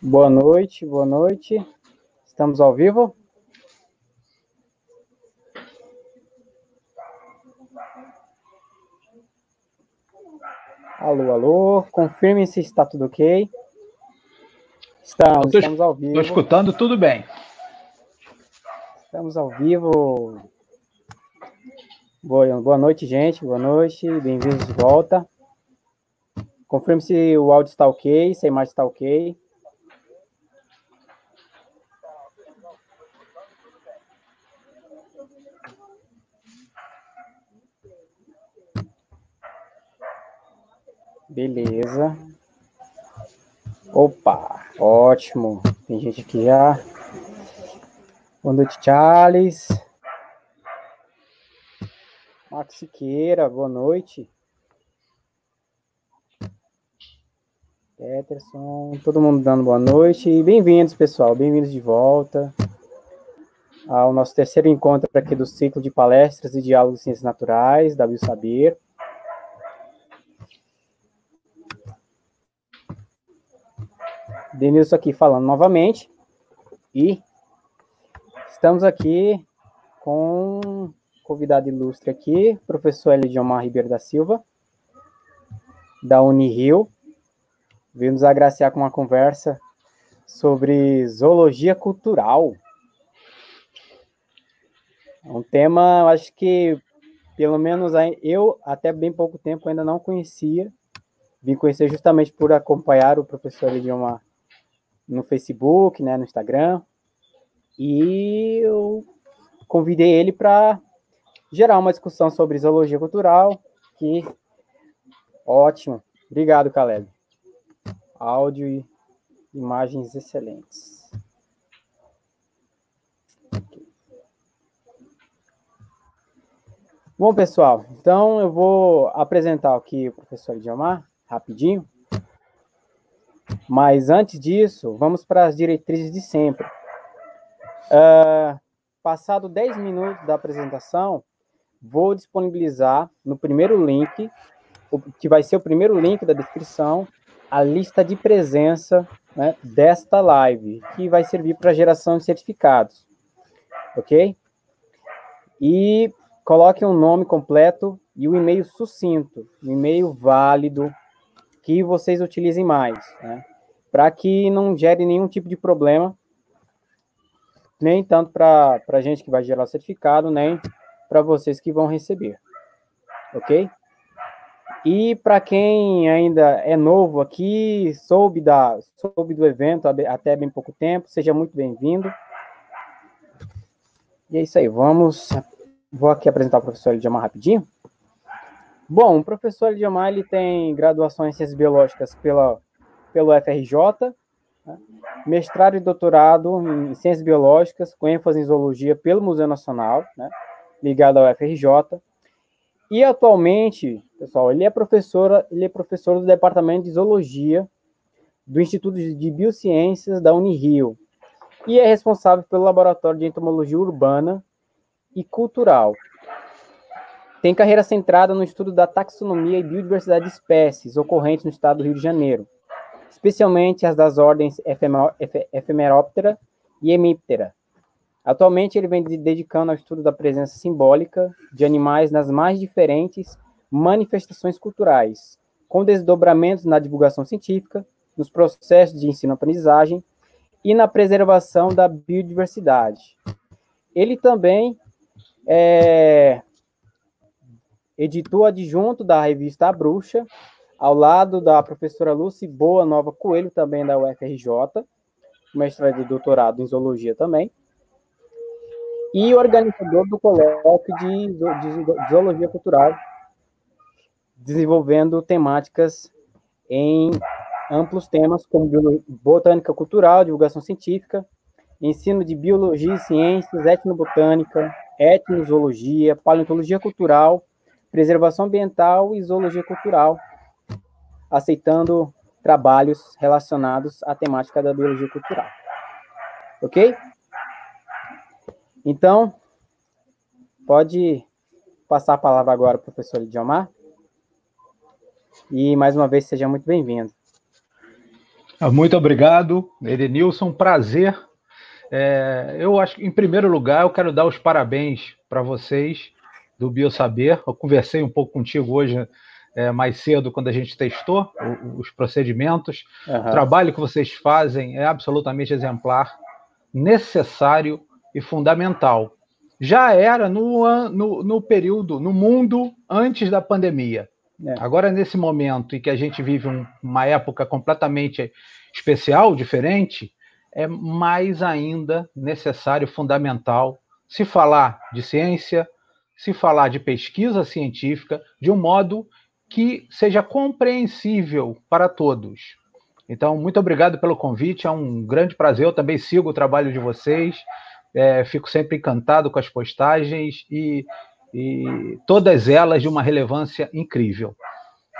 Boa noite, boa noite. Estamos ao vivo? Alô, alô, confirme se está tudo ok. Estamos, tô, estamos ao vivo. Estou escutando tudo bem. Estamos ao vivo. Boa, boa noite, gente. Boa noite. Bem-vindos de volta. Confirme se o áudio está ok, se a imagem está ok. Beleza. Opa, ótimo. Tem gente aqui já. Boa noite, Charles. Max Siqueira, boa noite. Peterson, todo mundo dando boa noite. E bem-vindos, pessoal. Bem-vindos de volta ao nosso terceiro encontro aqui do ciclo de palestras e diálogos de ciências naturais da Bio Saber. Denilson aqui falando novamente. E estamos aqui com um convidado ilustre aqui, professor Elidiomar Ribeiro da Silva, da Unirio. Veio nos agraciar com uma conversa sobre zoologia cultural. É um tema, eu acho que, pelo menos eu, até bem pouco tempo, ainda não conhecia. Vim conhecer justamente por acompanhar o professor Elidiomar no Facebook, né, no Instagram, e eu convidei ele para gerar uma discussão sobre zoologia cultural, que ótimo. Obrigado, Caleb. Áudio e imagens excelentes. Bom, pessoal, então eu vou apresentar aqui o professor Idiomar, rapidinho. Mas antes disso, vamos para as diretrizes de sempre. Uh, passado 10 minutos da apresentação, vou disponibilizar no primeiro link, que vai ser o primeiro link da descrição, a lista de presença né, desta live, que vai servir para geração de certificados. Ok? E coloque um nome completo e o um e-mail sucinto, um e-mail válido que vocês utilizem mais. Né? para que não gere nenhum tipo de problema, nem tanto para a gente que vai gerar o certificado, nem para vocês que vão receber, ok? E para quem ainda é novo aqui, soube, da, soube do evento até bem pouco tempo, seja muito bem-vindo. E é isso aí, vamos. Vou aqui apresentar o professor Elidiamar rapidinho. Bom, o professor Elidiamar ele tem graduação em Ciências Biológicas pela pelo FRJ, né? mestrado e doutorado em Ciências Biológicas, com ênfase em Zoologia pelo Museu Nacional, né? ligado ao FRJ. E atualmente, pessoal, ele é professora, ele é professor do Departamento de Zoologia do Instituto de Biociências da Unirio e é responsável pelo Laboratório de Entomologia Urbana e Cultural. Tem carreira centrada no estudo da taxonomia e biodiversidade de espécies ocorrentes no estado do Rio de Janeiro, especialmente as das ordens efemeróptera e hemíptera. Atualmente, ele vem dedicando ao estudo da presença simbólica de animais nas mais diferentes manifestações culturais, com desdobramentos na divulgação científica, nos processos de ensino-aprendizagem e na preservação da biodiversidade. Ele também é editor adjunto da revista A Bruxa, ao lado da professora Lucy Boa Nova Coelho, também da UFRJ, mestrado e doutorado em zoologia também, e organizador do colóquio de, de zoologia cultural, desenvolvendo temáticas em amplos temas como botânica cultural, divulgação científica, ensino de biologia e ciências, etnobotânica, etnozoologia, paleontologia cultural, preservação ambiental e zoologia cultural, aceitando trabalhos relacionados à temática da biologia cultural. Ok? Então, pode passar a palavra agora o professor Lidiomar. E, mais uma vez, seja muito bem-vindo. Ah, muito obrigado, Edenilson. Prazer. É, eu acho que, em primeiro lugar, eu quero dar os parabéns para vocês do Biosaber. Eu conversei um pouco contigo hoje é, mais cedo quando a gente testou os procedimentos. Uhum. O trabalho que vocês fazem é absolutamente exemplar, necessário e fundamental. Já era no, no, no período, no mundo antes da pandemia. É. Agora, nesse momento em que a gente vive um, uma época completamente especial, diferente, é mais ainda necessário, fundamental, se falar de ciência, se falar de pesquisa científica de um modo que seja compreensível para todos. Então, muito obrigado pelo convite, é um grande prazer. Eu também sigo o trabalho de vocês, é, fico sempre encantado com as postagens e, e todas elas de uma relevância incrível.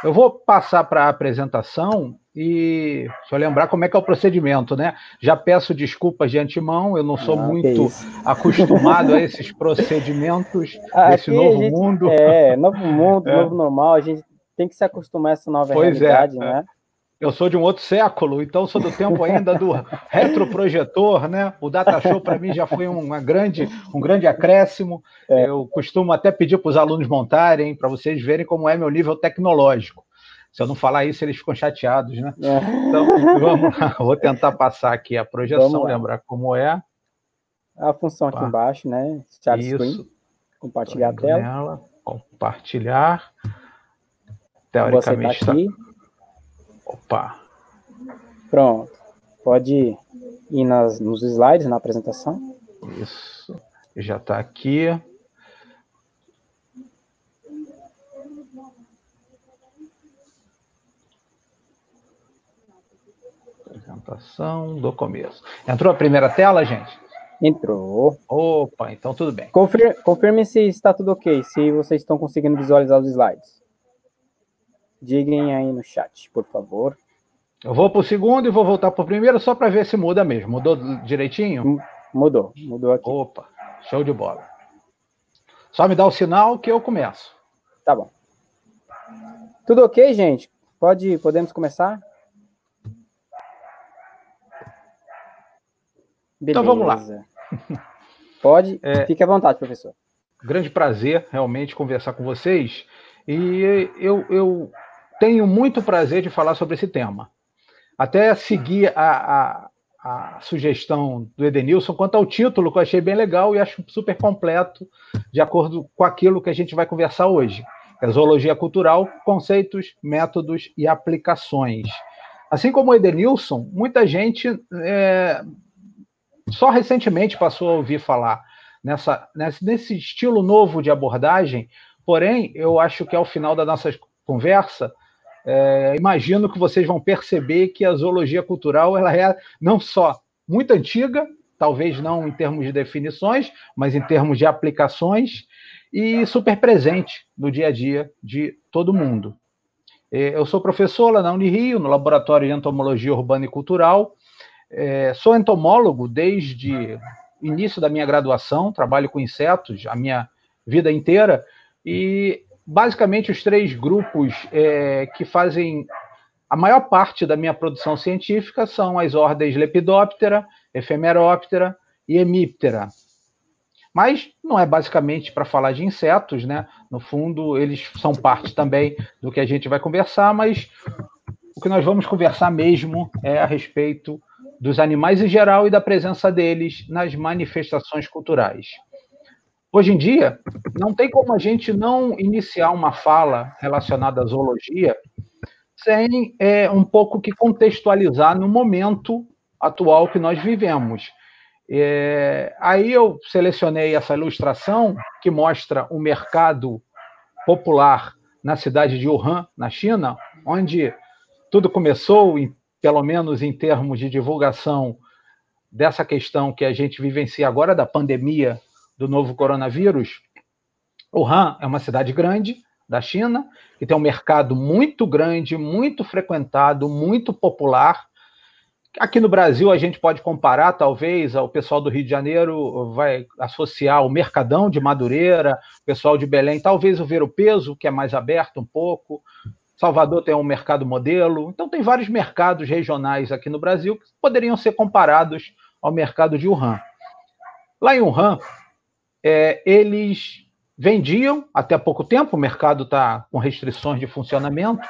Eu vou passar para a apresentação e só lembrar como é que é o procedimento, né? Já peço desculpas de antemão, eu não sou ah, muito acostumado a esses procedimentos, ah, esse novo gente, mundo. É, novo mundo, é. novo normal, a gente tem que se acostumar a essa nova pois é, realidade, é, né? Eu sou de um outro século, então sou do tempo ainda do retroprojetor, né? O data show para mim já foi uma grande, um grande acréscimo. É. Eu costumo até pedir para os alunos montarem, para vocês verem como é meu nível tecnológico. Se eu não falar isso, eles ficam chateados, né? É. Então, vamos lá. Vou tentar passar aqui a projeção, lembrar como é. A função aqui ah. embaixo, né? Chat isso. screen. Compartilhar a tela. Compartilhar. Tá Teoricamente. Você tá aqui. Opa. Pronto. Pode ir nas, nos slides, na apresentação. Isso. Já está aqui. Apresentação do começo. Entrou a primeira tela, gente? Entrou. Opa, então tudo bem. confirme se está tudo ok, se vocês estão conseguindo visualizar os slides. Digam aí no chat, por favor. Eu vou para o segundo e vou voltar para o primeiro só para ver se muda mesmo. Mudou direitinho? Mudou, mudou aqui. Opa, show de bola. Só me dá o sinal que eu começo. Tá bom. Tudo ok, gente? Pode, podemos começar? Beleza. Então vamos lá. Pode, é, fique à vontade, professor. Grande prazer realmente conversar com vocês. E eu, eu tenho muito prazer de falar sobre esse tema. Até seguir a, a, a, sugestão do Edenilson quanto ao título, que eu achei bem legal e acho super completo, de acordo com aquilo que a gente vai conversar hoje. É zoologia cultural, conceitos, métodos e aplicações. Assim como o Edenilson, muita gente é, só recentemente passou a ouvir falar nessa, nesse estilo novo de abordagem, porém, eu acho que ao final da nossa conversa, é, imagino que vocês vão perceber que a zoologia cultural ela é não só muito antiga, talvez não em termos de definições, mas em termos de aplicações, e super presente no dia a dia de todo mundo. É, eu sou professor lá na Unirio, no Laboratório de Entomologia Urbana e Cultural. É, sou entomólogo desde início da minha graduação, trabalho com insetos a minha vida inteira, e basicamente os três grupos é, que fazem a maior parte da minha produção científica são as ordens Lepidoptera, Efemeróptera e Hemiptera. Mas não é basicamente para falar de insetos, né? No fundo, eles são parte também do que a gente vai conversar, mas o que nós vamos conversar mesmo é a respeito dos animais em geral e da presença deles nas manifestações culturais. Hoje em dia, não tem como a gente não iniciar uma fala relacionada à zoologia sem é, um pouco que contextualizar no momento atual que nós vivemos. É, aí eu selecionei essa ilustração que mostra o mercado popular na cidade de Wuhan, na China, onde tudo começou, em, pelo menos em termos de divulgação dessa questão que a gente vivencia agora da pandemia do novo coronavírus, Wuhan é uma cidade grande da China, que tem um mercado muito grande, muito frequentado, muito popular. Aqui no Brasil, a gente pode comparar, talvez, o pessoal do Rio de Janeiro vai associar o Mercadão de Madureira, o pessoal de Belém, talvez o Ver Peso, que é mais aberto um pouco. Salvador tem um mercado modelo. Então, tem vários mercados regionais aqui no Brasil que poderiam ser comparados ao mercado de Wuhan. Lá em Wuhan, é, eles vendiam, até há pouco tempo, o mercado está com restrições de funcionamento,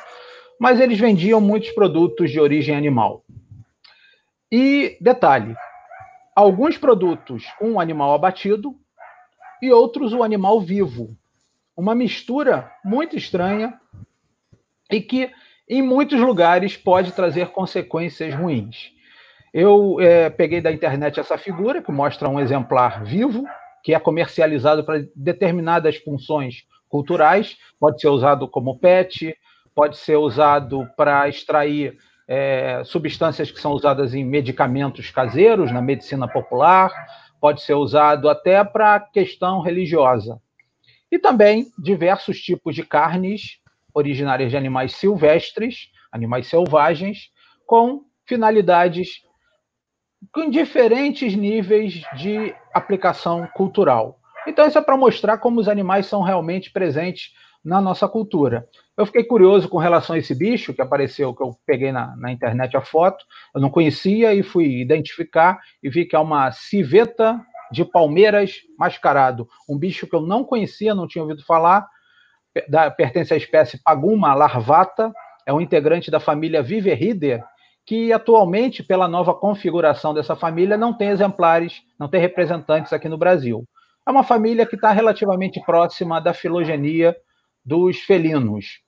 mas eles vendiam muitos produtos de origem animal. E detalhe: alguns produtos, um animal abatido e outros, o um animal vivo. Uma mistura muito estranha e que, em muitos lugares, pode trazer consequências ruins. Eu é, peguei da internet essa figura que mostra um exemplar vivo que é comercializado para determinadas funções culturais, pode ser usado como PET, pode ser usado para extrair é, substâncias que são usadas em medicamentos caseiros, na medicina popular, pode ser usado até para questão religiosa. E também diversos tipos de carnes originárias de animais silvestres, animais selvagens, com finalidades com diferentes níveis de aplicação cultural. Então, isso é para mostrar como os animais são realmente presentes na nossa cultura. Eu fiquei curioso com relação a esse bicho que apareceu, que eu peguei na, na internet a foto, eu não conhecia e fui identificar e vi que é uma civeta de palmeiras mascarado, um bicho que eu não conhecia, não tinha ouvido falar, da, pertence à espécie Paguma larvata, é um integrante da família Viverridae, que atualmente, pela nova configuração dessa família, não tem exemplares, não tem representantes aqui no Brasil. É uma família que está relativamente próxima da filogenia dos felinos.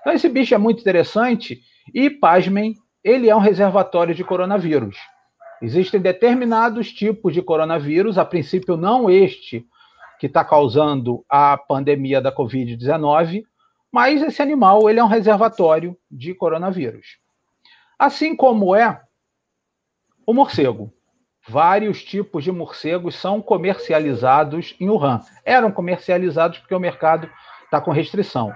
Então, esse bicho é muito interessante e, pasmem, ele é um reservatório de coronavírus. Existem determinados tipos de coronavírus, a princípio não este que está causando a pandemia da Covid-19, mas esse animal ele é um reservatório de coronavírus. Assim como é o morcego. Vários tipos de morcegos são comercializados em Wuhan. Eram comercializados porque o mercado está com restrição.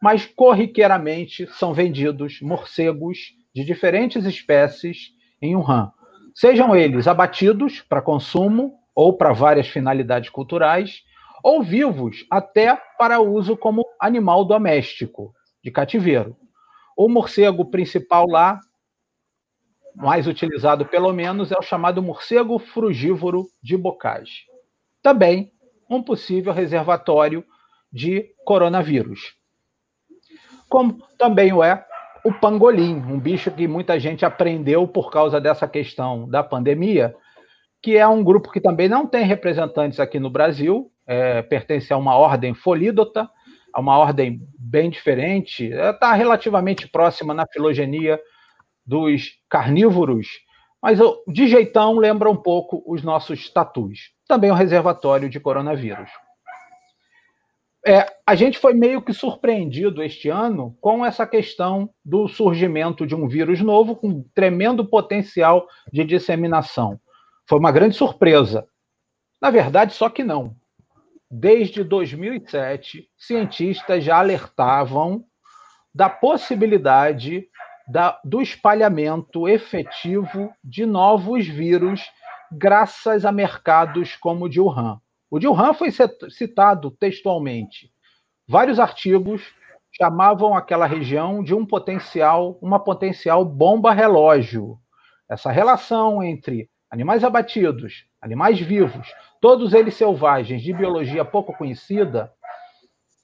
Mas corriqueiramente são vendidos morcegos de diferentes espécies em Wuhan. Sejam eles abatidos para consumo ou para várias finalidades culturais, ou vivos até para uso como animal doméstico, de cativeiro. O morcego principal lá mais utilizado pelo menos é o chamado morcego frugívoro de Bocage. Também um possível reservatório de coronavírus. Como também o é o pangolim, um bicho que muita gente aprendeu por causa dessa questão da pandemia, que é um grupo que também não tem representantes aqui no Brasil, é, pertence a uma ordem folídota, a uma ordem bem diferente, está é, relativamente próxima na filogenia dos carnívoros, mas de jeitão lembra um pouco os nossos tatus. Também um reservatório de coronavírus. É, a gente foi meio que surpreendido este ano com essa questão do surgimento de um vírus novo com tremendo potencial de disseminação. Foi uma grande surpresa. Na verdade, só que não. Desde 2007, cientistas já alertavam da possibilidade da, do espalhamento efetivo de novos vírus graças a mercados como o de Wuhan. O de Wuhan foi citado textualmente. Vários artigos chamavam aquela região de um potencial, uma potencial bomba relógio. Essa relação entre animais abatidos, animais vivos, todos eles selvagens de biologia pouco conhecida,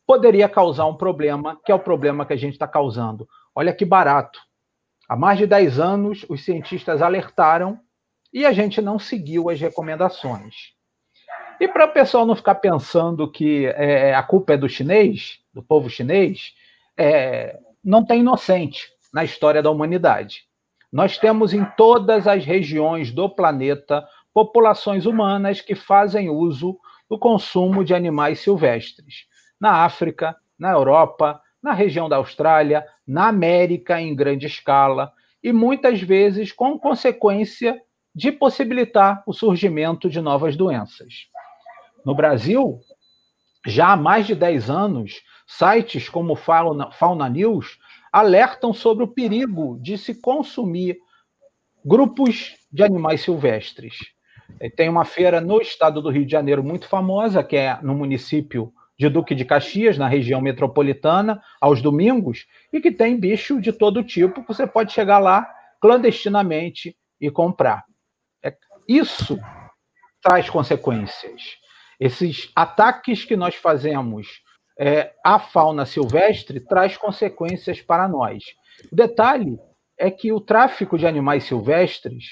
poderia causar um problema, que é o problema que a gente está causando. Olha que barato. Há mais de 10 anos, os cientistas alertaram e a gente não seguiu as recomendações. E para o pessoal não ficar pensando que é, a culpa é do chinês, do povo chinês, é, não tem inocente na história da humanidade. Nós temos em todas as regiões do planeta populações humanas que fazem uso do consumo de animais silvestres. Na África, na Europa, na região da Austrália, na América em grande escala e muitas vezes com consequência de possibilitar o surgimento de novas doenças. No Brasil, já há mais de 10 anos, sites como Fauna, Fauna News alertam sobre o perigo de se consumir grupos de animais silvestres. Tem uma feira no estado do Rio de Janeiro muito famosa, que é no município de Duque de Caxias, na região metropolitana, aos domingos, e que tem bicho de todo tipo, você pode chegar lá clandestinamente e comprar. É, isso traz consequências. Esses ataques que nós fazemos é, à fauna silvestre traz consequências para nós. O detalhe é que o tráfico de animais silvestres,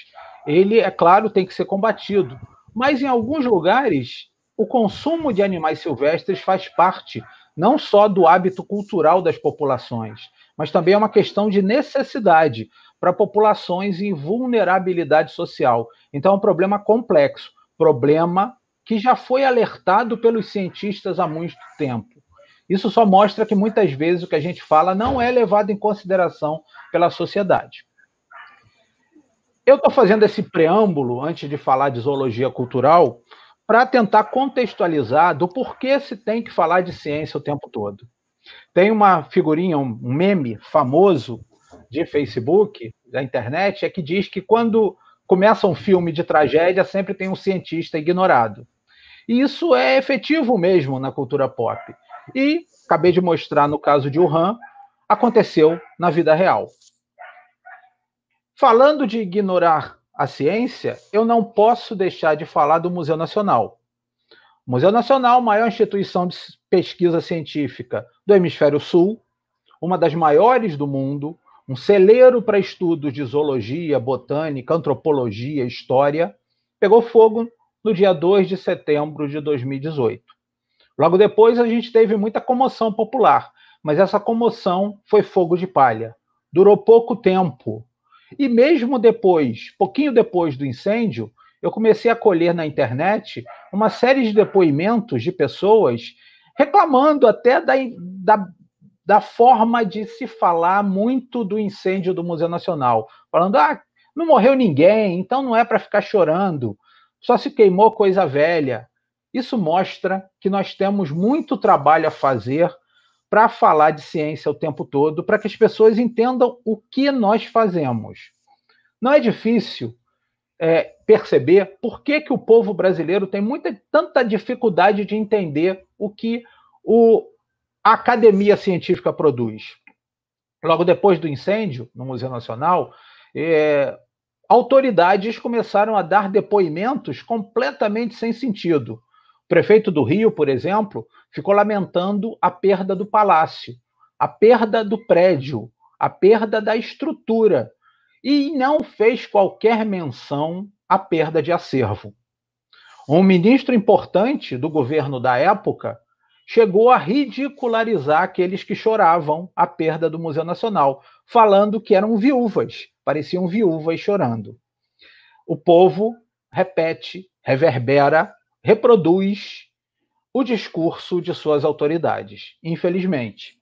ele, é claro, tem que ser combatido. Mas em alguns lugares o consumo de animais silvestres faz parte não só do hábito cultural das populações, mas também é uma questão de necessidade para populações em vulnerabilidade social. Então, é um problema complexo, problema que já foi alertado pelos cientistas há muito tempo. Isso só mostra que muitas vezes o que a gente fala não é levado em consideração pela sociedade. Eu estou fazendo esse preâmbulo antes de falar de zoologia cultural, para tentar contextualizar do porquê se tem que falar de ciência o tempo todo. Tem uma figurinha, um meme famoso de Facebook, da internet, é que diz que quando começa um filme de tragédia, sempre tem um cientista ignorado. E isso é efetivo mesmo na cultura pop. E acabei de mostrar no caso de Wuhan, aconteceu na vida real. Falando de ignorar a ciência, eu não posso deixar de falar do Museu Nacional. O Museu Nacional, maior instituição de pesquisa científica do Hemisfério Sul, uma das maiores do mundo, um celeiro para estudos de zoologia, botânica, antropologia, história, pegou fogo no dia 2 de setembro de 2018. Logo depois, a gente teve muita comoção popular, mas essa comoção foi fogo de palha. Durou pouco tempo, e mesmo depois, pouquinho depois do incêndio, eu comecei a colher na internet uma série de depoimentos de pessoas reclamando até da, da, da forma de se falar muito do incêndio do Museu Nacional. Falando, ah, não morreu ninguém, então não é para ficar chorando, só se queimou coisa velha. Isso mostra que nós temos muito trabalho a fazer para falar de ciência o tempo todo, para que as pessoas entendam o que nós fazemos. Não é difícil é, perceber por que, que o povo brasileiro tem muita, tanta dificuldade de entender o que o, a academia científica produz. Logo depois do incêndio no Museu Nacional, é, autoridades começaram a dar depoimentos completamente sem sentido prefeito do Rio, por exemplo, ficou lamentando a perda do palácio, a perda do prédio, a perda da estrutura e não fez qualquer menção à perda de acervo. Um ministro importante do governo da época chegou a ridicularizar aqueles que choravam a perda do Museu Nacional, falando que eram viúvas, pareciam viúvas chorando. O povo repete, reverbera reproduz o discurso de suas autoridades, infelizmente.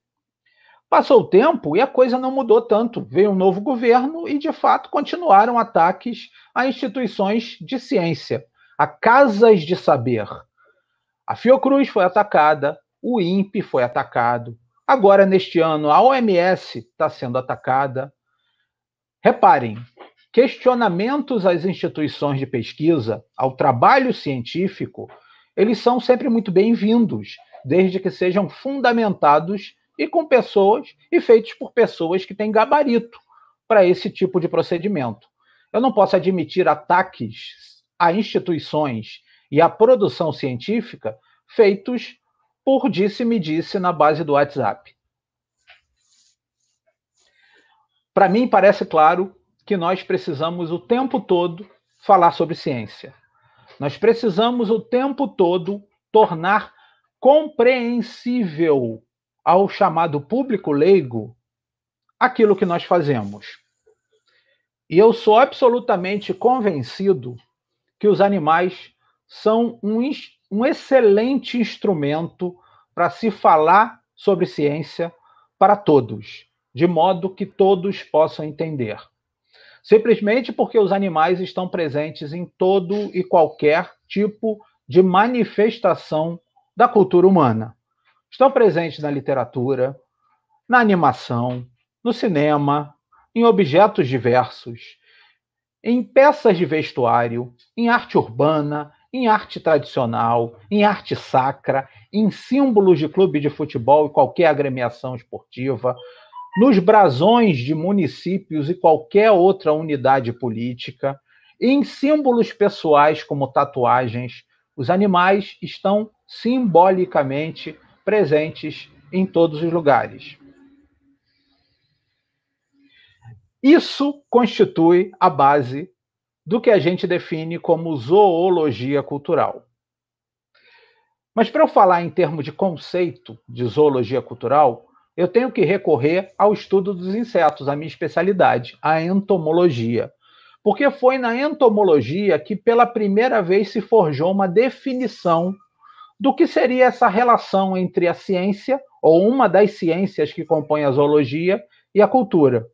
Passou o tempo e a coisa não mudou tanto. Veio um novo governo e, de fato, continuaram ataques a instituições de ciência, a casas de saber. A Fiocruz foi atacada, o INPE foi atacado. Agora, neste ano, a OMS está sendo atacada. Reparem, questionamentos às instituições de pesquisa, ao trabalho científico, eles são sempre muito bem-vindos, desde que sejam fundamentados e com pessoas e feitos por pessoas que têm gabarito para esse tipo de procedimento. Eu não posso admitir ataques a instituições e à produção científica feitos por disse-me disse na base do WhatsApp. Para mim, parece claro que nós precisamos o tempo todo falar sobre ciência. Nós precisamos o tempo todo tornar compreensível ao chamado público leigo aquilo que nós fazemos. E eu sou absolutamente convencido que os animais são um, um excelente instrumento para se falar sobre ciência para todos, de modo que todos possam entender simplesmente porque os animais estão presentes em todo e qualquer tipo de manifestação da cultura humana. Estão presentes na literatura, na animação, no cinema, em objetos diversos, em peças de vestuário, em arte urbana, em arte tradicional, em arte sacra, em símbolos de clube de futebol e qualquer agremiação esportiva, nos brasões de municípios e qualquer outra unidade política, em símbolos pessoais como tatuagens, os animais estão simbolicamente presentes em todos os lugares. Isso constitui a base do que a gente define como zoologia cultural. Mas para eu falar em termos de conceito de zoologia cultural, eu tenho que recorrer ao estudo dos insetos, a minha especialidade, a entomologia. Porque foi na entomologia que pela primeira vez se forjou uma definição do que seria essa relação entre a ciência, ou uma das ciências que compõem a zoologia, e a cultura.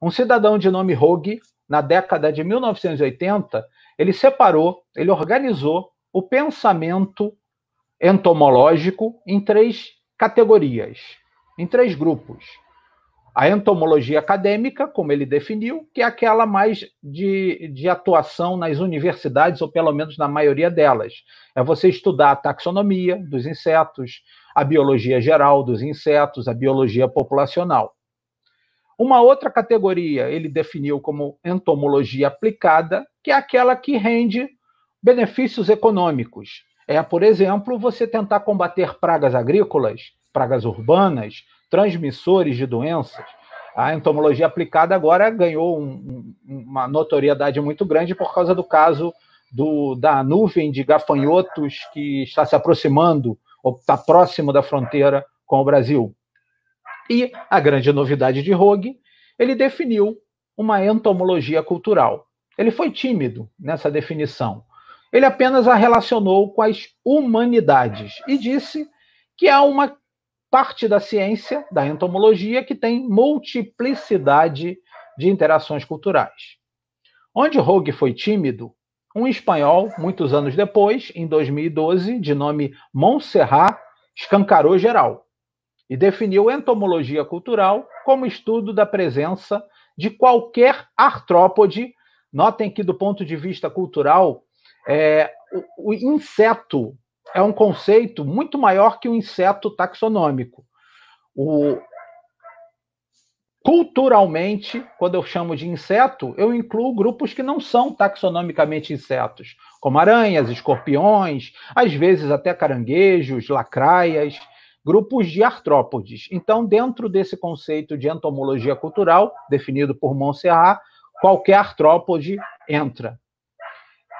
Um cidadão de nome Hogue, na década de 1980, ele separou, ele organizou o pensamento entomológico em três categorias em três grupos. A entomologia acadêmica, como ele definiu, que é aquela mais de, de atuação nas universidades, ou pelo menos na maioria delas. É você estudar a taxonomia dos insetos, a biologia geral dos insetos, a biologia populacional. Uma outra categoria ele definiu como entomologia aplicada, que é aquela que rende benefícios econômicos. É, por exemplo, você tentar combater pragas agrícolas pragas urbanas, transmissores de doenças. A entomologia aplicada agora ganhou um, uma notoriedade muito grande por causa do caso do, da nuvem de gafanhotos que está se aproximando ou está próximo da fronteira com o Brasil. E a grande novidade de Rogue, ele definiu uma entomologia cultural. Ele foi tímido nessa definição. Ele apenas a relacionou com as humanidades e disse que há uma parte da ciência, da entomologia, que tem multiplicidade de interações culturais. Onde Hogue foi tímido, um espanhol, muitos anos depois, em 2012, de nome Montserrat, escancarou geral e definiu entomologia cultural como estudo da presença de qualquer artrópode. Notem que, do ponto de vista cultural, é, o, o inseto é um conceito muito maior que o um inseto taxonômico. O, culturalmente, quando eu chamo de inseto, eu incluo grupos que não são taxonomicamente insetos, como aranhas, escorpiões, às vezes até caranguejos, lacraias, grupos de artrópodes. Então, dentro desse conceito de entomologia cultural, definido por Montserrat, qualquer artrópode entra.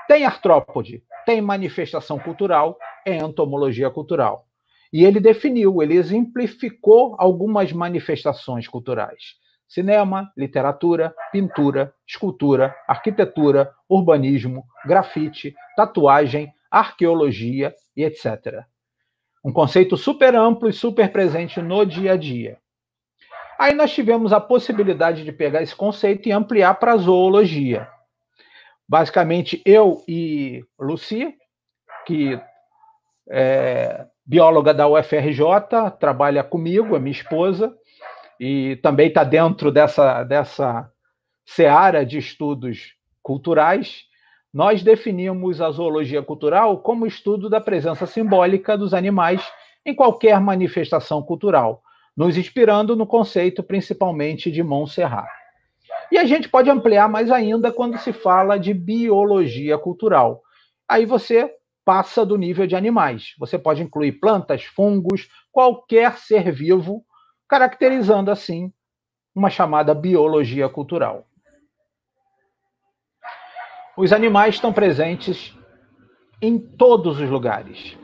Tem artrópode, tem manifestação cultural, é entomologia cultural. E ele definiu, ele exemplificou algumas manifestações culturais: cinema, literatura, pintura, escultura, arquitetura, urbanismo, grafite, tatuagem, arqueologia e etc. Um conceito super amplo e super presente no dia a dia. Aí nós tivemos a possibilidade de pegar esse conceito e ampliar para a zoologia. Basicamente, eu e Lucia que é, bióloga da UFRJ, trabalha comigo, é minha esposa, e também está dentro dessa, dessa seara de estudos culturais. Nós definimos a zoologia cultural como estudo da presença simbólica dos animais em qualquer manifestação cultural, nos inspirando no conceito principalmente de Montserrat. E a gente pode ampliar mais ainda quando se fala de biologia cultural. Aí você passa do nível de animais. Você pode incluir plantas, fungos, qualquer ser vivo, caracterizando assim uma chamada biologia cultural. Os animais estão presentes em todos os lugares.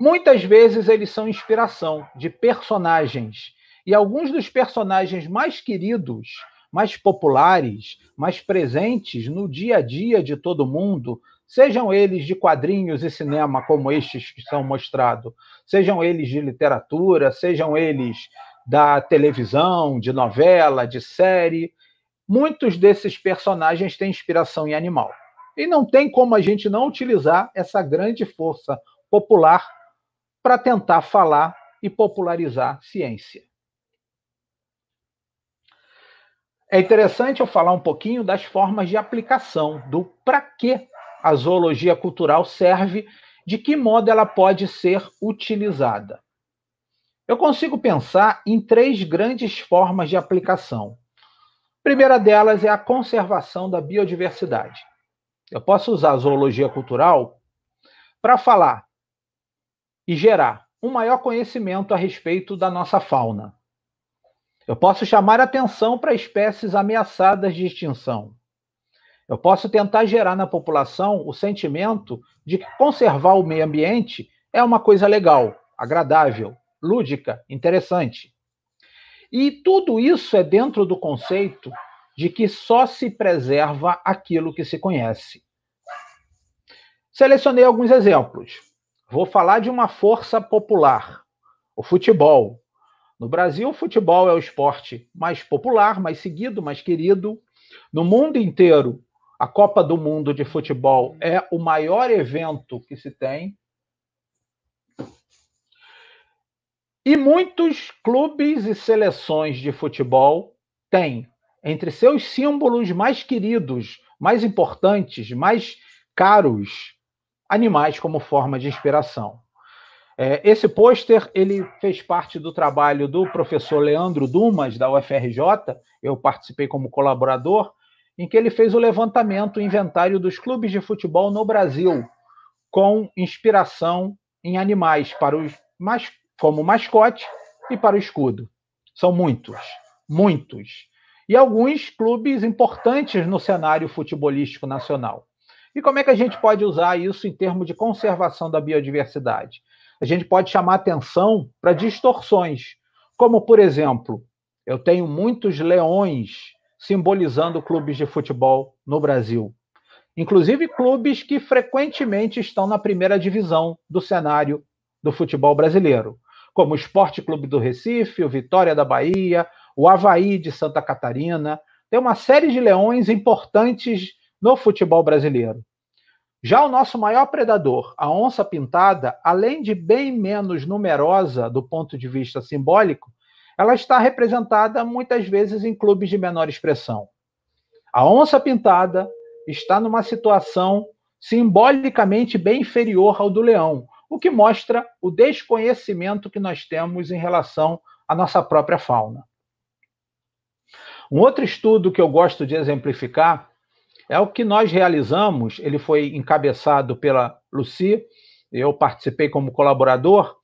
Muitas vezes eles são inspiração de personagens, e alguns dos personagens mais queridos, mais populares, mais presentes no dia a dia de todo mundo sejam eles de quadrinhos e cinema, como estes que são mostrados, sejam eles de literatura, sejam eles da televisão, de novela, de série. Muitos desses personagens têm inspiração em animal. E não tem como a gente não utilizar essa grande força popular para tentar falar e popularizar ciência. É interessante eu falar um pouquinho das formas de aplicação, do para que a zoologia cultural serve, de que modo ela pode ser utilizada. Eu consigo pensar em três grandes formas de aplicação. A primeira delas é a conservação da biodiversidade. Eu posso usar a zoologia cultural para falar e gerar um maior conhecimento a respeito da nossa fauna. Eu posso chamar atenção para espécies ameaçadas de extinção. Eu posso tentar gerar na população o sentimento de que conservar o meio ambiente é uma coisa legal, agradável, lúdica, interessante. E tudo isso é dentro do conceito de que só se preserva aquilo que se conhece. Selecionei alguns exemplos. Vou falar de uma força popular, o futebol. No Brasil, o futebol é o esporte mais popular, mais seguido, mais querido. No mundo inteiro, a Copa do Mundo de Futebol é o maior evento que se tem. E muitos clubes e seleções de futebol têm entre seus símbolos mais queridos, mais importantes, mais caros, animais como forma de inspiração. É, esse pôster ele fez parte do trabalho do professor Leandro Dumas da UFRJ. Eu participei como colaborador em que ele fez o levantamento, o inventário dos clubes de futebol no Brasil, com inspiração em animais para os mas, como mascote e para o escudo. São muitos, muitos. E alguns clubes importantes no cenário futebolístico nacional. E como é que a gente pode usar isso em termos de conservação da biodiversidade? A gente pode chamar atenção para distorções, como, por exemplo, eu tenho muitos leões simbolizando clubes de futebol no Brasil. Inclusive clubes que frequentemente estão na primeira divisão do cenário do futebol brasileiro, como o Esporte Clube do Recife, o Vitória da Bahia, o Havaí de Santa Catarina. Tem uma série de leões importantes no futebol brasileiro. Já o nosso maior predador, a onça pintada, além de bem menos numerosa do ponto de vista simbólico, ela está representada muitas vezes em clubes de menor expressão. A onça pintada está numa situação simbolicamente bem inferior ao do leão, o que mostra o desconhecimento que nós temos em relação à nossa própria fauna. Um outro estudo que eu gosto de exemplificar é o que nós realizamos, ele foi encabeçado pela Lucy, eu participei como colaborador,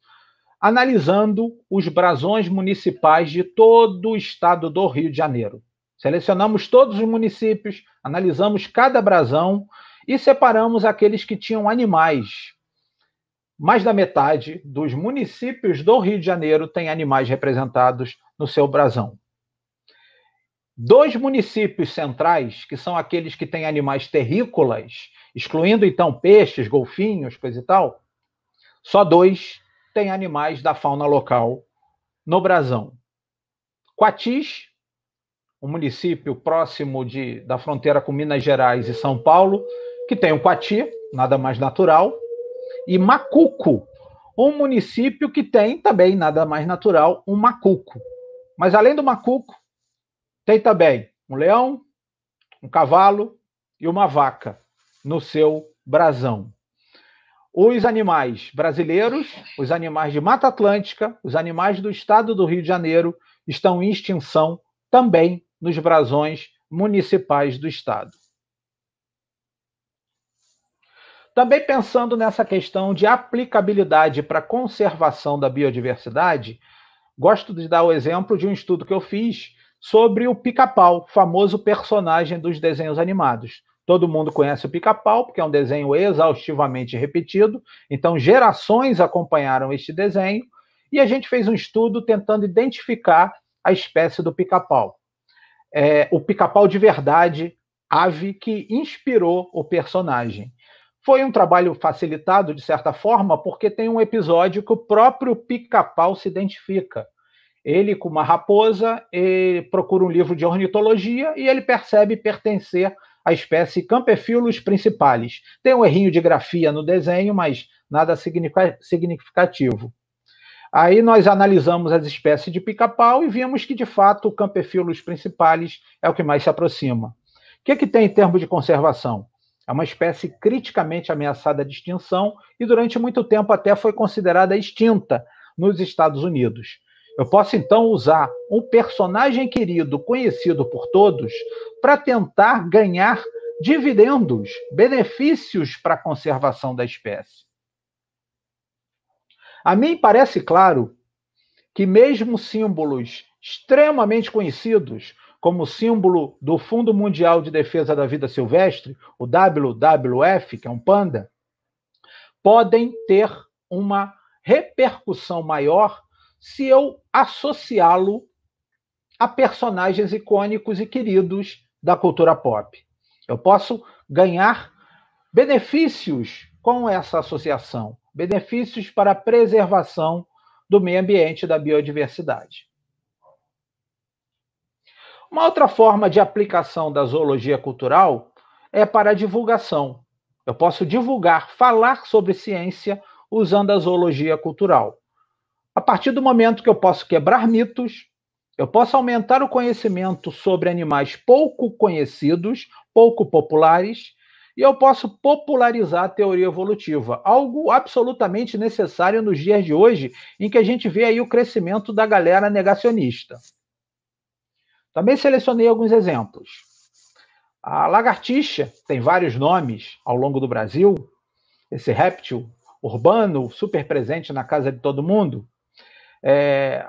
analisando os brasões municipais de todo o estado do Rio de Janeiro. Selecionamos todos os municípios, analisamos cada brasão e separamos aqueles que tinham animais. Mais da metade dos municípios do Rio de Janeiro tem animais representados no seu brasão. Dois municípios centrais, que são aqueles que têm animais terrícolas, excluindo então peixes, golfinhos, coisa e tal, só dois tem animais da fauna local no Brasão. Quatis, um município próximo de, da fronteira com Minas Gerais e São Paulo, que tem o Quati, nada mais natural, e Macuco, um município que tem também nada mais natural, um macuco. Mas além do macuco, tem também um leão, um cavalo e uma vaca no seu brasão os animais brasileiros, os animais de Mata Atlântica, os animais do estado do Rio de Janeiro estão em extinção também nos brasões municipais do estado. Também pensando nessa questão de aplicabilidade para conservação da biodiversidade, gosto de dar o exemplo de um estudo que eu fiz sobre o pica-pau, famoso personagem dos desenhos animados. Todo mundo conhece o pica-pau, porque é um desenho exaustivamente repetido. Então, gerações acompanharam este desenho. E a gente fez um estudo tentando identificar a espécie do pica-pau. É, o pica-pau de verdade, ave, que inspirou o personagem. Foi um trabalho facilitado, de certa forma, porque tem um episódio que o próprio pica-pau se identifica. Ele, com uma raposa, procura um livro de ornitologia e ele percebe pertencer a espécie Campephilus principalis. Tem um errinho de grafia no desenho, mas nada significativo. Aí nós analisamos as espécies de pica-pau e vimos que, de fato, o Campephyllus principalis é o que mais se aproxima. O que, é que tem em termos de conservação? É uma espécie criticamente ameaçada de extinção e durante muito tempo até foi considerada extinta nos Estados Unidos. Eu posso então usar um personagem querido, conhecido por todos, para tentar ganhar dividendos, benefícios para a conservação da espécie. A mim parece claro que, mesmo símbolos extremamente conhecidos, como o símbolo do Fundo Mundial de Defesa da Vida Silvestre, o WWF, que é um panda, podem ter uma repercussão maior se eu associá-lo a personagens icônicos e queridos da cultura pop. Eu posso ganhar benefícios com essa associação, benefícios para a preservação do meio ambiente e da biodiversidade. Uma outra forma de aplicação da zoologia cultural é para a divulgação. Eu posso divulgar, falar sobre ciência usando a zoologia cultural. A partir do momento que eu posso quebrar mitos, eu posso aumentar o conhecimento sobre animais pouco conhecidos, pouco populares, e eu posso popularizar a teoria evolutiva, algo absolutamente necessário nos dias de hoje, em que a gente vê aí o crescimento da galera negacionista. Também selecionei alguns exemplos. A lagartixa tem vários nomes ao longo do Brasil, esse réptil urbano super presente na casa de todo mundo. É,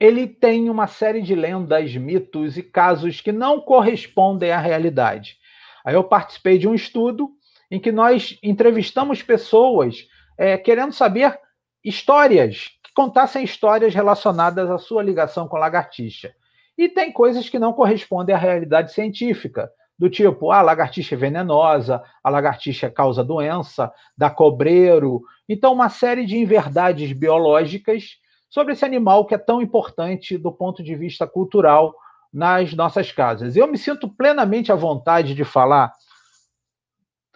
ele tem uma série de lendas, mitos e casos que não correspondem à realidade. Aí eu participei de um estudo em que nós entrevistamos pessoas é, querendo saber histórias, que contassem histórias relacionadas à sua ligação com lagartixa. E tem coisas que não correspondem à realidade científica, do tipo, ah, a lagartixa é venenosa, a lagartixa causa doença, dá cobreiro. Então, uma série de inverdades biológicas sobre esse animal que é tão importante do ponto de vista cultural nas nossas casas. Eu me sinto plenamente à vontade de falar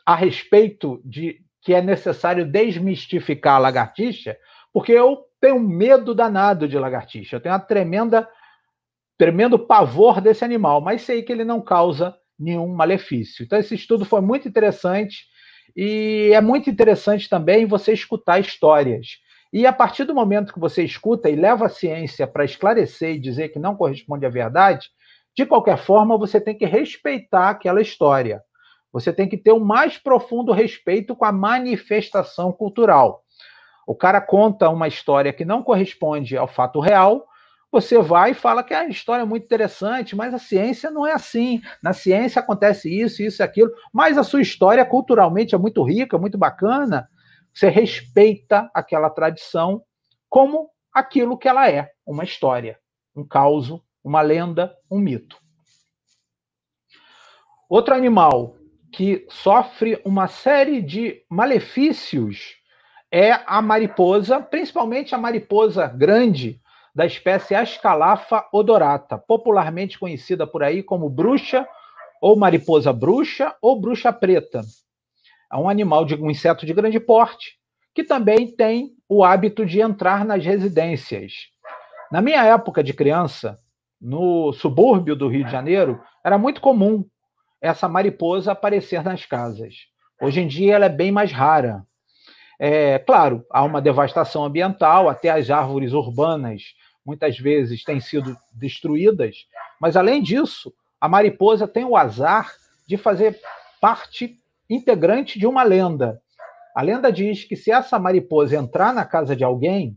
a respeito de que é necessário desmistificar a lagartixa, porque eu tenho medo danado de lagartixa, eu tenho uma tremenda tremendo pavor desse animal, mas sei que ele não causa nenhum malefício. Então esse estudo foi muito interessante e é muito interessante também você escutar histórias e a partir do momento que você escuta e leva a ciência para esclarecer e dizer que não corresponde à verdade, de qualquer forma você tem que respeitar aquela história. Você tem que ter o um mais profundo respeito com a manifestação cultural. O cara conta uma história que não corresponde ao fato real, você vai e fala que ah, a história é muito interessante, mas a ciência não é assim. Na ciência acontece isso, isso e aquilo, mas a sua história culturalmente é muito rica, muito bacana, você respeita aquela tradição como aquilo que ela é, uma história, um caos, uma lenda, um mito. Outro animal que sofre uma série de malefícios é a mariposa, principalmente a mariposa grande da espécie Ascalafa odorata, popularmente conhecida por aí como bruxa ou mariposa bruxa ou bruxa preta a um animal, de um inseto de grande porte, que também tem o hábito de entrar nas residências. Na minha época de criança, no subúrbio do Rio de Janeiro, era muito comum essa mariposa aparecer nas casas. Hoje em dia ela é bem mais rara. É, claro, há uma devastação ambiental, até as árvores urbanas muitas vezes têm sido destruídas, mas além disso, a mariposa tem o azar de fazer parte integrante de uma lenda. A lenda diz que se essa mariposa entrar na casa de alguém,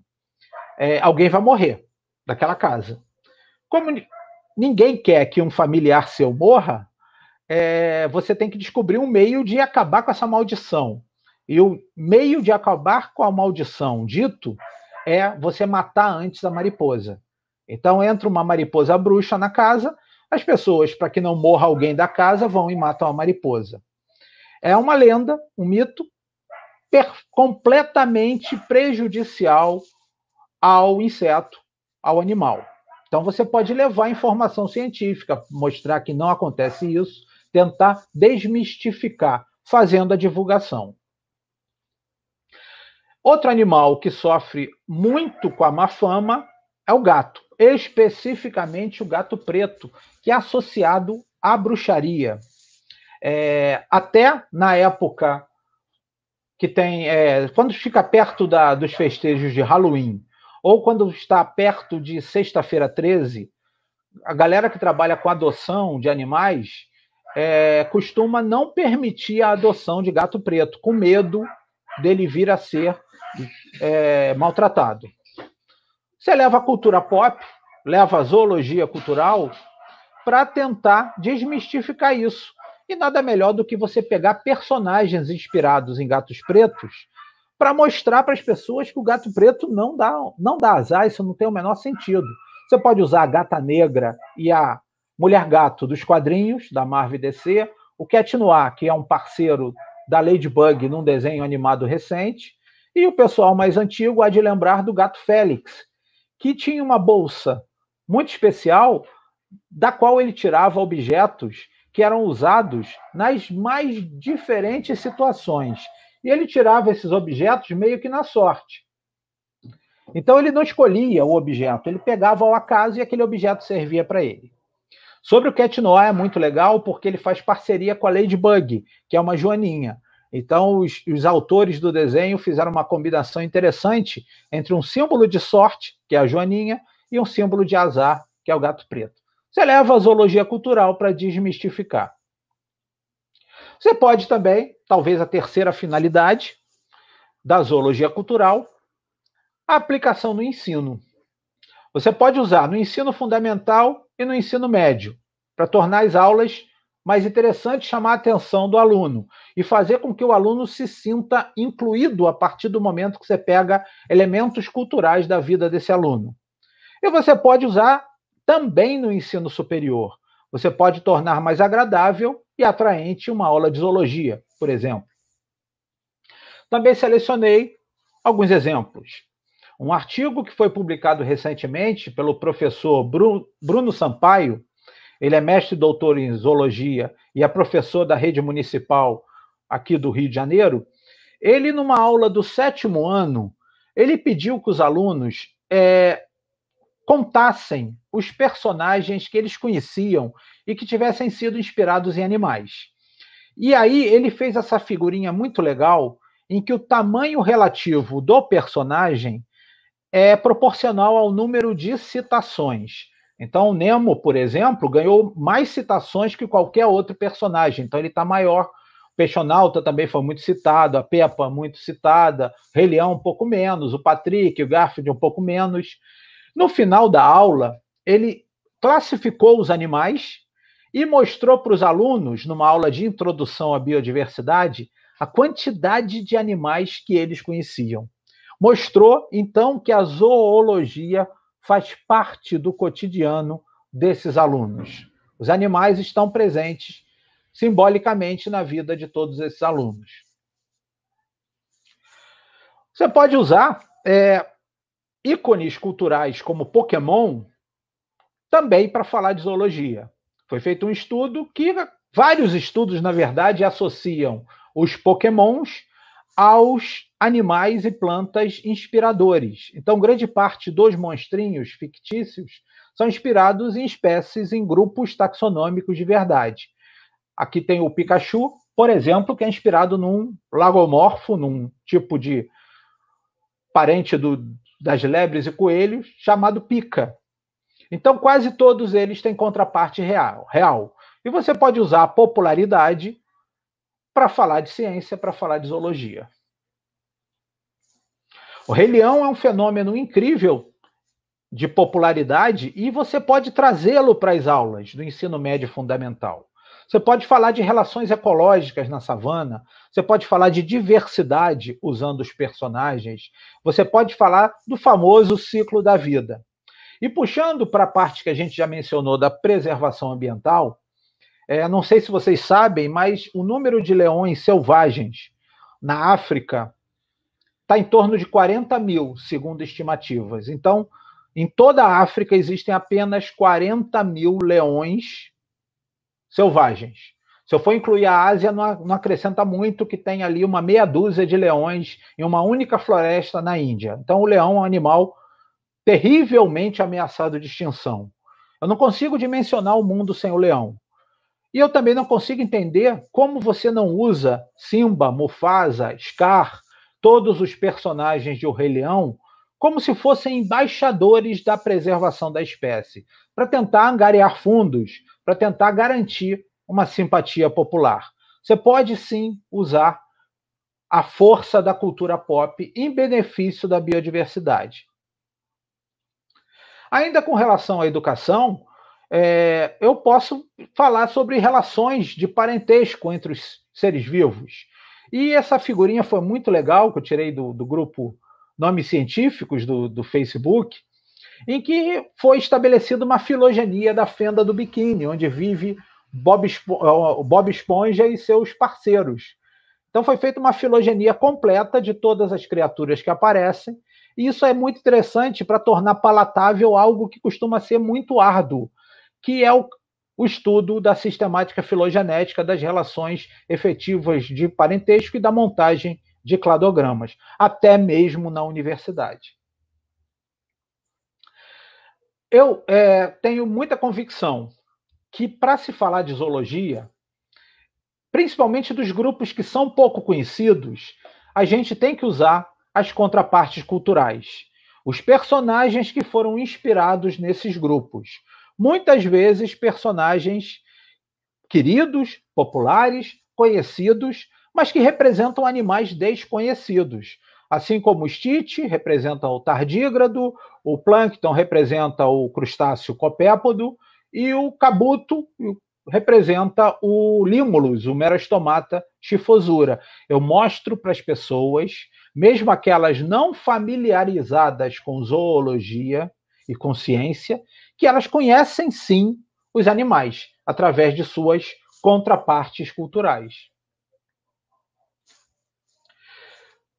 é, alguém vai morrer daquela casa. Como ninguém quer que um familiar seu morra, é, você tem que descobrir um meio de acabar com essa maldição. E o meio de acabar com a maldição dito é você matar antes a mariposa. Então entra uma mariposa bruxa na casa, as pessoas, para que não morra alguém da casa, vão e matam a mariposa. É uma lenda, um mito completamente prejudicial ao inseto, ao animal. Então você pode levar informação científica, mostrar que não acontece isso, tentar desmistificar, fazendo a divulgação. Outro animal que sofre muito com a má fama é o gato, especificamente o gato preto, que é associado à bruxaria. É, até na época que tem. É, quando fica perto da, dos festejos de Halloween, ou quando está perto de sexta-feira 13, a galera que trabalha com adoção de animais é, costuma não permitir a adoção de gato preto, com medo dele vir a ser é, maltratado. Você leva a cultura pop, leva a zoologia cultural para tentar desmistificar isso. E nada melhor do que você pegar personagens inspirados em gatos pretos para mostrar para as pessoas que o gato preto não dá, não dá azar, isso não tem o menor sentido. Você pode usar a gata negra e a mulher gato dos quadrinhos da Marvel DC, o Cat Noir, que é um parceiro da Ladybug num desenho animado recente, e o pessoal mais antigo há de lembrar do gato Félix, que tinha uma bolsa muito especial da qual ele tirava objetos que eram usados nas mais diferentes situações. E ele tirava esses objetos meio que na sorte. Então ele não escolhia o objeto, ele pegava ao acaso e aquele objeto servia para ele. Sobre o Cat Noir é muito legal porque ele faz parceria com a Ladybug, que é uma joaninha. Então os, os autores do desenho fizeram uma combinação interessante entre um símbolo de sorte, que é a joaninha, e um símbolo de azar, que é o gato preto. Você leva a zoologia cultural para desmistificar. Você pode também, talvez a terceira finalidade da zoologia cultural, a aplicação no ensino. Você pode usar no ensino fundamental e no ensino médio, para tornar as aulas mais interessantes, chamar a atenção do aluno e fazer com que o aluno se sinta incluído a partir do momento que você pega elementos culturais da vida desse aluno. E você pode usar também no ensino superior. Você pode tornar mais agradável e atraente uma aula de zoologia, por exemplo. Também selecionei alguns exemplos. Um artigo que foi publicado recentemente pelo professor Bruno Sampaio, ele é mestre e doutor em zoologia e é professor da rede municipal aqui do Rio de Janeiro. Ele, numa aula do sétimo ano, ele pediu que os alunos é, contassem os personagens que eles conheciam e que tivessem sido inspirados em animais. E aí ele fez essa figurinha muito legal em que o tamanho relativo do personagem é proporcional ao número de citações. Então, o Nemo, por exemplo, ganhou mais citações que qualquer outro personagem. Então, ele está maior. O Peixonauta também foi muito citado, a Peppa muito citada, Rei Leão um pouco menos, o Patrick, o Garfield um pouco menos. No final da aula, ele classificou os animais e mostrou para os alunos, numa aula de introdução à biodiversidade, a quantidade de animais que eles conheciam. Mostrou, então, que a zoologia faz parte do cotidiano desses alunos. Os animais estão presentes simbolicamente na vida de todos esses alunos. Você pode usar é, ícones culturais como Pokémon também para falar de zoologia. Foi feito um estudo que vários estudos, na verdade, associam os Pokémons aos animais e plantas inspiradores. Então, grande parte dos monstrinhos fictícios são inspirados em espécies em grupos taxonômicos de verdade. Aqui tem o Pikachu, por exemplo, que é inspirado num lagomorfo, num tipo de parente do das lebres e coelhos, chamado pica. Então, quase todos eles têm contraparte real. real. E você pode usar a popularidade para falar de ciência, para falar de zoologia. O Rei Leão é um fenômeno incrível de popularidade e você pode trazê-lo para as aulas do ensino médio fundamental. Você pode falar de relações ecológicas na savana, você pode falar de diversidade usando os personagens, você pode falar do famoso ciclo da vida. E puxando para a parte que a gente já mencionou da preservação ambiental, é, não sei se vocês sabem, mas o número de leões selvagens na África está em torno de 40 mil, segundo estimativas. Então, em toda a África existem apenas 40 mil leões selvagens. Se eu for incluir a Ásia, não, acrescenta muito que tem ali uma meia dúzia de leões em uma única floresta na Índia. Então, o leão é um animal terrivelmente ameaçado de extinção. Eu não consigo dimensionar o mundo sem o leão. E eu também não consigo entender como você não usa Simba, Mufasa, Scar, todos os personagens de O Rei Leão, como se fossem embaixadores da preservação da espécie, para tentar angariar fundos, para tentar garantir uma simpatia popular. Você pode sim usar a força da cultura pop em benefício da biodiversidade. Ainda com relação à educação, é, eu posso falar sobre relações de parentesco entre os seres vivos. E essa figurinha foi muito legal, que eu tirei do, do grupo Nomes Científicos do, do Facebook, em que foi estabelecida uma filogenia da fenda do biquíni, onde vive Bob, eh, Bob Esponja e seus parceiros. Então foi feita uma filogenia completa de todas as criaturas que aparecem, e isso é muito interessante para tornar palatável algo que costuma ser muito árduo, que é o, o estudo da sistemática filogenética das relações efetivas de parentesco e da montagem de cladogramas, até mesmo na universidade. Eu é, tenho muita convicção que, para se falar de zoologia, principalmente dos grupos que são pouco conhecidos, a gente tem que usar as contrapartes culturais, os personagens que foram inspirados nesses grupos. Muitas vezes, personagens queridos, populares, conhecidos, mas que representam animais desconhecidos. Assim como o Stite representa o tardígrado, o Plankton representa o crustáceo copépodo e o Cabuto representa o Limulus, o Merastomata chifosura. Eu mostro para as pessoas, mesmo aquelas não familiarizadas com zoologia e com ciência, que elas conhecem sim os animais através de suas contrapartes culturais.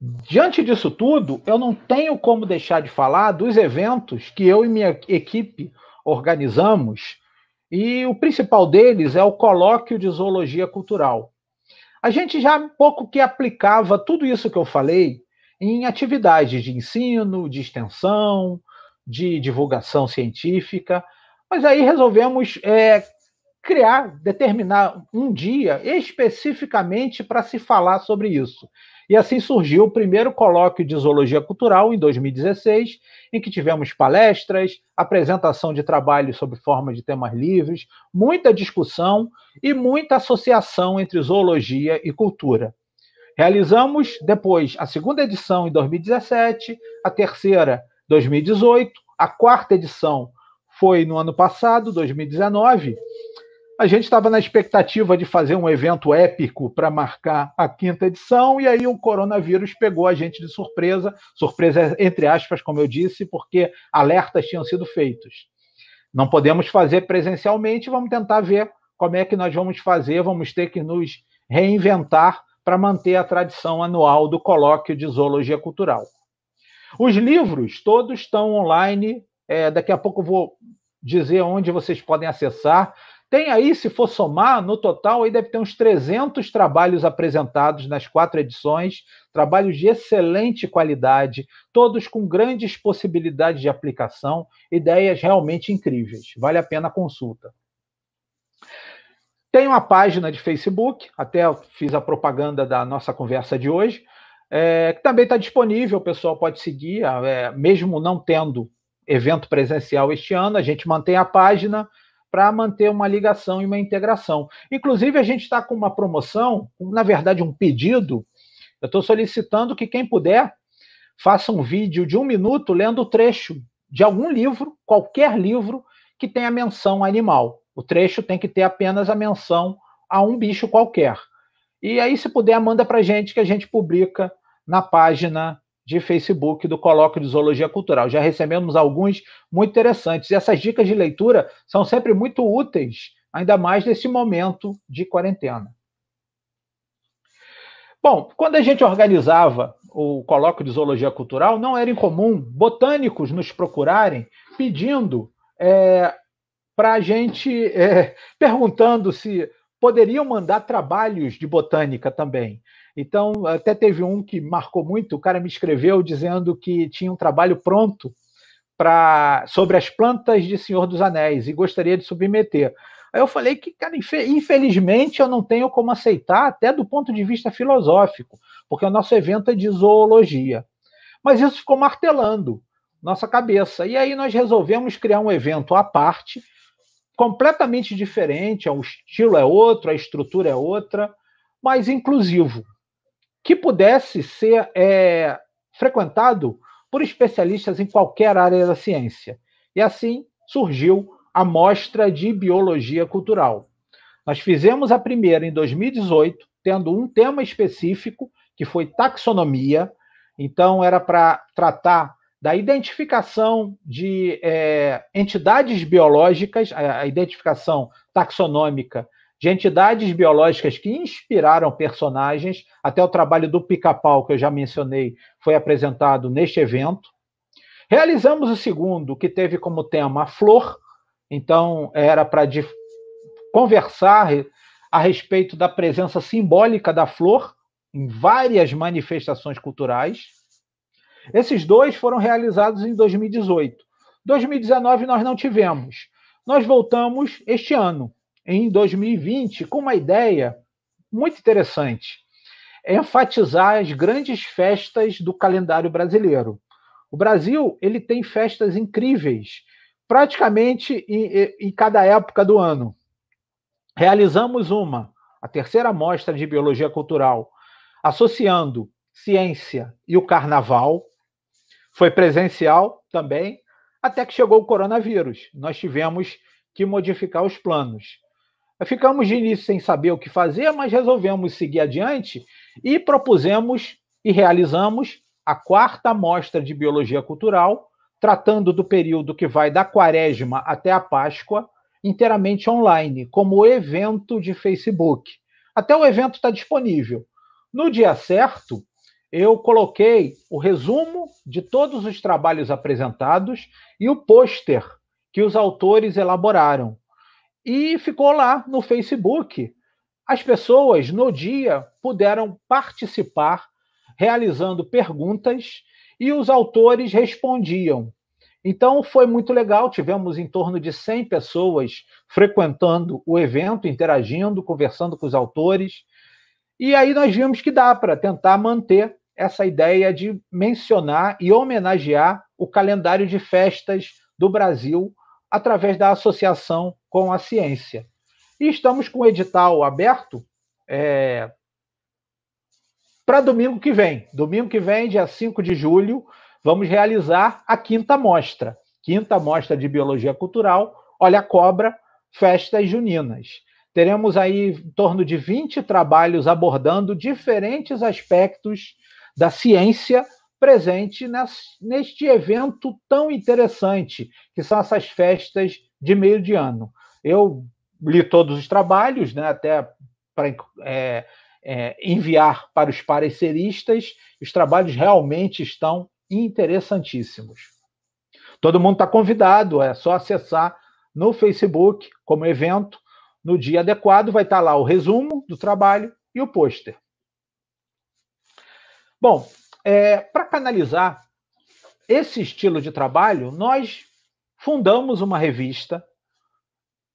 Diante disso tudo, eu não tenho como deixar de falar dos eventos que eu e minha equipe organizamos, e o principal deles é o Colóquio de Zoologia Cultural. A gente já um pouco que aplicava tudo isso que eu falei em atividades de ensino, de extensão, de divulgação científica, mas aí resolvemos é, criar, determinar um dia especificamente para se falar sobre isso. E assim surgiu o primeiro colóquio de zoologia cultural em 2016, em que tivemos palestras, apresentação de trabalhos sob forma de temas livres, muita discussão e muita associação entre zoologia e cultura. Realizamos depois a segunda edição em 2017, a terceira 2018, a quarta edição foi no ano passado, 2019, a gente estava na expectativa de fazer um evento épico para marcar a quinta edição, e aí o coronavírus pegou a gente de surpresa surpresa entre aspas, como eu disse, porque alertas tinham sido feitos. Não podemos fazer presencialmente, vamos tentar ver como é que nós vamos fazer, vamos ter que nos reinventar para manter a tradição anual do colóquio de zoologia cultural. Os livros todos estão online. É, daqui a pouco vou dizer onde vocês podem acessar. Tem aí, se for somar, no total, aí deve ter uns 300 trabalhos apresentados nas quatro edições, trabalhos de excelente qualidade, todos com grandes possibilidades de aplicação, ideias realmente incríveis. Vale a pena a consulta. Tem uma página de Facebook, até fiz a propaganda da nossa conversa de hoje, é, que também está disponível, o pessoal pode seguir, é, mesmo não tendo evento presencial este ano, a gente mantém a página para manter uma ligação e uma integração. Inclusive, a gente está com uma promoção, na verdade, um pedido. Eu estou solicitando que quem puder faça um vídeo de um minuto lendo o trecho de algum livro, qualquer livro, que tenha menção animal. O trecho tem que ter apenas a menção a um bicho qualquer. E aí, se puder, manda para a gente que a gente publica na página de Facebook do Colóquio de Zoologia Cultural. Já recebemos alguns muito interessantes. E essas dicas de leitura são sempre muito úteis, ainda mais nesse momento de quarentena. Bom, quando a gente organizava o Colóquio de Zoologia Cultural, não era incomum botânicos nos procurarem pedindo é, para a gente, é, perguntando se poderiam mandar trabalhos de botânica também. Então, até teve um que marcou muito, o cara me escreveu dizendo que tinha um trabalho pronto para sobre as plantas de Senhor dos Anéis e gostaria de submeter. Aí eu falei que, cara, infelizmente eu não tenho como aceitar, até do ponto de vista filosófico, porque o nosso evento é de zoologia. Mas isso ficou martelando nossa cabeça. E aí nós resolvemos criar um evento à parte, completamente diferente, o é estilo é outro, a estrutura é outra, mas inclusivo que pudesse ser é, frequentado por especialistas em qualquer área da ciência. E assim surgiu a Mostra de Biologia Cultural. Nós fizemos a primeira em 2018, tendo um tema específico, que foi taxonomia. Então, era para tratar da identificação de é, entidades biológicas, a identificação taxonômica de entidades biológicas que inspiraram personagens. Até o trabalho do Pica-Pau, que eu já mencionei, foi apresentado neste evento. Realizamos o segundo, que teve como tema a flor, então era para conversar a respeito da presença simbólica da flor em várias manifestações culturais. Esses dois foram realizados em 2018. 2019 nós não tivemos. Nós voltamos este ano, em 2020 com uma ideia muito interessante: é enfatizar as grandes festas do calendário brasileiro. O Brasil ele tem festas incríveis, praticamente em, em cada época do ano. Realizamos uma, a terceira mostra de biologia cultural, associando ciência e o carnaval. Foi presencial também, até que chegou o coronavírus. Nós tivemos que modificar os planos. Ficamos de início sem saber o que fazer, mas resolvemos seguir adiante e propusemos e realizamos a quarta mostra de biologia cultural, tratando do período que vai da Quaresma até a Páscoa, inteiramente online, como evento de Facebook. Até o evento está disponível. No dia certo, eu coloquei o resumo de todos os trabalhos apresentados e o pôster que os autores elaboraram e ficou lá no Facebook. As pessoas no dia puderam participar realizando perguntas e os autores respondiam. Então foi muito legal, tivemos em torno de 100 pessoas frequentando o evento, interagindo, conversando com os autores. E aí nós vimos que dá para tentar manter essa ideia de mencionar e homenagear o calendário de festas do Brasil através da associação com a ciência. E estamos com o edital aberto é, para domingo que vem. Domingo que vem, dia 5 de julho, vamos realizar a quinta mostra. Quinta mostra de Biologia Cultural, Olha a Cobra, Festas Juninas. Teremos aí em torno de 20 trabalhos abordando diferentes aspectos da ciência presente neste evento tão interessante, que são essas festas de meio de ano. Eu li todos os trabalhos, né, até para é, é, enviar para os pareceristas, os trabalhos realmente estão interessantíssimos. Todo mundo está convidado, é só acessar no Facebook como evento. No dia adequado vai estar tá lá o resumo do trabalho e o pôster. Bom, é, para canalizar esse estilo de trabalho, nós fundamos uma revista,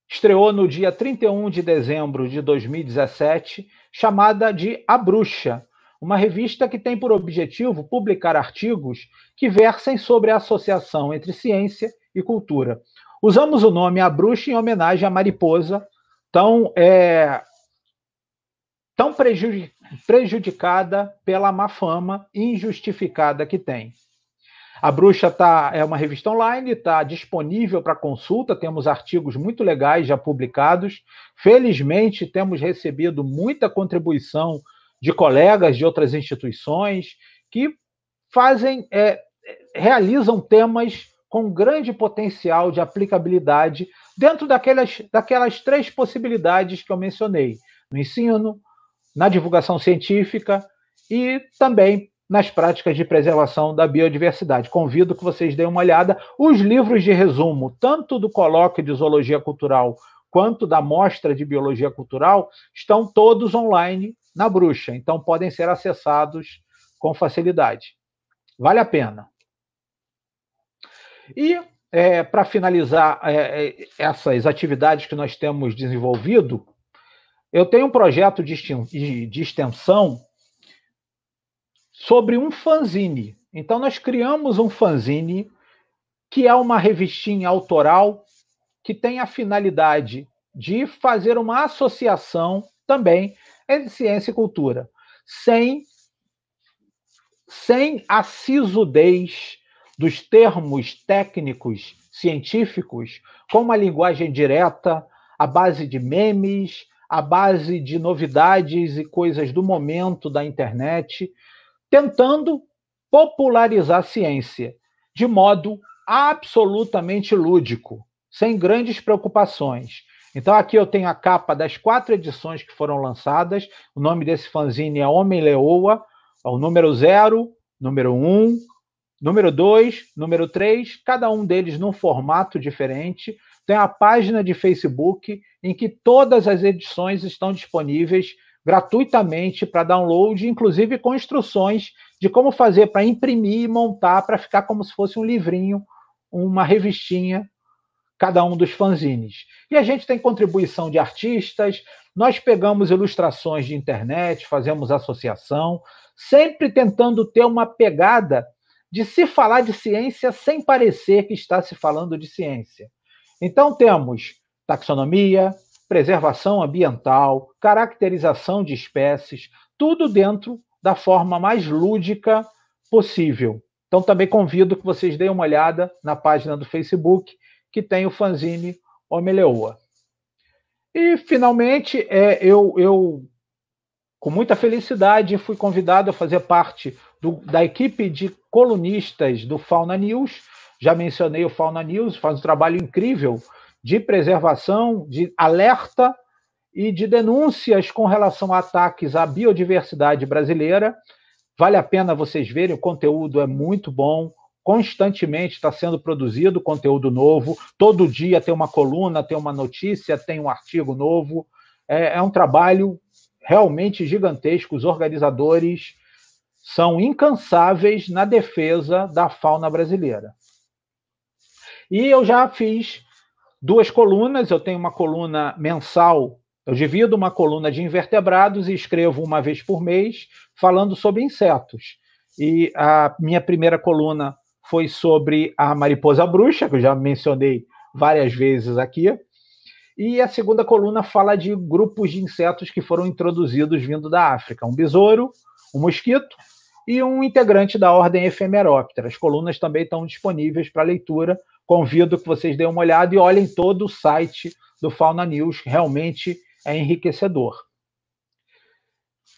estreou no dia 31 de dezembro de 2017, chamada de A Bruxa, uma revista que tem por objetivo publicar artigos que versem sobre a associação entre ciência e cultura. Usamos o nome A Bruxa em homenagem à mariposa, tão, é, tão prejudic prejudicada pela má fama injustificada que tem. A Bruxa tá, é uma revista online, está disponível para consulta, temos artigos muito legais já publicados. Felizmente, temos recebido muita contribuição de colegas de outras instituições que fazem, é, realizam temas com grande potencial de aplicabilidade dentro daquelas, daquelas três possibilidades que eu mencionei: no ensino, na divulgação científica e também nas práticas de preservação da biodiversidade. Convido que vocês deem uma olhada. Os livros de resumo, tanto do Colóquio de Zoologia Cultural quanto da Mostra de Biologia Cultural, estão todos online na Bruxa, então podem ser acessados com facilidade. Vale a pena. E, é, para finalizar é, é essas atividades que nós temos desenvolvido, eu tenho um projeto de extensão sobre um fanzine. Então, nós criamos um fanzine, que é uma revistinha autoral, que tem a finalidade de fazer uma associação também entre ciência e cultura, sem, sem a sisudez dos termos técnicos científicos, com uma linguagem direta, à base de memes, à base de novidades e coisas do momento da internet, tentando popularizar a ciência de modo absolutamente lúdico, sem grandes preocupações. Então aqui eu tenho a capa das quatro edições que foram lançadas. O nome desse fanzine é Homem Leoa, é o número 0, número 1, um, número 2, número 3, cada um deles num formato diferente, tem a página de Facebook em que todas as edições estão disponíveis gratuitamente para download, inclusive com instruções de como fazer para imprimir e montar para ficar como se fosse um livrinho, uma revistinha, cada um dos fanzines. E a gente tem contribuição de artistas, nós pegamos ilustrações de internet, fazemos associação, sempre tentando ter uma pegada de se falar de ciência sem parecer que está se falando de ciência. Então temos taxonomia, preservação ambiental, caracterização de espécies, tudo dentro da forma mais lúdica possível. Então também convido que vocês deem uma olhada na página do Facebook que tem o fanzine Homeleoa. E finalmente, é, eu, eu com muita felicidade fui convidado a fazer parte do, da equipe de colunistas do Fauna News já mencionei o Fauna News, faz um trabalho incrível de preservação, de alerta e de denúncias com relação a ataques à biodiversidade brasileira. Vale a pena vocês verem, o conteúdo é muito bom, constantemente está sendo produzido conteúdo novo, todo dia tem uma coluna, tem uma notícia, tem um artigo novo. É, é um trabalho realmente gigantesco, os organizadores são incansáveis na defesa da fauna brasileira. E eu já fiz duas colunas, eu tenho uma coluna mensal, eu divido uma coluna de invertebrados e escrevo uma vez por mês falando sobre insetos. E a minha primeira coluna foi sobre a mariposa bruxa, que eu já mencionei várias vezes aqui. E a segunda coluna fala de grupos de insetos que foram introduzidos vindo da África: um besouro, um mosquito e um integrante da ordem Efemeróptera. As colunas também estão disponíveis para leitura Convido que vocês deem uma olhada e olhem todo o site do Fauna News, realmente é enriquecedor.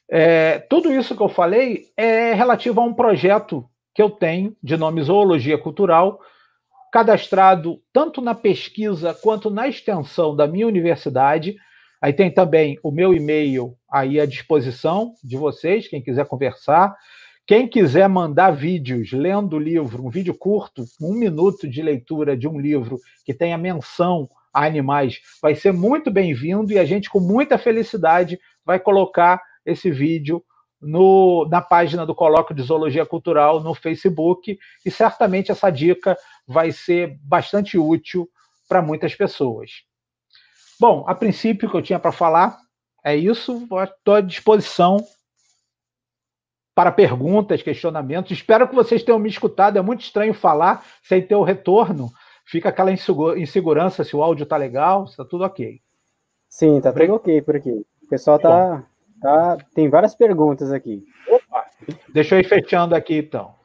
É, tudo isso que eu falei é relativo a um projeto que eu tenho de nome Zoologia Cultural, cadastrado tanto na pesquisa quanto na extensão da minha universidade. Aí tem também o meu e-mail aí à disposição de vocês, quem quiser conversar. Quem quiser mandar vídeos lendo o livro, um vídeo curto, um minuto de leitura de um livro que tenha menção a animais, vai ser muito bem-vindo e a gente, com muita felicidade, vai colocar esse vídeo no, na página do Colóquio de Zoologia Cultural no Facebook e certamente essa dica vai ser bastante útil para muitas pessoas. Bom, a princípio que eu tinha para falar é isso. Estou à disposição para perguntas, questionamentos. Espero que vocês tenham me escutado. É muito estranho falar sem ter o retorno. Fica aquela insegurança se o áudio está legal, se está tudo ok. Sim, está tudo ok por aqui. O pessoal tá, tá, tem várias perguntas aqui. Opa. Deixa eu ir fechando aqui, então.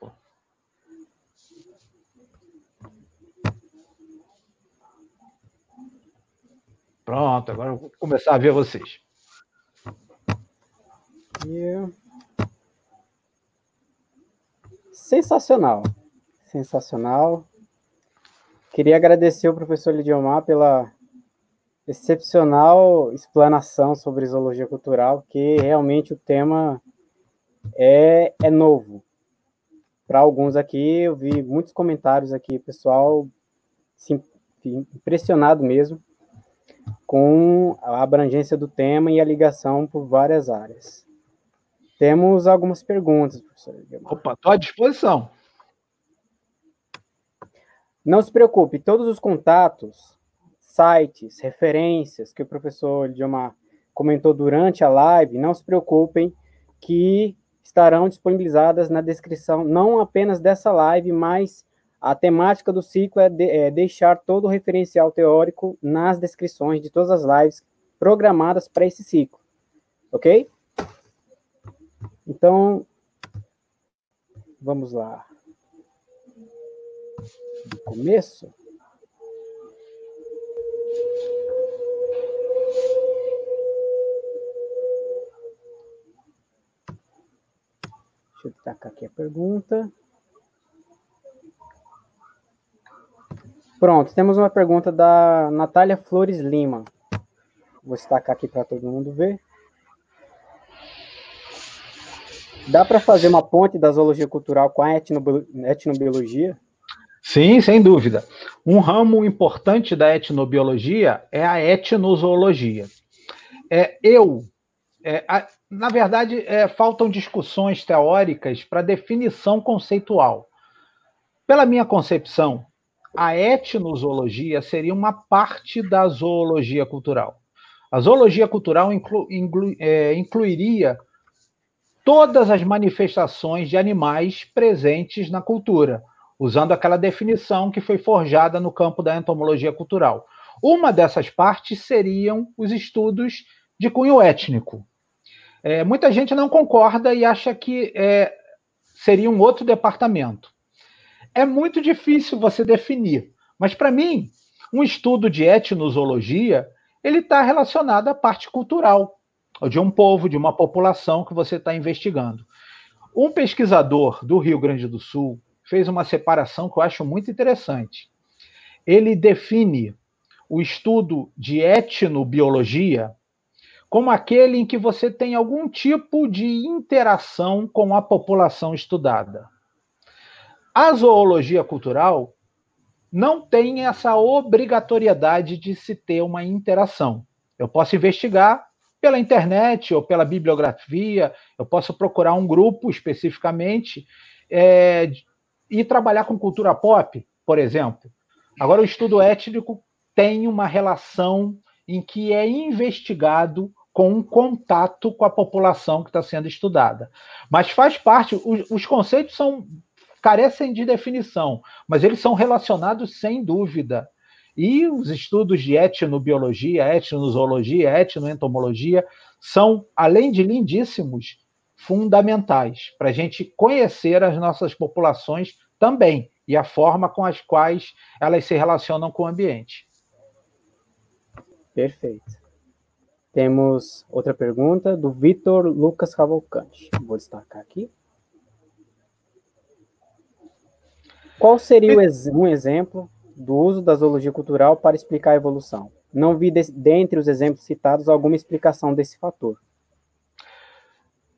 Pronto, agora eu vou começar a ver vocês. Yeah. sensacional. Sensacional. Queria agradecer ao professor Lidiomar pela excepcional explanação sobre zoologia cultural, que realmente o tema é, é novo. Para alguns aqui, eu vi muitos comentários aqui, pessoal sim, impressionado mesmo com a abrangência do tema e a ligação por várias áreas. Temos algumas perguntas, professor. Opa, estou à disposição. Não se preocupe, todos os contatos, sites, referências que o professor Diomar comentou durante a live, não se preocupem que estarão disponibilizadas na descrição, não apenas dessa live, mas a temática do ciclo é, de, é deixar todo o referencial teórico nas descrições de todas as lives programadas para esse ciclo, ok? Então, vamos lá. Do começo. Deixa eu tacar aqui a pergunta. Pronto, temos uma pergunta da Natália Flores Lima. Vou destacar aqui para todo mundo ver. Dá para fazer uma ponte da zoologia cultural com a etnobiologia? Sim, sem dúvida. Um ramo importante da etnobiologia é a etnozoologia. É, eu, é, a, na verdade, é, faltam discussões teóricas para definição conceitual. Pela minha concepção, a etnozoologia seria uma parte da zoologia cultural. A zoologia cultural inclu, inclu, é, incluiria todas as manifestações de animais presentes na cultura, usando aquela definição que foi forjada no campo da entomologia cultural. Uma dessas partes seriam os estudos de cunho étnico. É, muita gente não concorda e acha que é, seria um outro departamento. É muito difícil você definir, mas para mim, um estudo de etnozoologia ele está relacionado à parte cultural, de um povo, de uma população que você está investigando. Um pesquisador do Rio Grande do Sul fez uma separação que eu acho muito interessante. Ele define o estudo de etnobiologia como aquele em que você tem algum tipo de interação com a população estudada. A zoologia cultural não tem essa obrigatoriedade de se ter uma interação. Eu posso investigar pela internet ou pela bibliografia, eu posso procurar um grupo especificamente é, e trabalhar com cultura pop, por exemplo. Agora, o estudo étnico tem uma relação em que é investigado com um contato com a população que está sendo estudada. Mas faz parte, os, os conceitos são carecem de definição, mas eles são relacionados sem dúvida e os estudos de etnobiologia, etnozoologia, etnoentomologia são, além de lindíssimos, fundamentais para a gente conhecer as nossas populações também e a forma com as quais elas se relacionam com o ambiente. Perfeito. Temos outra pergunta do Vitor Lucas Cavalcante. Vou destacar aqui. Qual seria um exemplo do uso da zoologia cultural para explicar a evolução. Não vi de, dentre os exemplos citados alguma explicação desse fator.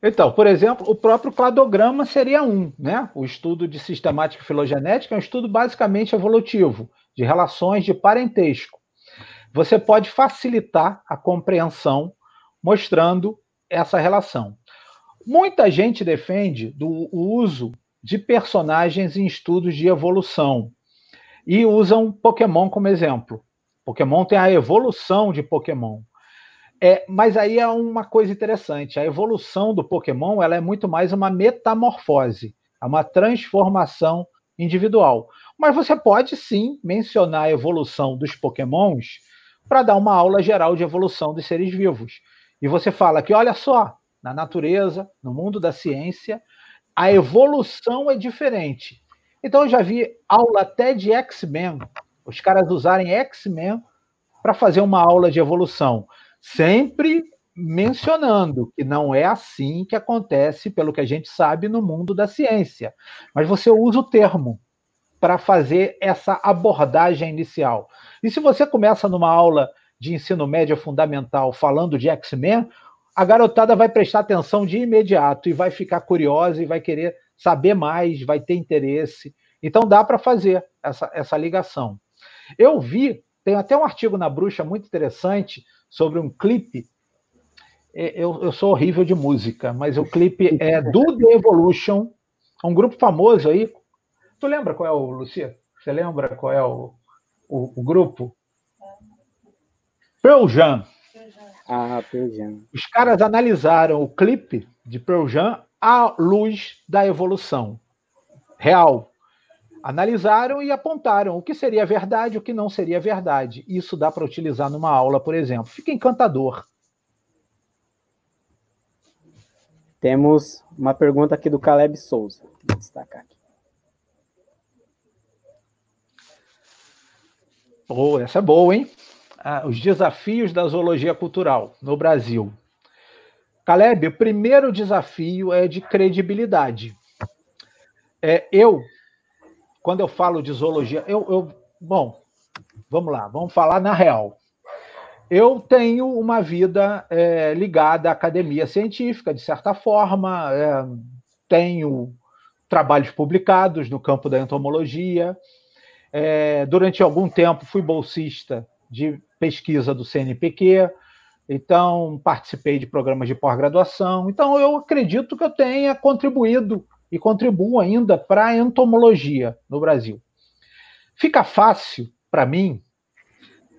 Então, por exemplo, o próprio cladograma seria um, né? O estudo de sistemática filogenética é um estudo basicamente evolutivo, de relações de parentesco. Você pode facilitar a compreensão mostrando essa relação. Muita gente defende do, o uso de personagens em estudos de evolução e usam Pokémon como exemplo. Pokémon tem a evolução de Pokémon. É, mas aí é uma coisa interessante. A evolução do Pokémon ela é muito mais uma metamorfose, é uma transformação individual. Mas você pode sim mencionar a evolução dos Pokémons para dar uma aula geral de evolução dos seres vivos. E você fala que, olha só, na natureza, no mundo da ciência, a evolução é diferente. Então eu já vi aula até de X-Men, os caras usarem X-Men para fazer uma aula de evolução, sempre mencionando que não é assim que acontece, pelo que a gente sabe, no mundo da ciência. Mas você usa o termo para fazer essa abordagem inicial. E se você começa numa aula de ensino médio fundamental falando de X-Men, a garotada vai prestar atenção de imediato e vai ficar curiosa e vai querer saber mais, vai ter interesse. Então dá para fazer essa, essa ligação. Eu vi, tem até um artigo na Bruxa muito interessante sobre um clipe. Eu, eu sou horrível de música, mas o clipe é do The Evolution, um grupo famoso aí. Tu lembra qual é o, Lucia? Você lembra qual é o, o, o grupo? Pearl Jam. Ah, Pearl Jam. Os caras analisaram o clipe de Pearl Jam à luz da evolução real. Analisaram e apontaram o que seria verdade, o que não seria verdade. Isso dá para utilizar numa aula, por exemplo. Fica encantador. Temos uma pergunta aqui do Caleb Souza. Vou destacar aqui. Oh, essa é boa, hein? Ah, os desafios da zoologia cultural no Brasil. Caleb, o primeiro desafio é de credibilidade. É, eu, quando eu falo de zoologia, eu, eu, bom, vamos lá, vamos falar na real. Eu tenho uma vida é, ligada à academia científica, de certa forma, é, tenho trabalhos publicados no campo da entomologia. É, durante algum tempo fui bolsista de pesquisa do CNPq, então participei de programas de pós-graduação. Então eu acredito que eu tenha contribuído e contribuo ainda para a entomologia no Brasil. Fica fácil para mim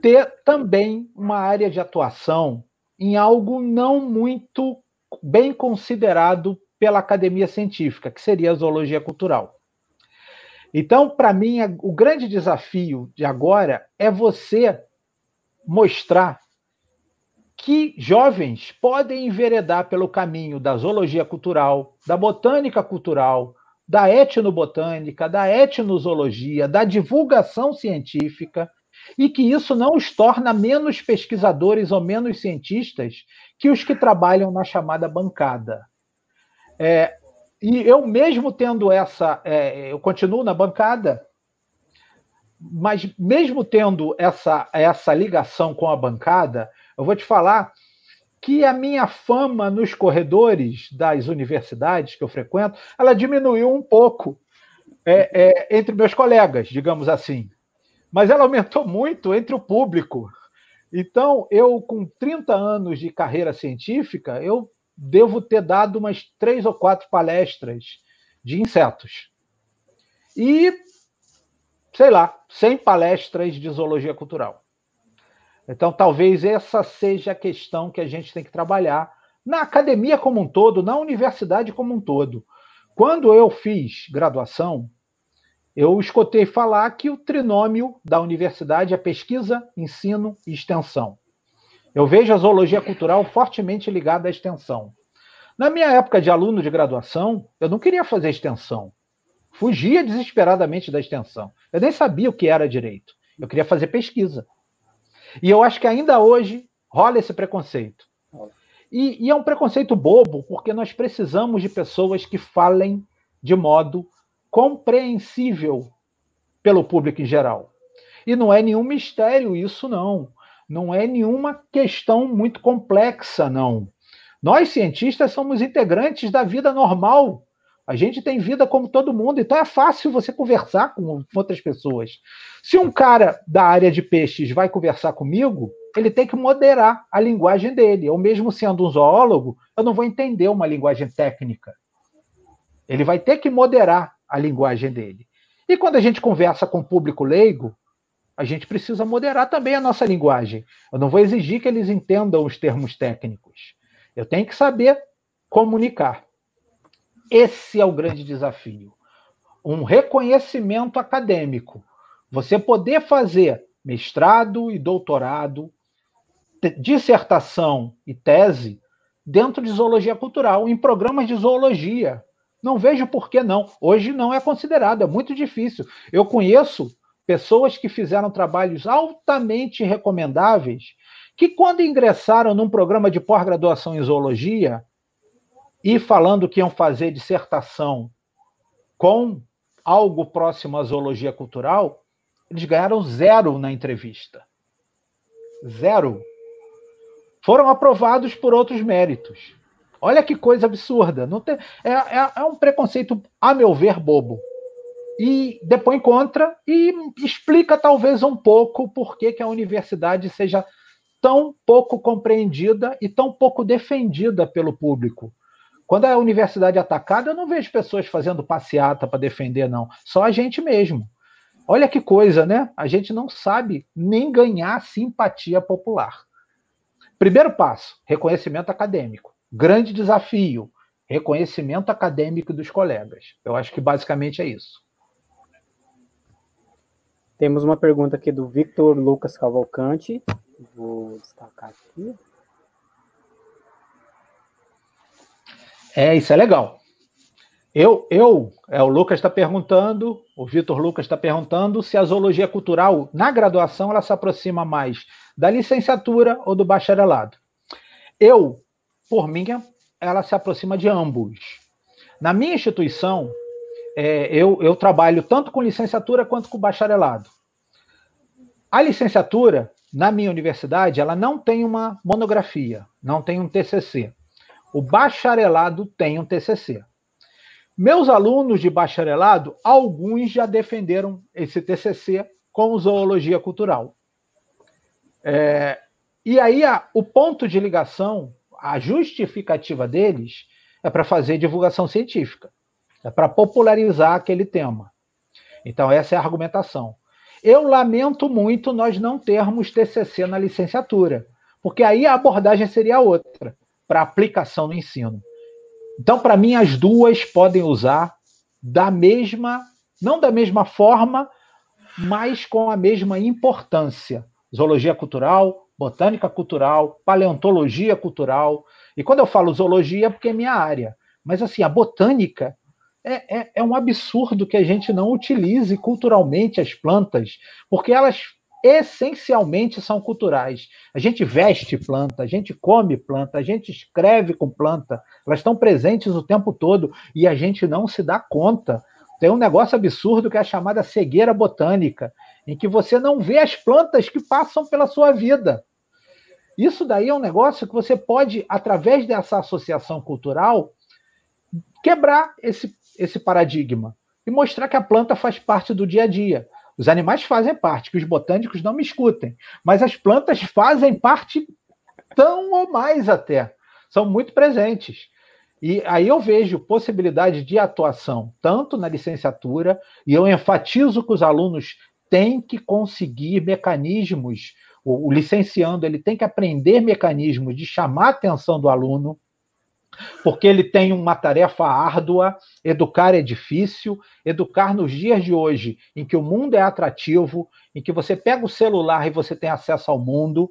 ter também uma área de atuação em algo não muito bem considerado pela academia científica, que seria a zoologia cultural. Então, para mim, o grande desafio de agora é você mostrar que jovens podem enveredar pelo caminho da zoologia cultural, da botânica cultural, da etnobotânica, da etnozoologia, da divulgação científica, e que isso não os torna menos pesquisadores ou menos cientistas que os que trabalham na chamada bancada. É, e eu mesmo tendo essa, é, eu continuo na bancada, mas mesmo tendo essa, essa ligação com a bancada, eu vou te falar que a minha fama nos corredores das universidades que eu frequento, ela diminuiu um pouco é, é, entre meus colegas, digamos assim. Mas ela aumentou muito entre o público. Então, eu, com 30 anos de carreira científica, eu devo ter dado umas três ou quatro palestras de insetos. E, sei lá, 100 palestras de zoologia cultural. Então, talvez essa seja a questão que a gente tem que trabalhar na academia como um todo, na universidade como um todo. Quando eu fiz graduação, eu escutei falar que o trinômio da universidade é pesquisa, ensino e extensão. Eu vejo a zoologia cultural fortemente ligada à extensão. Na minha época de aluno de graduação, eu não queria fazer extensão. Fugia desesperadamente da extensão. Eu nem sabia o que era direito. Eu queria fazer pesquisa. E eu acho que ainda hoje rola esse preconceito. E, e, é um preconceito bobo, porque nós precisamos de pessoas que falem de modo compreensível pelo público em geral. E não é nenhum mistério isso, não. Não é nenhuma questão muito complexa, não. Nós, cientistas, somos integrantes da vida normal a gente tem vida como todo mundo, então é fácil você conversar com outras pessoas. Se um cara da área de peixes vai conversar comigo, ele tem que moderar a linguagem dele. Eu, mesmo sendo um zoólogo, eu não vou entender uma linguagem técnica. Ele vai ter que moderar a linguagem dele. E quando a gente conversa com o público leigo, a gente precisa moderar também a nossa linguagem. Eu não vou exigir que eles entendam os termos técnicos. Eu tenho que saber comunicar. Esse é o grande desafio. Um reconhecimento acadêmico. Você poder fazer mestrado e doutorado, dissertação e tese dentro de zoologia cultural, em programas de zoologia. Não vejo por que não. Hoje não é considerado, é muito difícil. Eu conheço pessoas que fizeram trabalhos altamente recomendáveis, que quando ingressaram num programa de pós-graduação em zoologia, e falando que iam fazer dissertação com algo próximo à zoologia cultural, eles ganharam zero na entrevista. Zero. Foram aprovados por outros méritos. Olha que coisa absurda. Não tem, é, é, é um preconceito, a meu ver, bobo. E depois encontra e explica, talvez, um pouco por que, que a universidade seja tão pouco compreendida e tão pouco defendida pelo público. Quando a universidade é atacada, eu não vejo pessoas fazendo passeata para defender, não. Só a gente mesmo. Olha que coisa, né? A gente não sabe nem ganhar simpatia popular. Primeiro passo: reconhecimento acadêmico. Grande desafio: reconhecimento acadêmico dos colegas. Eu acho que basicamente é isso. Temos uma pergunta aqui do Victor Lucas Cavalcante. Vou destacar aqui. É, isso é legal. Eu, eu, é, o Lucas está perguntando, o Vitor Lucas está perguntando se a zoologia cultural na graduação ela se aproxima mais da licenciatura ou do bacharelado. Eu, por mim, ela se aproxima de ambos. Na minha instituição, é, eu, eu trabalho tanto com licenciatura quanto com bacharelado. A licenciatura, na minha universidade, ela não tem uma monografia, não tem um TCC. O bacharelado tem um TCC. Meus alunos de bacharelado, alguns já defenderam esse TCC com zoologia cultural. É, e aí a, o ponto de ligação, a justificativa deles é para fazer divulgação científica, é para popularizar aquele tema. Então essa é a argumentação. Eu lamento muito nós não termos TCC na licenciatura, porque aí a abordagem seria outra para aplicação no ensino. Então, para mim, as duas podem usar da mesma, não da mesma forma, mas com a mesma importância. Zoologia cultural, botânica cultural, paleontologia cultural. E quando eu falo zoologia, é porque é minha área. Mas, assim, a botânica é, é, é um absurdo que a gente não utilize culturalmente as plantas, porque elas essencialmente são culturais. A gente veste planta, a gente come planta, a gente escreve com planta, elas estão presentes o tempo todo e a gente não se dá conta. Tem um negócio absurdo que é a chamada cegueira botânica, em que você não vê as plantas que passam pela sua vida. Isso daí é um negócio que você pode, através dessa associação cultural, quebrar esse, esse paradigma e mostrar que a planta faz parte do dia a dia. Os animais fazem parte, que os botânicos não me escutem, mas as plantas fazem parte tão ou mais até. São muito presentes. E aí eu vejo possibilidade de atuação, tanto na licenciatura, e eu enfatizo que os alunos têm que conseguir mecanismos, o licenciando ele tem que aprender mecanismos de chamar a atenção do aluno, porque ele tem uma tarefa árdua. Educar é difícil. Educar nos dias de hoje, em que o mundo é atrativo, em que você pega o celular e você tem acesso ao mundo,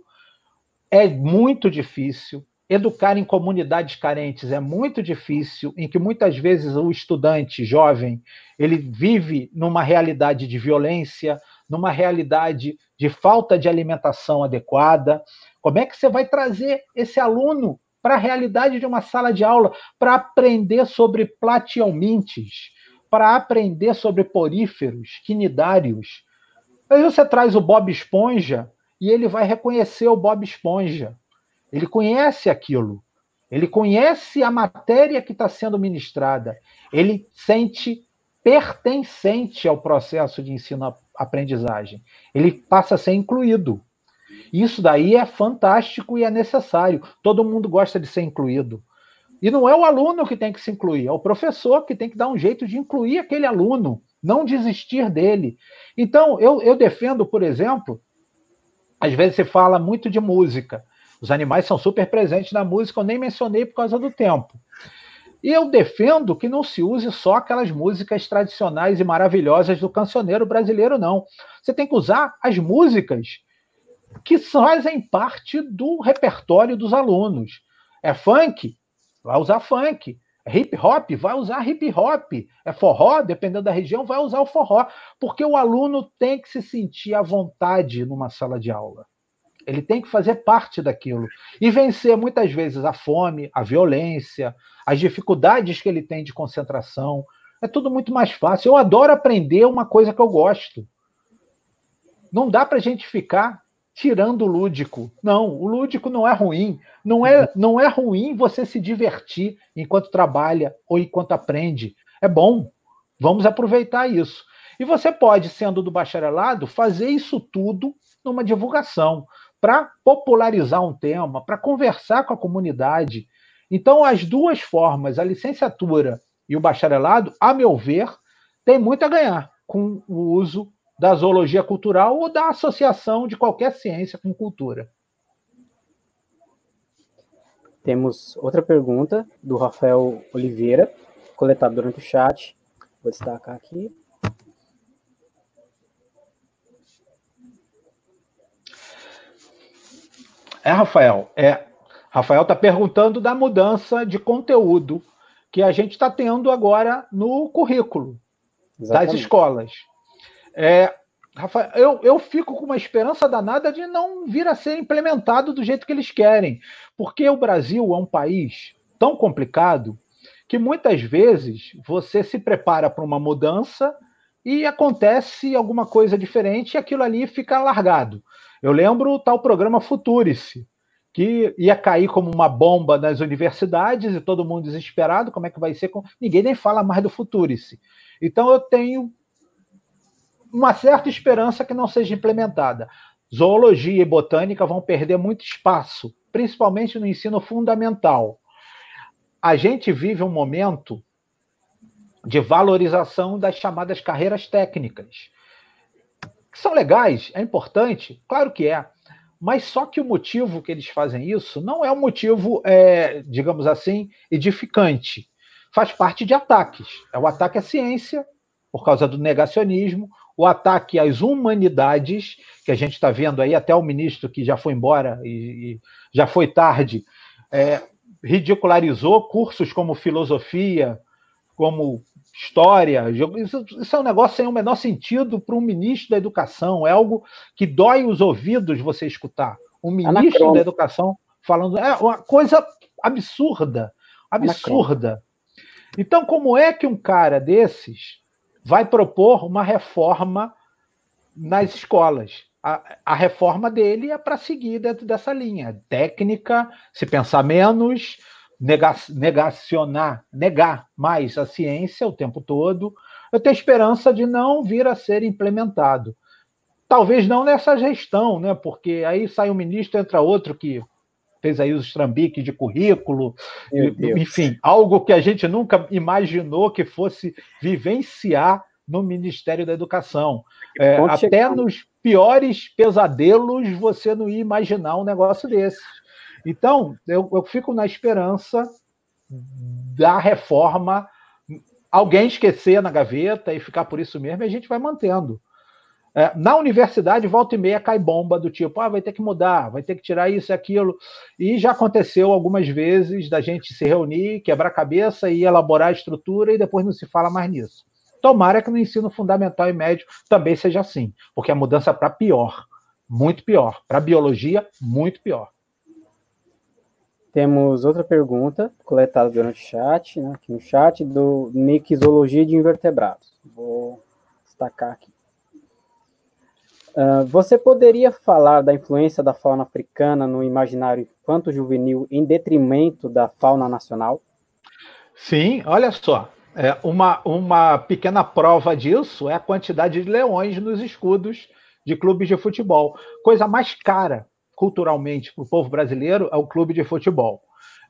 é muito difícil. Educar em comunidades carentes é muito difícil, em que muitas vezes o estudante jovem ele vive numa realidade de violência, numa realidade de falta de alimentação adequada. Como é que você vai trazer esse aluno para a realidade de uma sala de aula, para aprender sobre platiomintes, para aprender sobre poríferos, quinidários. Aí você traz o Bob Esponja e ele vai reconhecer o Bob Esponja. Ele conhece aquilo. Ele conhece a matéria que está sendo ministrada. Ele sente pertencente ao processo de ensino-aprendizagem. Ele passa a ser incluído. Isso daí é fantástico e é necessário. Todo mundo gosta de ser incluído. E não é o aluno que tem que se incluir, é o professor que tem que dar um jeito de incluir aquele aluno, não desistir dele. Então, eu, eu defendo, por exemplo, às vezes se fala muito de música. Os animais são super presentes na música, eu nem mencionei por causa do tempo. E eu defendo que não se use só aquelas músicas tradicionais e maravilhosas do cancioneiro brasileiro, não. Você tem que usar as músicas que fazem parte do repertório dos alunos. É funk? Vai usar funk. É hip hop? Vai usar hip hop. É forró? Dependendo da região, vai usar o forró. Porque o aluno tem que se sentir à vontade numa sala de aula. Ele tem que fazer parte daquilo. E vencer, muitas vezes, a fome, a violência, as dificuldades que ele tem de concentração. É tudo muito mais fácil. Eu adoro aprender uma coisa que eu gosto. Não dá para a gente ficar tirando o lúdico. Não, o lúdico não é ruim. Não é, uhum. não é ruim você se divertir enquanto trabalha ou enquanto aprende. É bom. Vamos aproveitar isso. E você pode, sendo do bacharelado, fazer isso tudo numa divulgação para popularizar um tema, para conversar com a comunidade. Então, as duas formas, a licenciatura e o bacharelado, a meu ver, têm muito a ganhar com o uso da zoologia cultural ou da associação de qualquer ciência com cultura. Temos outra pergunta do Rafael Oliveira, coletado durante o chat. Vou destacar aqui. É, Rafael. É. Rafael está perguntando da mudança de conteúdo que a gente está tendo agora no currículo Exatamente. das escolas. É, Rafael, eu, eu fico com uma esperança danada de não vir a ser implementado do jeito que eles querem, porque o Brasil é um país tão complicado que muitas vezes você se prepara para uma mudança e acontece alguma coisa diferente e aquilo ali fica largado. Eu lembro tal programa Futurice, que ia cair como uma bomba nas universidades e todo mundo desesperado, como é que vai ser? Ninguém nem fala mais do Futurice. Então eu tenho uma certa esperança que não seja implementada. Zoologia e botânica vão perder muito espaço, principalmente no ensino fundamental. A gente vive um momento de valorização das chamadas carreiras técnicas, que são legais, é importante, claro que é, mas só que o motivo que eles fazem isso não é um motivo, é, digamos assim, edificante. Faz parte de ataques. É o ataque à ciência, por causa do negacionismo, o ataque às humanidades, que a gente está vendo aí, até o ministro que já foi embora e, e já foi tarde, é, ridicularizou cursos como filosofia, como história. Isso, isso é um negócio sem o menor sentido para um ministro da educação, é algo que dói os ouvidos você escutar. Um ministro da educação falando. É uma coisa absurda, absurda. Então, como é que um cara desses vai propor uma reforma nas escolas. A, a reforma dele é para seguir dentro dessa linha técnica, se pensar menos, negar, negacionar, negar mais a ciência o tempo todo. Eu tenho esperança de não vir a ser implementado. Talvez não nessa gestão, né? Porque aí sai um ministro, entra outro que fez aí os trambiques de currículo, enfim, algo que a gente nunca imaginou que fosse vivenciar no Ministério da Educação. É, até nos piores pesadelos você não ia imaginar um negócio desse. Então, eu, eu fico na esperança da reforma alguém esquecer na gaveta e ficar por isso mesmo, e a gente vai mantendo. É, na universidade, volta e meia cai bomba do tipo, ah, vai ter que mudar, vai ter que tirar isso e aquilo. E já aconteceu algumas vezes da gente se reunir, quebrar cabeça e elaborar a estrutura e depois não se fala mais nisso. Tomara que no ensino fundamental e médio também seja assim, porque a mudança para pior, muito pior. Para biologia, muito pior. Temos outra pergunta coletada durante o chat, né, aqui no chat, do Nick Zoologia de Invertebrados. Vou destacar aqui. Ah, você poderia falar da influência da fauna africana no imaginário infanto-juvenil em detrimento da fauna nacional? Sim, olha só. É uma, uma pequena prova disso é a quantidade de leões nos escudos de clubes de futebol. Coisa mais cara culturalmente para o povo brasileiro é o clube de futebol.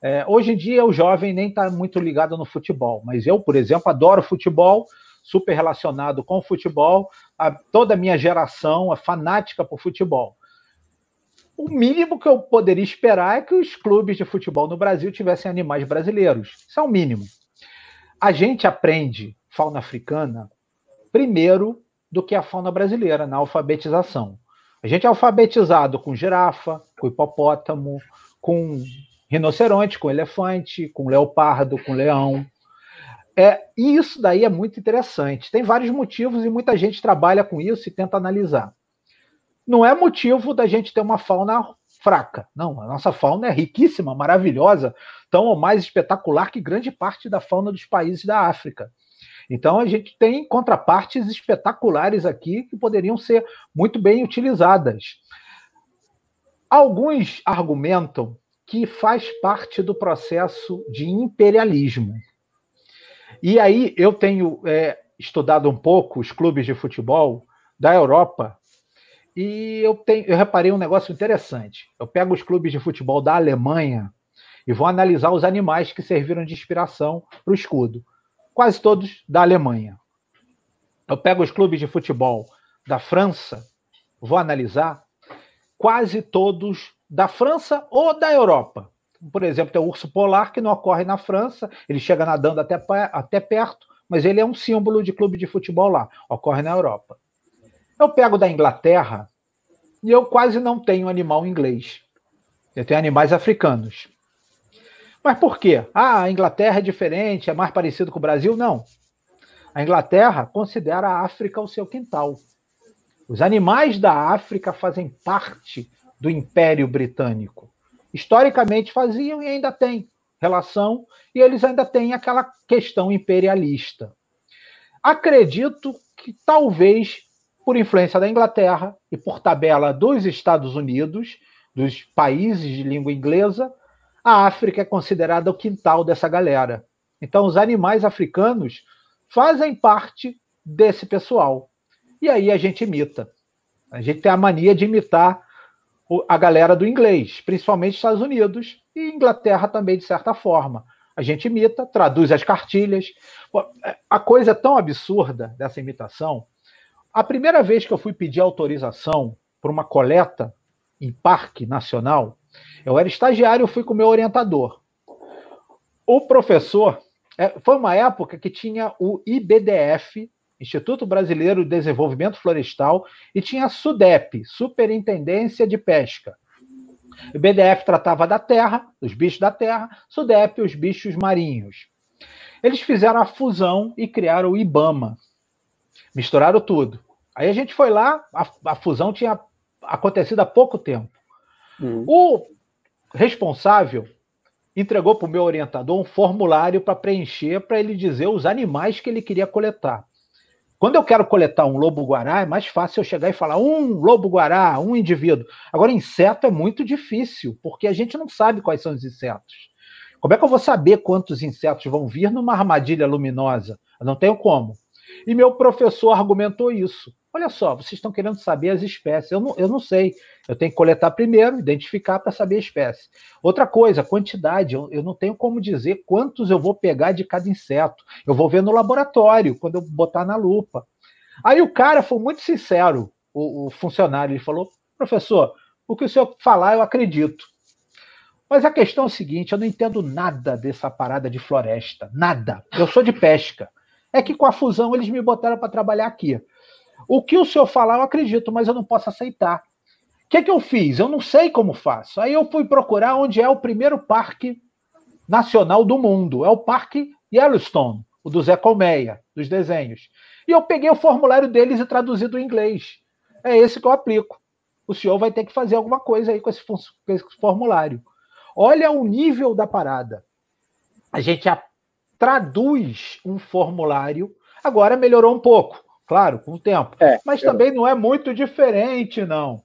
É, hoje em dia o jovem nem está muito ligado no futebol, mas eu, por exemplo, adoro futebol super relacionado com o futebol, a, toda a minha geração é fanática por futebol. O mínimo que eu poderia esperar é que os clubes de futebol no Brasil tivessem animais brasileiros. Isso é o mínimo. A gente aprende fauna africana primeiro do que a fauna brasileira na alfabetização. A gente é alfabetizado com girafa, com hipopótamo, com rinoceronte, com elefante, com leopardo, com leão. É, e isso daí é muito interessante. Tem vários motivos e muita gente trabalha com isso e tenta analisar. Não é motivo da gente ter uma fauna fraca. Não, a nossa fauna é riquíssima, maravilhosa, tão ou mais espetacular que grande parte da fauna dos países da África. Então a gente tem contrapartes espetaculares aqui que poderiam ser muito bem utilizadas. Alguns argumentam que faz parte do processo de imperialismo, e aí eu tenho é, estudado um pouco os clubes de futebol da Europa e eu, tenho, eu reparei um negócio interessante. Eu pego os clubes de futebol da Alemanha e vou analisar os animais que serviram de inspiração para o escudo. Quase todos da Alemanha. Eu pego os clubes de futebol da França, vou analisar quase todos da França ou da Europa por exemplo, tem o urso polar, que não ocorre na França, ele chega nadando até, até perto, mas ele é um símbolo de clube de futebol lá, ocorre na Europa. Eu pego da Inglaterra e eu quase não tenho animal inglês. Eu tenho animais africanos. Mas por quê? Ah, a Inglaterra é diferente, é mais parecido com o Brasil? Não. A Inglaterra considera a África o seu quintal. Os animais da África fazem parte do Império Britânico historicamente faziam e ainda têm relação, e eles ainda têm aquela questão imperialista. Acredito que talvez por influência da Inglaterra e por tabela dos Estados Unidos, dos países de língua inglesa, a África é considerada o quintal dessa galera. Então, os animais africanos fazem parte desse pessoal. E aí a gente imita. A gente tem a mania de imitar a galera do inglês, principalmente Estados Unidos e Inglaterra também, de certa forma. A gente imita, traduz as cartilhas. É, a coisa é tão absurda dessa imitação. A primeira vez que eu fui pedir autorização para uma coleta em parque nacional, eu era estagiário, eu fui com o meu orientador. O professor, é, foi uma época que tinha o IBDF, Instituto Brasileiro de Desenvolvimento Florestal, e tinha a SUDEP, Superintendência de Pesca. O BDF tratava da terra, dos bichos da terra, SUDEP, os bichos marinhos. Eles fizeram a fusão e criaram o IBAMA. Misturaram tudo. Aí a gente foi lá, a, a fusão tinha acontecido há pouco tempo. Hum. O responsável entregou para o meu orientador um formulário para preencher, para ele dizer os animais que ele queria coletar. Quando eu quero coletar um lobo-guará, é mais fácil eu chegar e falar um lobo-guará, um indivíduo. Agora, inseto é muito difícil, porque a gente não sabe quais são os insetos. Como é que eu vou saber quantos insetos vão vir numa armadilha luminosa? Eu não tenho como. E meu professor argumentou isso. Olha só, vocês estão querendo saber as espécies. Eu não, eu não sei. Eu tenho que coletar primeiro, identificar para saber a espécie. Outra coisa, quantidade. Eu, eu não tenho como dizer quantos eu vou pegar de cada inseto. Eu vou ver no laboratório, quando eu botar na lupa. Aí o cara foi muito sincero, o, o funcionário. Ele falou: professor, o que o senhor falar, eu acredito. Mas a questão é a seguinte: eu não entendo nada dessa parada de floresta, nada. Eu sou de pesca. É que com a fusão eles me botaram para trabalhar aqui. O que o senhor falar, eu acredito, mas eu não posso aceitar. O que, é que eu fiz? Eu não sei como faço. Aí eu fui procurar onde é o primeiro parque nacional do mundo. É o Parque Yellowstone, o do Zé Colmeia, dos desenhos. E eu peguei o formulário deles e traduzi do inglês. É esse que eu aplico. O senhor vai ter que fazer alguma coisa aí com esse, com esse formulário. Olha o nível da parada. A gente a, traduz um formulário, agora melhorou um pouco. Claro, com o tempo. É, Mas eu... É. também não é muito diferente, não.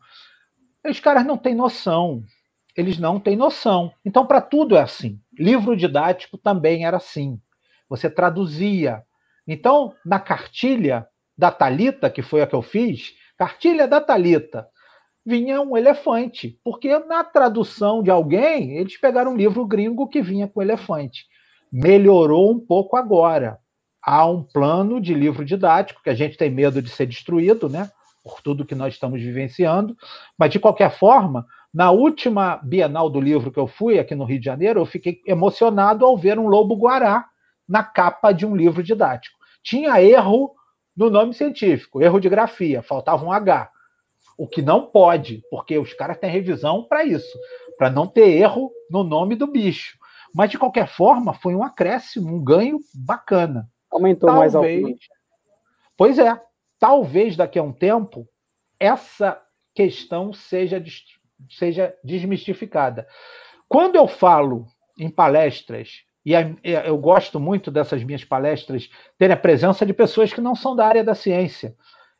Os caras não têm noção. Eles não têm noção. Então, para tudo é assim. Livro didático também era assim. Você traduzia. Então, na cartilha da Talita, que foi a que eu fiz, cartilha da Talita, vinha um elefante, porque na tradução de alguém, eles pegaram um livro gringo que vinha com elefante. Melhorou um pouco agora, há um plano de livro didático, que a gente tem medo de ser destruído, né? Por tudo que nós estamos vivenciando. Mas, de qualquer forma, na última Bienal do livro que eu fui, aqui no Rio de Janeiro, eu fiquei emocionado ao ver um lobo-guará na capa de um livro didático. Tinha erro no nome científico, erro de grafia, faltava um H. O que não pode, porque os caras têm revisão para isso, para não ter erro no nome do bicho. Mas, de qualquer forma, foi um acréscimo, um ganho bacana. Aumentou talvez, mais alguém. Pois é. Talvez daqui a um tempo essa questão seja, seja desmistificada. Quando eu falo em palestras, e eu gosto muito dessas minhas palestras, ter a presença de pessoas que não são da área da ciência.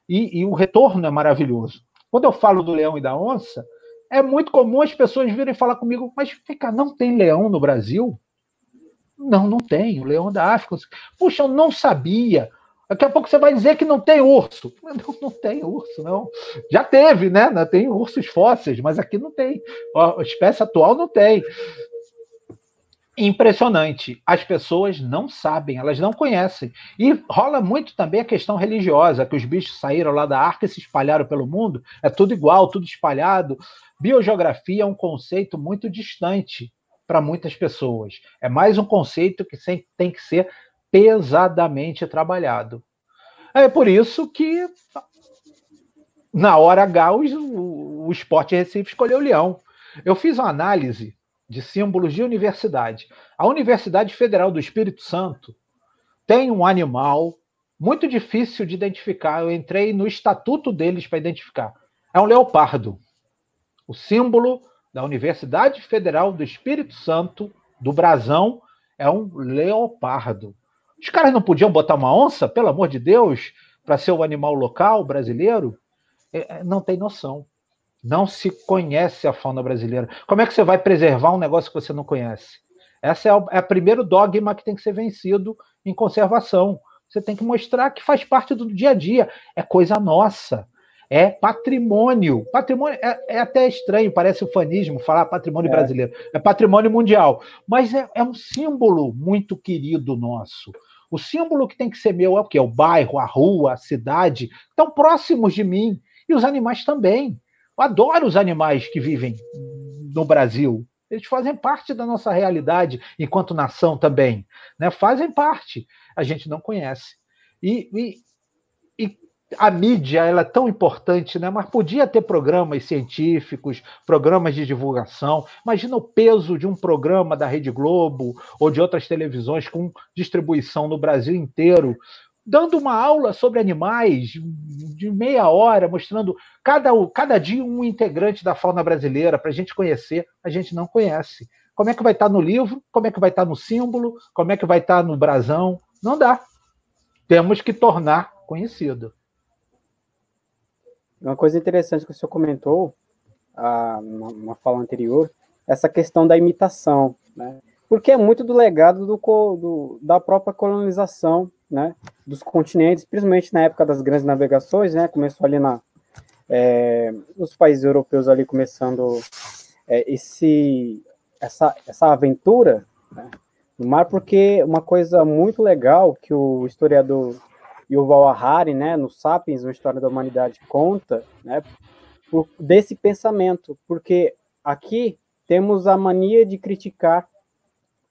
E, e o retorno é maravilhoso. Quando eu falo do leão e da onça, é muito comum as pessoas virem falar comigo, mas fica, não tem leão no Brasil? Não, não tem. O leão da África. Ah, assim. Puxa, eu não sabia. Daqui a pouco você vai dizer que não tem urso. Não, não tem urso, não. Já teve, né? Tem ursos fósseis, mas aqui não tem. A espécie atual não tem. Impressionante. As pessoas não sabem, elas não conhecem. E rola muito também a questão religiosa, que os bichos saíram lá da arca e se espalharam pelo mundo. É tudo igual, tudo espalhado. Biogeografia é um conceito muito distante para muitas pessoas. É mais um conceito que tem que ser pesadamente trabalhado. É por isso que, na hora H, o, o Esporte Recife escolheu o Leão. Eu fiz uma análise de símbolos de universidade. A Universidade Federal do Espírito Santo tem um animal muito difícil de identificar. Eu entrei no estatuto deles para identificar. É um leopardo. O símbolo da Universidade Federal do Espírito Santo, do Brasão, é um leopardo. Os caras não podiam botar uma onça, pelo amor de Deus, para ser um animal local brasileiro? É, é, não tem noção. Não se conhece a fauna brasileira. Como é que você vai preservar um negócio que você não conhece? Essa é o, é primeiro dogma que tem que ser vencido em conservação. Você tem que mostrar que faz parte do dia a dia, é coisa nossa é patrimônio. Patrimônio é, é até estranho, parece ufanismo falar patrimônio é. brasileiro. É patrimônio mundial. Mas é, é um símbolo muito querido nosso. O símbolo que tem que ser meu é o quê? É o bairro, a rua, a cidade, tão próximos de mim. E os animais também. Eu adoro os animais que vivem no Brasil. Eles fazem parte da nossa realidade enquanto nação também. Né? Fazem parte. A gente não conhece. E, e, a mídia ela é tão importante, né? mas podia ter programas científicos, programas de divulgação. Imagina o peso de um programa da Rede Globo ou de outras televisões com distribuição no Brasil inteiro, dando uma aula sobre animais de meia hora, mostrando cada, cada dia um integrante da fauna brasileira para a gente conhecer. A gente não conhece. Como é que vai estar tá no livro? Como é que vai estar tá no símbolo? Como é que vai estar tá no brasão? Não dá. Temos que tornar conhecido. Uma coisa interessante que o senhor comentou ah, numa fala anterior, essa questão da imitação, né? porque é muito do legado do, do, da própria colonização né, dos continentes, principalmente na época das grandes navegações, né, começou ali na, é, os países europeus ali começando é, esse, essa, essa aventura né, no mar, porque uma coisa muito legal que o historiador e Val Harari, né, no Sapiens, uma história da humanidade conta, né, por, desse pensamento, porque aqui temos a mania de criticar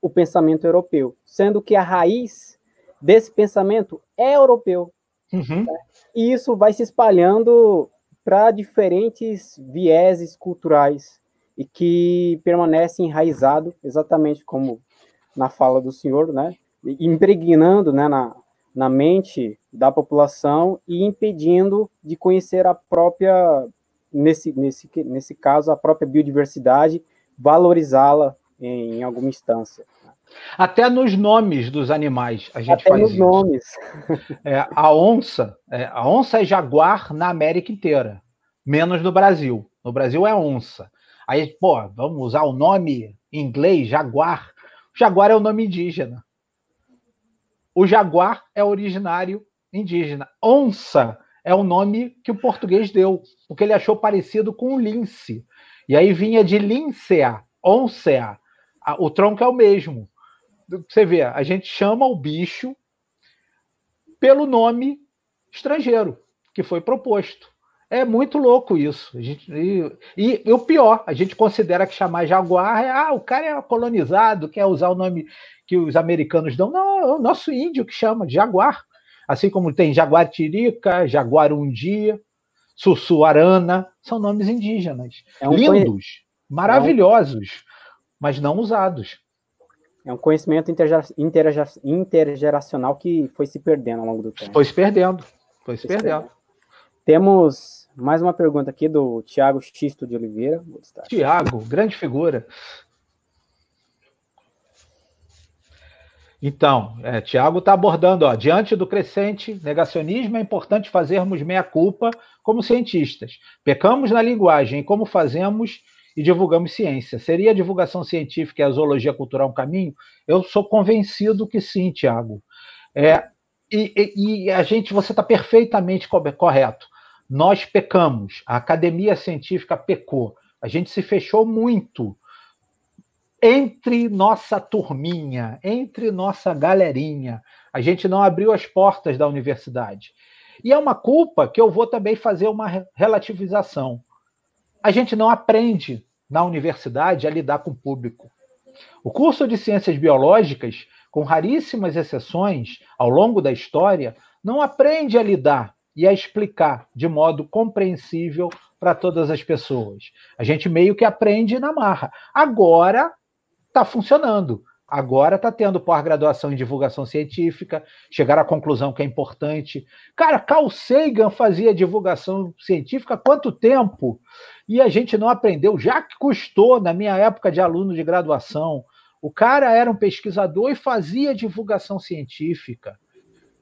o pensamento europeu, sendo que a raiz desse pensamento é europeu. Uhum. Né? E isso vai se espalhando para diferentes vieses culturais e que permanece enraizado, exatamente como na fala do senhor, né, impregnando né, na, na mente da população e impedindo de conhecer a própria, nesse, nesse, nesse caso, a própria biodiversidade, valorizá-la em, em alguma instância. Até nos nomes dos animais a gente Até faz nos isso. nomes. É, a onça, é, a onça é jaguar na América inteira, menos no Brasil. No Brasil é onça. Aí, pô, vamos usar o nome em inglês, jaguar. Jaguar é o nome indígena. O jaguar é originário indígena. Onça é o nome que o português deu, porque ele achou parecido com o lince. E aí vinha de lincea, oncea. O tronco é o mesmo. Você vê, a gente chama o bicho pelo nome estrangeiro que foi proposto. É muito louco isso. A gente, e, e, e, o pior, a gente considera que chamar jaguar é ah, o cara é colonizado, quer usar o nome que os americanos dão. Não, é o nosso índio que chama de jaguar. Assim como tem jaguatirica, jaguarundi, sussuarana, são nomes indígenas. É um lindos, maravilhosos, é um... mas não usados. É um conhecimento intergeracional que foi se perdendo ao longo do tempo. Foi se perdendo, foi se, foi se perdendo. perdendo. Temos mais uma pergunta aqui do Tiago Xisto de Oliveira. Tiago, grande figura. Então, é, Tiago está abordando, ó, diante do crescente negacionismo, é importante fazermos meia-culpa como cientistas. Pecamos na linguagem, como fazemos e divulgamos ciência. Seria a divulgação científica e a zoologia cultural um caminho? Eu sou convencido que sim, Tiago. É, e, e, e, a gente, você está perfeitamente correto. Nós pecamos, a academia científica pecou, a gente se fechou muito entre nossa turminha, entre nossa galerinha. A gente não abriu as portas da universidade. E é uma culpa que eu vou também fazer uma relativização. A gente não aprende na universidade a lidar com o público. O curso de ciências biológicas, com raríssimas exceções ao longo da história, não aprende a lidar e a explicar de modo compreensível para todas as pessoas. A gente meio que aprende na marra. Agora está funcionando. Agora está tendo pós-graduação em divulgação científica, chegar à conclusão que é importante. Cara, Carl Sagan fazia divulgação científica há quanto tempo? E a gente não aprendeu, já que custou na minha época de aluno de graduação. O cara era um pesquisador e fazia divulgação científica.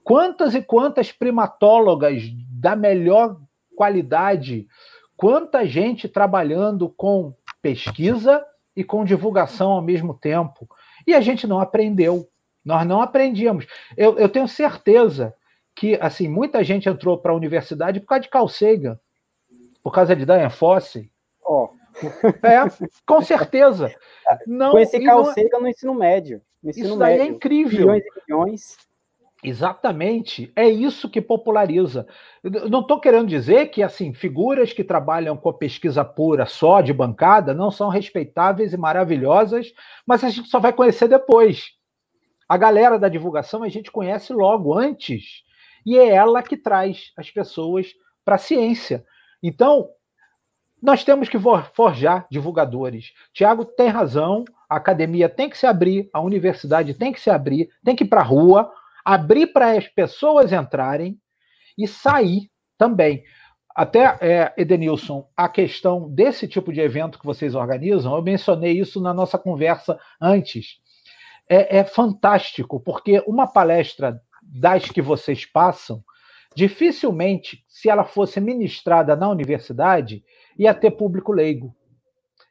Quantas e quantas primatólogas da melhor qualidade, quanta gente trabalhando com pesquisa e com divulgação ao mesmo tempo. E a gente não aprendeu. Nós não aprendíamos. Eu, eu tenho certeza que assim muita gente entrou para a universidade por causa de Carl por causa de Diane Fosse. Ó, oh. é, com certeza. Não, com esse Carl não... É no ensino médio. No ensino Isso médio. daí é incrível. Milhões e milhões. Exatamente, é isso que populariza. Eu não estou querendo dizer que assim figuras que trabalham com a pesquisa pura só de bancada não são respeitáveis e maravilhosas, mas a gente só vai conhecer depois. A galera da divulgação a gente conhece logo antes e é ela que traz as pessoas para a ciência. Então nós temos que forjar divulgadores. Tiago tem razão, a academia tem que se abrir, a universidade tem que se abrir, tem que ir para a rua abrir para as pessoas entrarem e sair também. Até, é, Edenilson, a questão desse tipo de evento que vocês organizam, eu mencionei isso na nossa conversa antes. É, é fantástico, porque uma palestra das que vocês passam, dificilmente, se ela fosse ministrada na universidade, ia ter público leigo.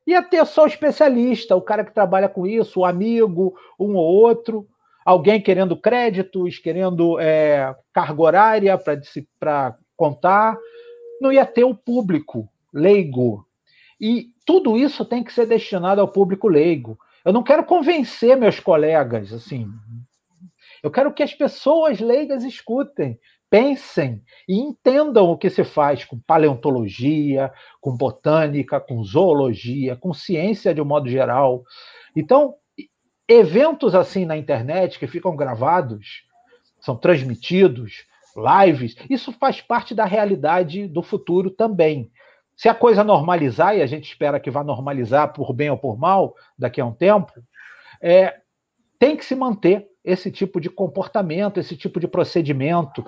Ia ter só o especialista, o cara que trabalha com isso, o amigo, um ou outro alguém querendo créditos, querendo é, carga horária para contar, não ia ter o público leigo. E tudo isso tem que ser destinado ao público leigo. Eu não quero convencer meus colegas, assim. Eu quero que as pessoas leigas escutem, pensem e entendam o que se faz com paleontologia, com botânica, com zoologia, com ciência de um modo geral. Então, eventos assim na internet que ficam gravados, são transmitidos, lives, isso faz parte da realidade do futuro também. Se a coisa normalizar, e a gente espera que vá normalizar por bem ou por mal daqui a um tempo, é, tem que se manter esse tipo de comportamento, esse tipo de procedimento,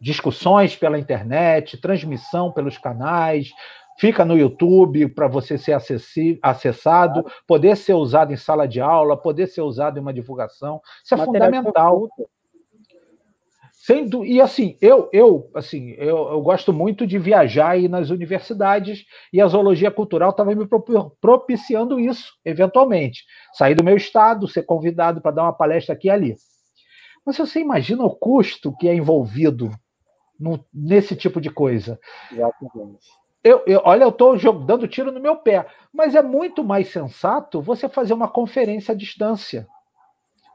discussões pela internet, transmissão pelos canais, fica no YouTube para você ser acessado, poder ser usado em sala de aula, poder ser usado em uma divulgação. Isso é fundamental. Sendo, e assim, eu, eu assim, eu, eu, gosto muito de viajar e ir nas universidades, e a zoologia cultural estava tá me propiciando isso, eventualmente. Sair do meu estado, ser convidado para dar uma palestra aqui e ali. Mas você imagina o custo que é envolvido no, nesse tipo de coisa. Exatamente. Eu, eu, olha, eu estou dando tiro no meu pé, mas é muito mais sensato você fazer uma conferência à distância.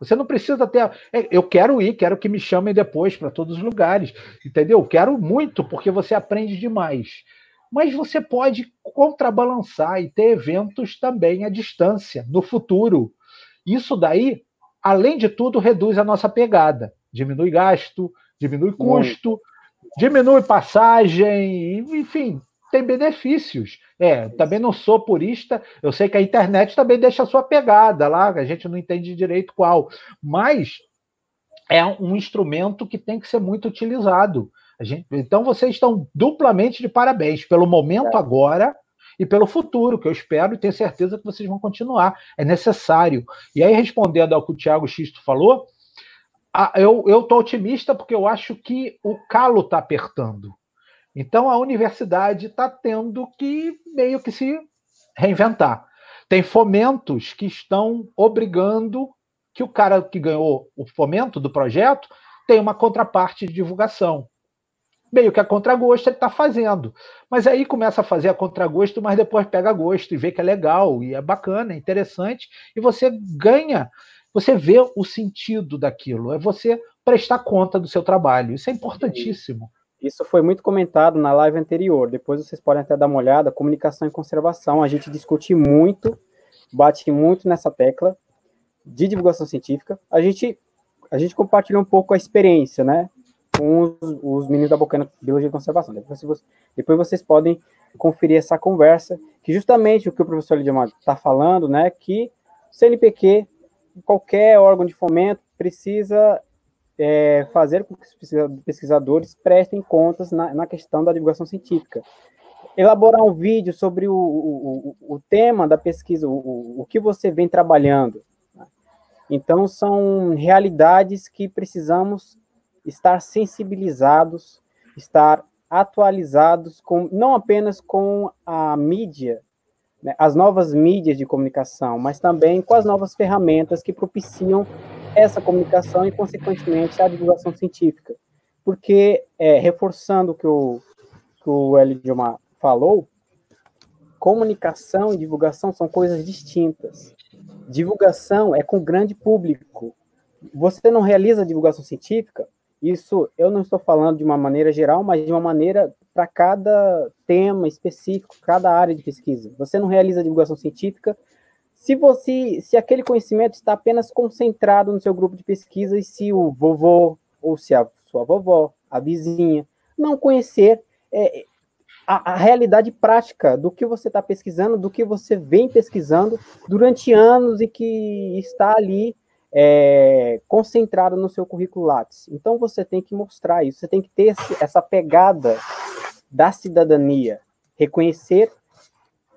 Você não precisa ter. É, eu quero ir, quero que me chamem depois para todos os lugares, entendeu? Quero muito, porque você aprende demais. Mas você pode contrabalançar e ter eventos também à distância, no futuro. Isso daí, além de tudo, reduz a nossa pegada. Diminui gasto, diminui custo, diminui passagem, enfim, tem benefícios. É, também não sou purista, eu sei que a internet também deixa a sua pegada lá, a gente não entende direito qual, mas é um instrumento que tem que ser muito utilizado. Gente, então vocês estão duplamente de parabéns pelo momento é. agora e pelo futuro, que eu espero e tenho certeza que vocês vão continuar. É necessário. E aí, respondendo ao que o Tiago Xisto falou, eu estou otimista porque eu acho que o calo está apertando. Então a universidade está tendo que meio que se reinventar. Tem fomentos que estão obrigando que o cara que ganhou o fomento do projeto tenha uma contraparte de divulgação. Meio que a contragosto ele está fazendo. Mas aí começa a fazer a contragosto, mas depois pega gosto e vê que é legal, e é bacana, é interessante, e você ganha, você vê o sentido daquilo, é você prestar conta do seu trabalho. Isso é importantíssimo. Sim isso foi muito comentado na live anterior. Depois vocês podem até dar uma olhada. Comunicação e conservação. A gente discute muito, bate muito nessa tecla de divulgação científica. A gente, a gente compartilha um pouco a experiência, né? Com os, os meninos da Bocana de Biologia e Conservação. Depois, depois vocês podem conferir essa conversa, que justamente o que o professor Lidiamado está falando, né? Que CNPq, qualquer órgão de fomento, precisa é, fazer com que os pesquisadores prestem contas na, na, questão da divulgação científica. Elaborar um vídeo sobre o, o, o tema da pesquisa, o, o que você vem trabalhando. Né? Então, são realidades que precisamos estar sensibilizados, estar atualizados, com, não apenas com a mídia, né, as novas mídias de comunicação, mas também com as novas ferramentas que propiciam essa comunicação e, consequentemente, a divulgação científica. Porque, é, reforçando o que o, que o Hélio Dilma falou, comunicação e divulgação são coisas distintas. Divulgação é com o grande público. Você não realiza divulgação científica, isso eu não estou falando de uma maneira geral, mas de uma maneira para cada tema específico, cada área de pesquisa. Você não realiza divulgação científica se você, se aquele conhecimento está apenas concentrado no seu grupo de pesquisa e se o vovô ou se a sua vovó, a vizinha, não conhecer é, a, a, realidade prática do que você está pesquisando, do que você vem pesquisando durante anos e que está ali é, concentrado no seu currículo Lattes. Então você tem que mostrar isso, você tem que ter esse, essa pegada da cidadania, reconhecer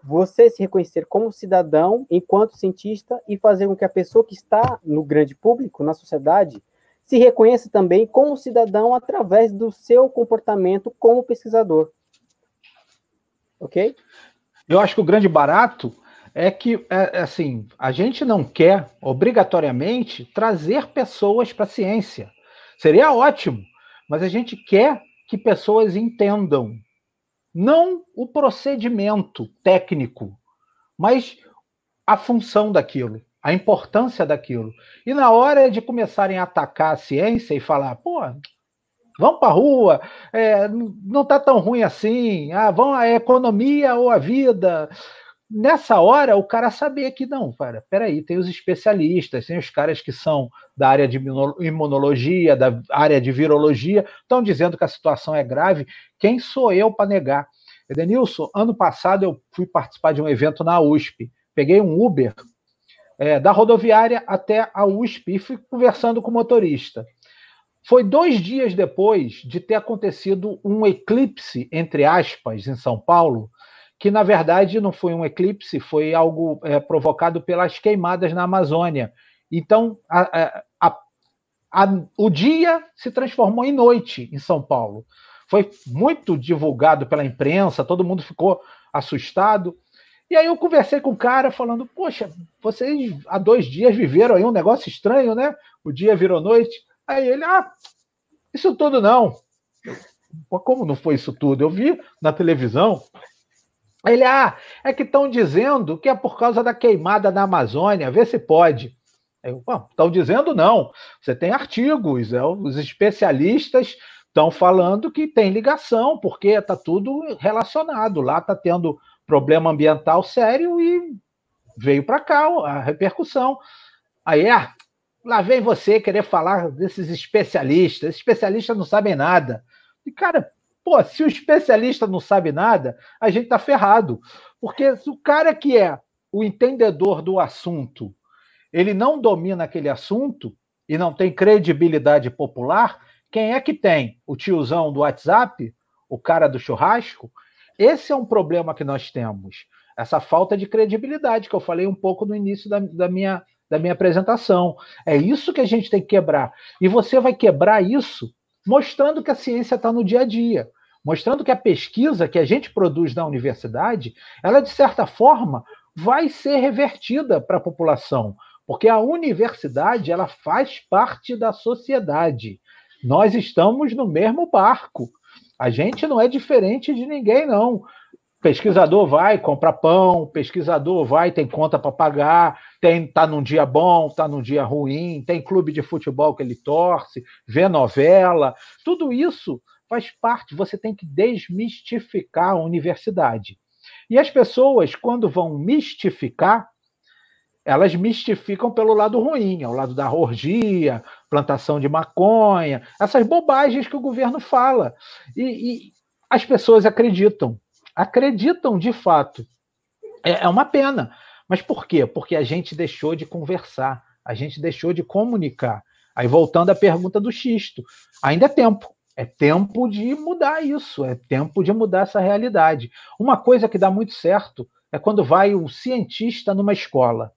você se reconhecer como cidadão, enquanto cientista, e fazer com que a pessoa que está no grande público, na sociedade, se reconheça também como cidadão através do seu comportamento como pesquisador. Ok? Eu acho que o grande barato é que, é, é assim, a gente não quer, obrigatoriamente, trazer pessoas para a ciência. Seria ótimo, mas a gente quer que pessoas entendam não o procedimento técnico, mas a função daquilo, a importância daquilo. E na hora de começarem a atacar a ciência e falar, pô, vamos para a rua, é, não está tão ruim assim, ah, vão a economia ou a vida, nessa hora, o cara sabia que não, cara, peraí, tem os especialistas, tem os caras que são da área de imunologia, da área de virologia, estão dizendo que a situação é grave, quem sou eu para negar? Edenilson, ano passado eu fui participar de um evento na USP, peguei um Uber é, da rodoviária até a USP e fui conversando com o motorista. Foi dois dias depois de ter acontecido um eclipse, entre aspas, em São Paulo, que na verdade não foi um eclipse, foi algo é, provocado pelas queimadas na Amazônia. Então, a, a, a, o dia se transformou em noite em São Paulo. Foi muito divulgado pela imprensa, todo mundo ficou assustado. E aí eu conversei com o cara falando: Poxa, vocês há dois dias viveram aí um negócio estranho, né? O dia virou noite. Aí ele: Ah, isso tudo não. Como não foi isso tudo? Eu vi na televisão. Ele, ah, é que estão dizendo que é por causa da queimada na Amazônia, vê se pode. Estão dizendo não. Você tem artigos, é, os especialistas estão falando que tem ligação, porque está tudo relacionado. Lá está tendo problema ambiental sério e veio para cá a repercussão. Aí, ah, lá vem você querer falar desses especialistas. especialistas não sabem nada. E, cara, Pô, se o especialista não sabe nada, a gente tá ferrado. Porque se o cara que é o entendedor do assunto, ele não domina aquele assunto e não tem credibilidade popular, quem é que tem? O tiozão do WhatsApp? O cara do churrasco? Esse é um problema que nós temos. Essa falta de credibilidade que eu falei um pouco no início da, da minha, da minha apresentação. É isso que a gente tem que quebrar. E você vai quebrar isso mostrando que a ciência está no dia a dia, mostrando que a pesquisa que a gente produz na universidade, ela de certa forma vai ser revertida para a população, porque a universidade ela faz parte da sociedade. Nós estamos no mesmo barco. A gente não é diferente de ninguém, não. Pesquisador vai, compra pão, pesquisador vai, tem conta para pagar, tem tá num dia bom, tá num dia ruim, tem clube de futebol que ele torce, vê novela, tudo isso faz parte, você tem que desmistificar a universidade. E as pessoas, quando vão mistificar, elas mistificam pelo lado ruim, ao lado da orgia, plantação de maconha, essas bobagens que o governo fala. E, e as pessoas acreditam acreditam de fato. É, é uma pena. Mas por quê? Porque a gente deixou de conversar, a gente deixou de comunicar. Aí voltando à pergunta do Xisto, ainda é tempo. É tempo de mudar isso, é tempo de mudar essa realidade. Uma coisa que dá muito certo é quando vai um cientista numa escola.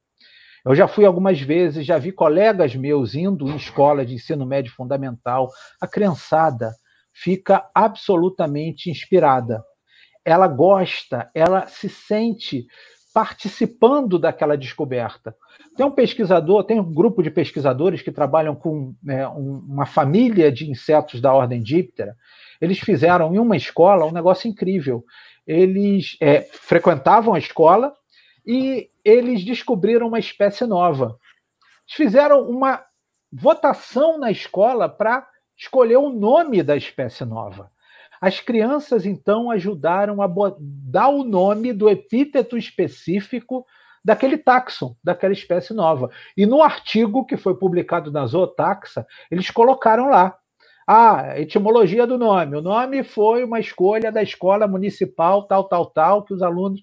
Eu já fui algumas vezes, já vi colegas meus indo em escola de ensino médio fundamental, a criançada fica absolutamente inspirada ela gosta, ela se sente participando daquela descoberta. Tem um pesquisador, tem um grupo de pesquisadores que trabalham com né, uma família de insetos da ordem Diptera. Eles fizeram em uma escola um negócio incrível. Eles é, frequentavam a escola e eles descobriram uma espécie nova. Eles fizeram uma votação na escola para escolher o nome da espécie nova. As crianças, então, ajudaram a dar o nome do epíteto específico daquele taxon, daquela espécie nova. E no artigo que foi publicado na Zootaxa, eles colocaram lá. a ah, etimologia do nome. O nome foi uma escolha da escola municipal, tal, tal, tal, que os alunos.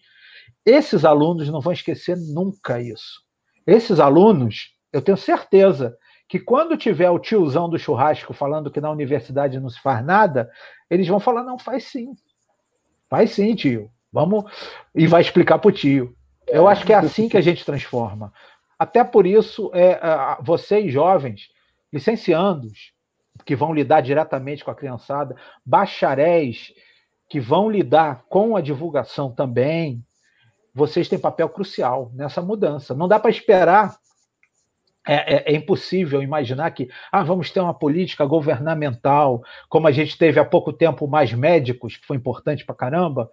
Esses alunos não vão esquecer nunca isso. Esses alunos, eu tenho certeza, que quando tiver o tiozão do churrasco falando que na universidade não se faz nada, eles vão falar: não, faz sim. Faz sim, tio. Vamos. E vai explicar para o tio. Eu é, acho que é assim que a gente transforma. Até por isso, é, vocês jovens, licenciandos, que vão lidar diretamente com a criançada, bacharéis, que vão lidar com a divulgação também, vocês têm papel crucial nessa mudança. Não dá para esperar é, é, é, impossível imaginar que ah, vamos ter uma política governamental, como a gente teve há pouco tempo mais médicos, que foi importante para caramba.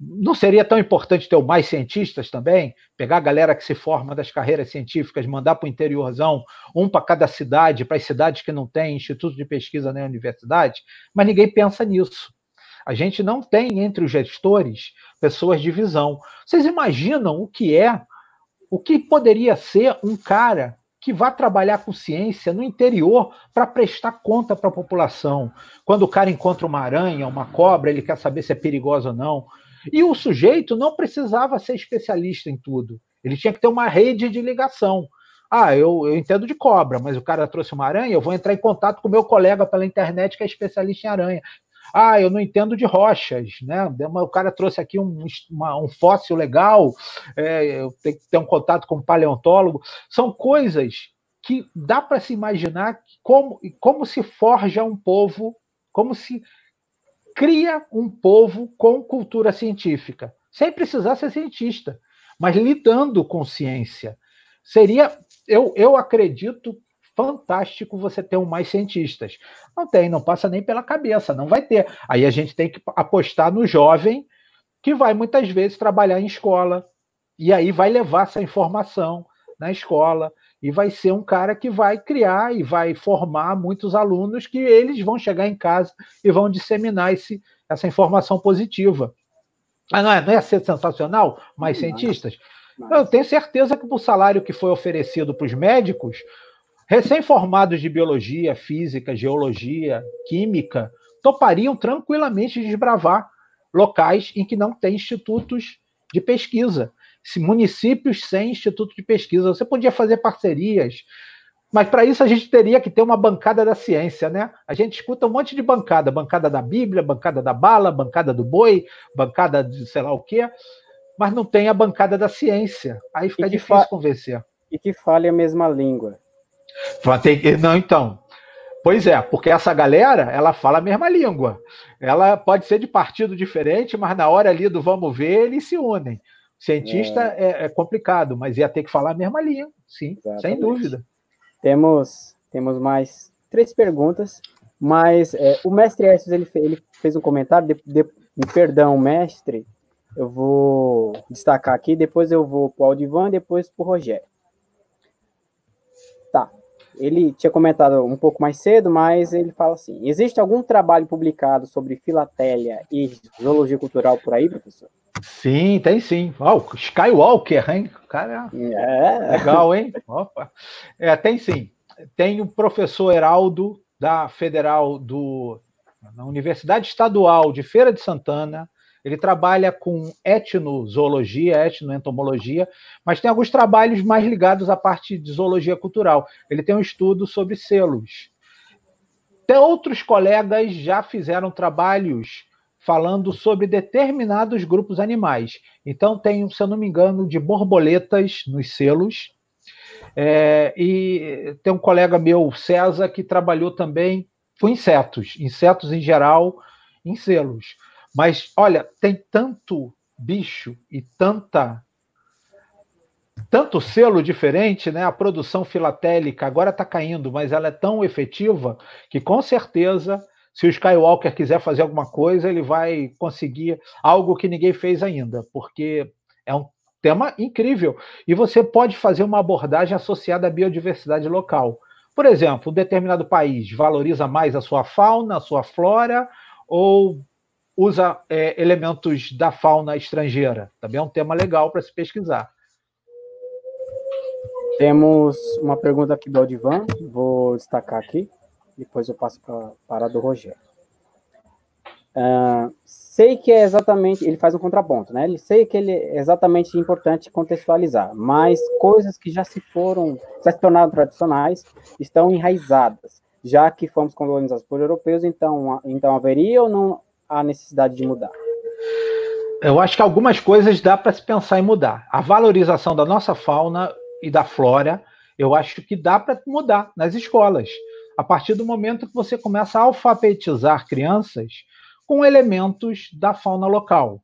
Não seria tão importante ter mais cientistas também? Pegar a galera que se forma das carreiras científicas, mandar para o interiorzão, um para cada cidade, para as cidades que não têm instituto de pesquisa nem universidade? Mas ninguém pensa nisso. A gente não tem entre os gestores pessoas de visão. Vocês imaginam o que é, o que poderia ser um cara que vá trabalhar com ciência no interior para prestar conta para a população. Quando o cara encontra uma aranha, uma cobra, ele quer saber se é perigosa ou não. E o sujeito não precisava ser especialista em tudo. Ele tinha que ter uma rede de ligação. Ah, eu, eu entendo de cobra, mas o cara trouxe uma aranha, eu vou entrar em contato com o meu colega pela internet que é especialista em aranha. Ah, eu não entendo de rochas, né? O cara trouxe aqui um, uma, um fóssil legal, é, eu tenho que ter um contato com um paleontólogo. São coisas que dá para se imaginar como, como se forja um povo, como se cria um povo com cultura científica, sem precisar ser cientista, mas lidando com ciência. Seria, eu, eu acredito fantástico você ter um mais cientistas. Não tem, não passa nem pela cabeça, não vai ter. Aí a gente tem que apostar no jovem que vai muitas vezes trabalhar em escola e aí vai levar essa informação na escola e vai ser um cara que vai criar e vai formar muitos alunos que eles vão chegar em casa e vão disseminar esse, essa informação positiva. Ah, não é, não é ser sensacional? Mais cientistas? Eu tenho certeza que o salário que foi oferecido para os médicos, recém-formados de biologia, física, geologia, química, topariam tranquilamente desbravar locais em que não tem institutos de pesquisa. Se municípios sem instituto de pesquisa, você podia fazer parcerias, mas para isso a gente teria que ter uma bancada da ciência, né? A gente escuta um monte de bancada, bancada da Bíblia, bancada da bala, bancada do boi, bancada de sei lá o quê, mas não tem a bancada da ciência. Aí fica difícil convencer. E que fale a mesma língua. Não, então. Pois é, porque essa galera, ela fala a mesma língua. Ela pode ser de partido diferente, mas na hora ali do vamos ver, eles se unem. Cientista é, é, é complicado, mas ia ter que falar a mesma língua, sim, Exatamente. sem dúvida. Temos, temos mais três perguntas, mas é, o mestre Estes, ele, ele, fez um comentário, de, de, perdão, mestre, eu vou destacar aqui, depois eu vou para o Aldivan, depois para o Rogério. Tá, ele tinha comentado um pouco mais cedo, mas ele fala assim: existe algum trabalho publicado sobre filatélia e zoologia cultural por aí, professor? Sim, tem sim. oh, Skywalker, hein? Cara, é. legal, hein? Opa. É, tem sim. Tem o professor Heraldo, da Federal do. Universidade Estadual de Feira de Santana, ele trabalha com etnozoologia, etnoentomologia, mas tem alguns trabalhos mais ligados à parte de zoologia cultural. Ele tem um estudo sobre selos. Até outros colegas já fizeram trabalhos falando sobre determinados grupos animais. Então tem, se eu não me engano, de borboletas nos selos. É, e tem um colega meu, César, que trabalhou também com insetos, insetos em geral, em selos. Mas olha, tem tanto bicho e tanta tanto selo diferente, né? A produção filatélica agora está caindo, mas ela é tão efetiva que com certeza, se o Skywalker quiser fazer alguma coisa, ele vai conseguir algo que ninguém fez ainda, porque é um tema incrível. E você pode fazer uma abordagem associada à biodiversidade local. Por exemplo, um determinado país valoriza mais a sua fauna, a sua flora, ou usa é, elementos da fauna estrangeira. Também é um tema legal para se pesquisar. Temos uma pergunta aqui do Odivan, vou destacar aqui, depois eu passo para a do Rogério. Uh, sei que é exatamente, ele faz um contraponto, né? Ele sei que ele é exatamente importante contextualizar, mas coisas que já se foram, já se tornaram tradicionais, estão enraizadas, já que fomos colonizados por europeus, então, então haveria ou não a necessidade de mudar? Eu acho que algumas coisas dá para se pensar em mudar. A valorização da nossa fauna e da flora, eu acho que dá para mudar nas escolas. A partir do momento que você começa a alfabetizar crianças com elementos da fauna local.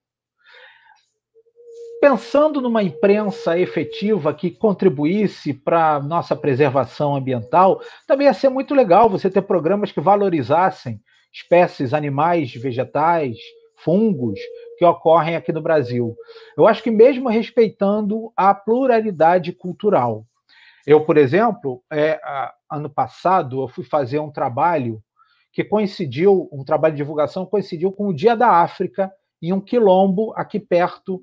Pensando numa imprensa efetiva que contribuísse para nossa preservação ambiental, também ia ser muito legal você ter programas que valorizassem espécies animais, vegetais, fungos que ocorrem aqui no Brasil. Eu acho que mesmo respeitando a pluralidade cultural. Eu, por exemplo, é, a, ano passado eu fui fazer um trabalho que coincidiu, um trabalho de divulgação coincidiu com o Dia da África em um quilombo aqui perto,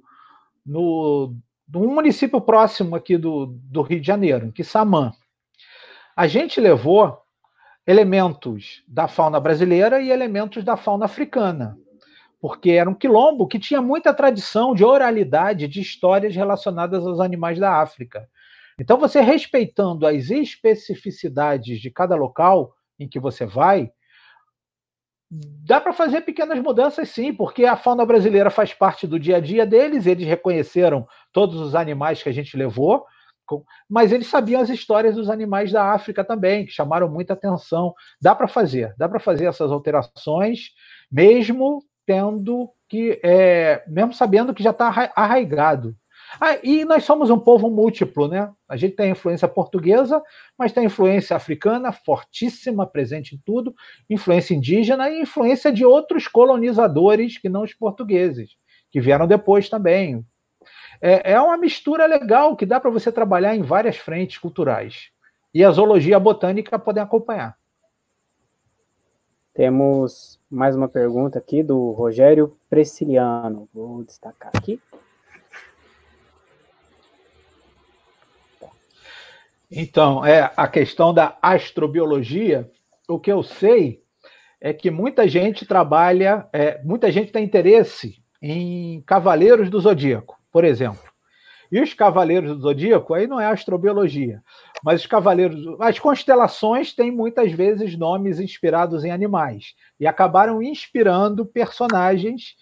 no, num município próximo aqui do, do Rio de Janeiro, em Quissamã. A gente levou elementos da fauna brasileira e elementos da fauna africana, porque era um quilombo que tinha muita tradição de oralidade, de histórias relacionadas aos animais da África. Então, você respeitando as especificidades de cada local em que você vai, dá para fazer pequenas mudanças, sim, porque a fauna brasileira faz parte do dia a dia deles, eles reconheceram todos os animais que a gente levou, mas eles sabiam as histórias dos animais da África também, que chamaram muita atenção. Dá para fazer, dá para fazer essas alterações, mesmo tendo que, é, mesmo sabendo que já está arraigado. Ah, e nós somos um povo múltiplo, né? A gente tem influência portuguesa, mas tem influência africana fortíssima, presente em tudo, influência indígena e influência de outros colonizadores que não os portugueses, que vieram depois também, é, é uma mistura legal que dá para você trabalhar em várias frentes culturais. E a zoologia e a botânica podem acompanhar. Temos mais uma pergunta aqui do Rogério Presciliano. Vou destacar aqui. Então, é a questão da astrobiologia. O que eu sei é que muita gente trabalha, é, muita gente tem interesse em cavaleiros do zodíaco por exemplo. E os Cavaleiros do Zodíaco, aí não é astrobiologia, mas os Cavaleiros. As constelações têm muitas vezes nomes inspirados em animais e acabaram inspirando personagens,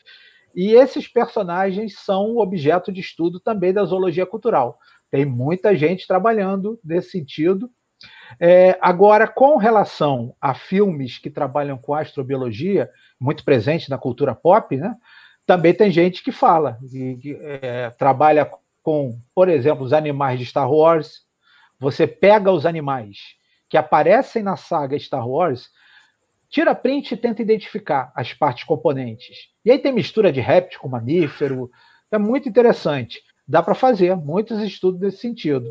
e esses personagens são objeto de estudo também da zoologia cultural. Tem muita gente trabalhando nesse sentido. É, agora, com relação a filmes que trabalham com astrobiologia, muito presente na cultura pop, né? também tem gente que fala, e, que, é, trabalha com, por exemplo, os animais de Star Wars. Você pega os animais que aparecem na saga Star Wars, tira print e tenta identificar as partes componentes. E aí tem mistura de réptil com mamífero. É muito interessante. Dá para fazer muitos estudos nesse sentido.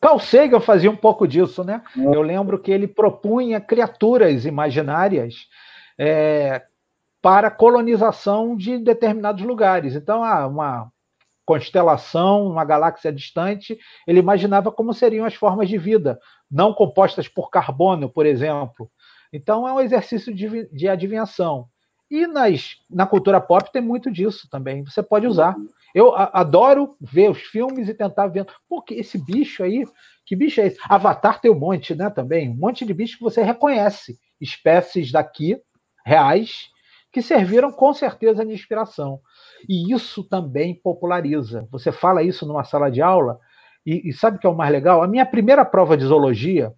Carl Sagan fazia um pouco disso, né? É. Eu lembro que ele propunha criaturas imaginárias é, para colonização de determinados lugares. Então, há ah, uma constelação, uma galáxia distante, ele imaginava como seriam as formas de vida, não compostas por carbono, por exemplo. Então, é um exercício de, de adivinhação. E nas, na cultura pop tem muito disso também. Você pode usar. Eu a, adoro ver os filmes e tentar ver. Pô, que esse bicho aí, que bicho é esse? Avatar tem um monte, né? Também, um monte de bicho que você reconhece. Espécies daqui, reais, que serviram com certeza de inspiração. E isso também populariza. Você fala isso numa sala de aula, e, e sabe o que é o mais legal? A minha primeira prova de zoologia,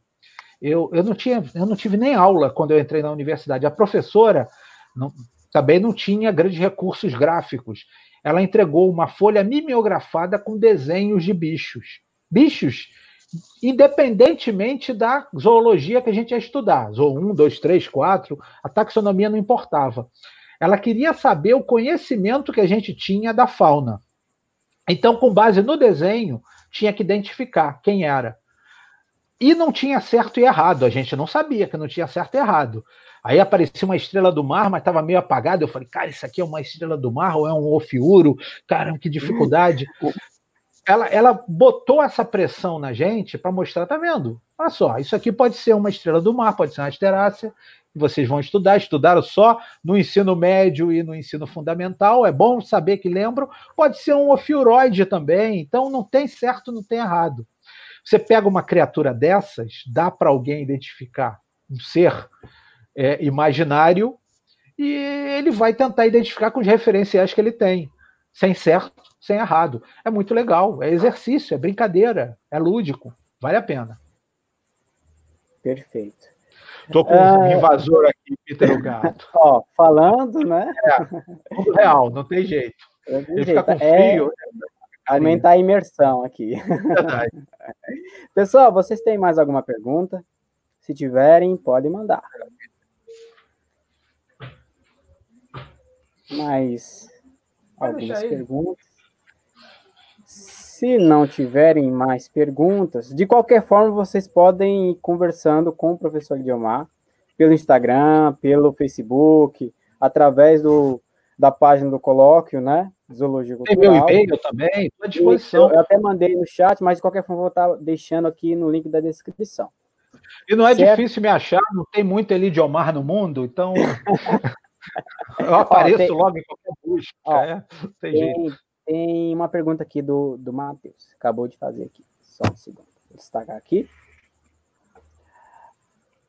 eu, eu, não tinha, eu não tive nem aula quando eu entrei na universidade. A professora não, também não tinha grandes recursos gráficos. Ela entregou uma folha mimeografada com desenhos de bichos. Bichos independentemente da zoologia que a gente ia estudar, zoo 1, 2, 3, 4, a taxonomia não importava. Ela queria saber o conhecimento que a gente tinha da fauna. Então, com base no desenho, tinha que identificar quem era. E não tinha certo e errado, a gente não sabia que não tinha certo e errado. Aí aparecia uma estrela do mar, mas estava meio apagada. Eu falei, cara, isso aqui é uma estrela do mar ou é um ofiuro? Caramba, que dificuldade ela, ela botou essa pressão na gente para mostrar, tá vendo? Olha só, isso aqui pode ser uma estrela do mar, pode ser uma asterácea, vocês vão estudar, estudaram só no ensino médio e no ensino fundamental, é bom saber que lembram, pode ser um ofiuroide também, então não tem certo, não tem errado. Você pega uma criatura dessas, dá para alguém identificar um ser é, imaginário e ele vai tentar identificar com os referenciais que ele tem sem certo, sem errado. É muito legal, é exercício, é brincadeira, é lúdico, vale a pena. Perfeito. Estou com um ah, invasor aqui, Peter Gato. Ó, falando, né? É, tudo real, não tem jeito. Não tem Ele jeito. fica com é, frio. É... Né? Aumentar a imersão aqui. Pessoal, vocês têm mais alguma pergunta? Se tiverem, podem mandar. Mas algumas perguntas. Se não tiverem mais perguntas, de qualquer forma, vocês podem ir conversando com o professor Guilmar pelo Instagram, pelo Facebook, através do, da página do colóquio, né? Zoológico. Tem meu e-mail também, estou à disposição. Eu até mandei no chat, mas de qualquer forma vou estar deixando aqui no link da descrição. E não é certo? difícil me achar, não tem muito Elidiomar no mundo, então Eu apareço tem... logo em qualquer busca. é, tem, tem, tem, uma pergunta aqui do, do Matheus, acabou de fazer aqui. Só um segundo, vou destacar aqui.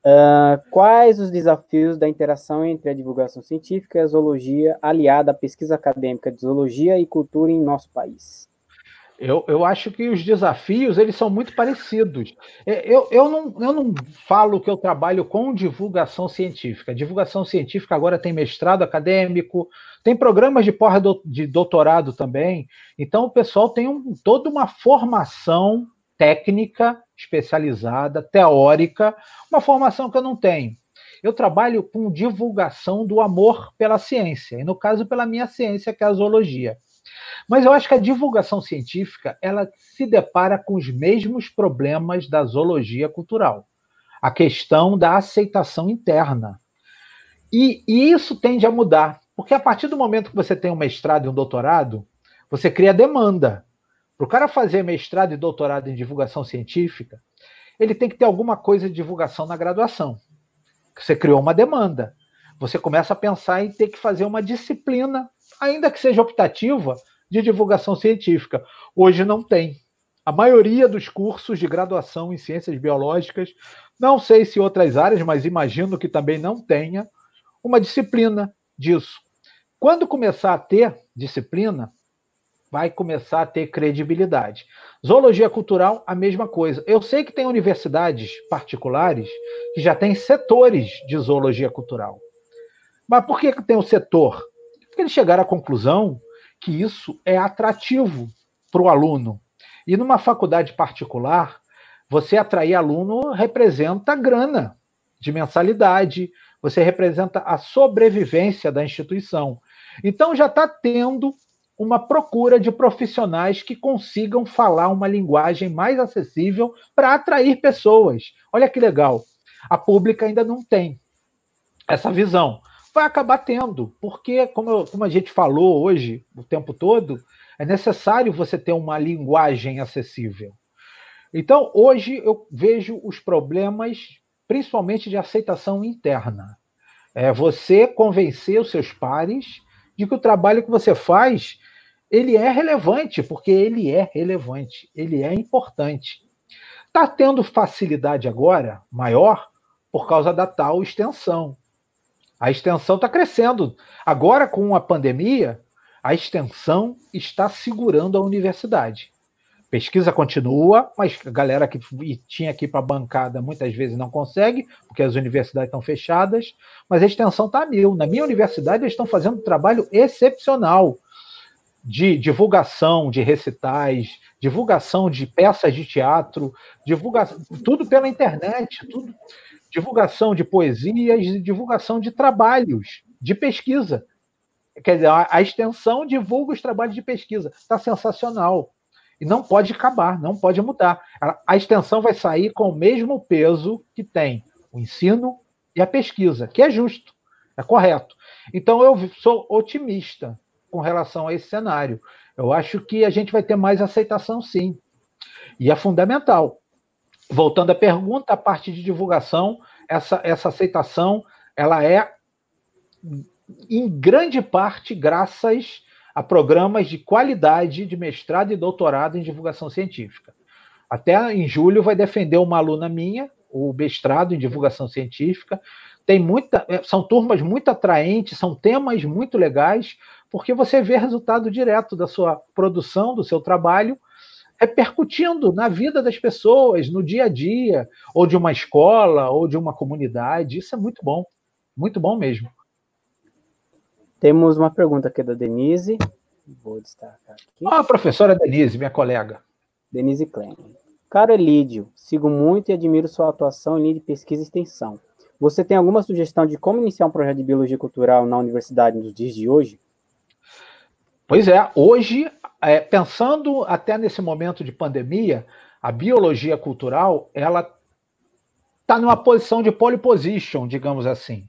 Uh, quais os desafios da interação entre a divulgação científica e a zoologia, aliada à pesquisa acadêmica de zoologia e cultura em nosso país? Eu, eu acho que os desafios eles são muito parecidos. É, eu, eu, não, eu não falo que eu trabalho com divulgação científica. Divulgação científica agora tem mestrado acadêmico, tem programas de porra do, de doutorado também. Então o pessoal tem um, toda uma formação técnica especializada, teórica, uma formação que eu não tenho. Eu trabalho com divulgação do amor pela ciência, e no caso pela minha ciência, que é a zoologia. Mas eu acho que a divulgação científica ela se depara com os mesmos problemas da zoologia cultural, a questão da aceitação interna. E, e isso tende a mudar, porque a partir do momento que você tem um mestrado e um doutorado, você cria demanda. Para o cara fazer mestrado e doutorado em divulgação científica, ele tem que ter alguma coisa de divulgação na graduação. Você criou uma demanda. Você começa a pensar em ter que fazer uma disciplina ainda que seja optativa, de divulgação científica. Hoje não tem. A maioria dos cursos de graduação em ciências biológicas, não sei se outras áreas, mas imagino que também não tenha, uma disciplina disso. Quando começar a ter disciplina, vai começar a ter credibilidade. Zoologia cultural, a mesma coisa. Eu sei que tem universidades particulares que já têm setores de zoologia cultural. Mas por que, tem o setor? Eles chegaram à conclusão que isso é atrativo para o aluno. E numa faculdade particular, você atrair aluno representa grana de mensalidade, você representa a sobrevivência da instituição. Então já está tendo uma procura de profissionais que consigam falar uma linguagem mais acessível para atrair pessoas. Olha que legal. A pública ainda não tem essa visão vai acabar tendo, porque, como, eu, como a gente falou hoje o tempo todo, é necessário você ter uma linguagem acessível. Então, hoje eu vejo os problemas principalmente de aceitação interna. É você convencer os seus pares de que o trabalho que você faz ele é relevante, porque ele é relevante, ele é importante. Está tendo facilidade agora maior por causa da tal extensão. A extensão está crescendo. Agora, com a pandemia, a extensão está segurando a universidade. Pesquisa continua, mas a galera que tinha aqui para a bancada muitas vezes não consegue, porque as universidades estão fechadas, mas a extensão está mil. Na minha universidade, eles estão fazendo um trabalho excepcional de divulgação de recitais, divulgação de peças de teatro, divulgação, tudo pela internet, tudo divulgação de poesias e divulgação de trabalhos de pesquisa. Quer dizer, a extensão divulga os trabalhos de pesquisa. Está sensacional. E não pode acabar, não pode mudar. A extensão vai sair com o mesmo peso que tem o ensino e a pesquisa, que é justo, é correto. Então, eu sou otimista com relação a esse cenário. Eu acho que a gente vai ter mais aceitação, sim. E é fundamental voltando à pergunta, a parte de divulgação, essa, essa aceitação, ela é em grande parte graças a programas de qualidade de mestrado e doutorado em divulgação científica. Até em julho vai defender uma aluna minha, o mestrado em divulgação científica. Tem muita, é, são turmas muito atraentes, são temas muito legais, porque você vê resultado direto da sua produção, do seu trabalho repercutindo na vida das pessoas, no dia a dia, ou de uma escola, ou de uma comunidade. Isso é muito bom, muito bom mesmo. Temos uma pergunta aqui da Denise. Vou destacar aqui. Ah, a professora Denise, minha colega. Denise Klein. Caro Elídio, sigo muito e admiro sua atuação em linha de pesquisa e extensão. Você tem alguma sugestão de como iniciar um projeto de biologia cultural na universidade nos dias de hoje? Pois é, hoje, é, pensando até nesse momento de pandemia, a biologia cultural ela está numa posição de pole position, digamos assim.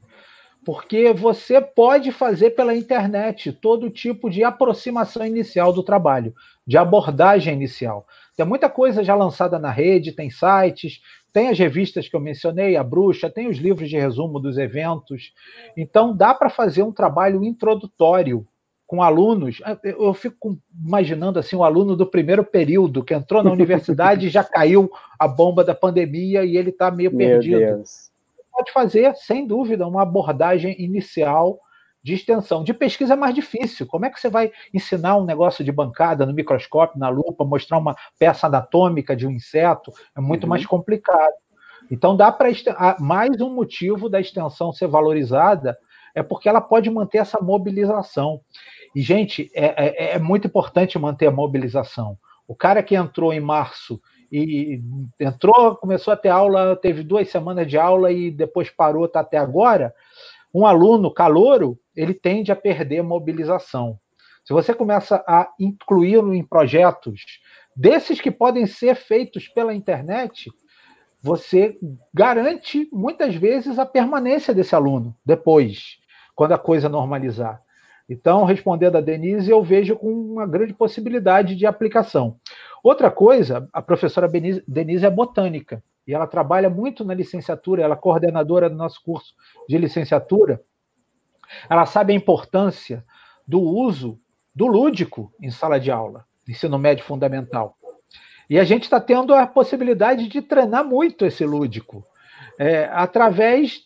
Porque você pode fazer pela internet todo tipo de aproximação inicial do trabalho, de abordagem inicial. Tem muita coisa já lançada na rede, tem sites, tem as revistas que eu mencionei, a Bruxa, tem os livros de resumo dos eventos. Então dá para fazer um trabalho introdutório com alunos. Eu fico imaginando assim o um aluno do primeiro período que entrou na universidade e já caiu a bomba da pandemia e ele está meio Meu perdido. Deus. Pode fazer, sem dúvida, uma abordagem inicial de extensão. De pesquisa é mais difícil. Como é que você vai ensinar um negócio de bancada no microscópio, na lupa, mostrar uma peça anatômica de um inseto? É muito uhum. mais complicado. Então dá para mais um motivo da extensão ser valorizada é porque ela pode manter essa mobilização. E, gente, é, é, é muito importante manter a mobilização. O cara que entrou em março e entrou, começou a ter aula, teve duas semanas de aula e depois parou, tá até agora. Um aluno calouro, ele tende a perder a mobilização. Se você começa a incluí-lo em projetos desses que podem ser feitos pela internet, você garante muitas vezes a permanência desse aluno depois, quando a coisa normalizar. Então, respondendo a Denise, eu vejo com uma grande possibilidade de aplicação. Outra coisa, a professora Denise é botânica e ela trabalha muito na licenciatura, ela é coordenadora do nosso curso de licenciatura. Ela sabe a importância do uso do lúdico em sala de aula, ensino médio fundamental. E a gente está tendo a possibilidade de treinar muito esse lúdico é, através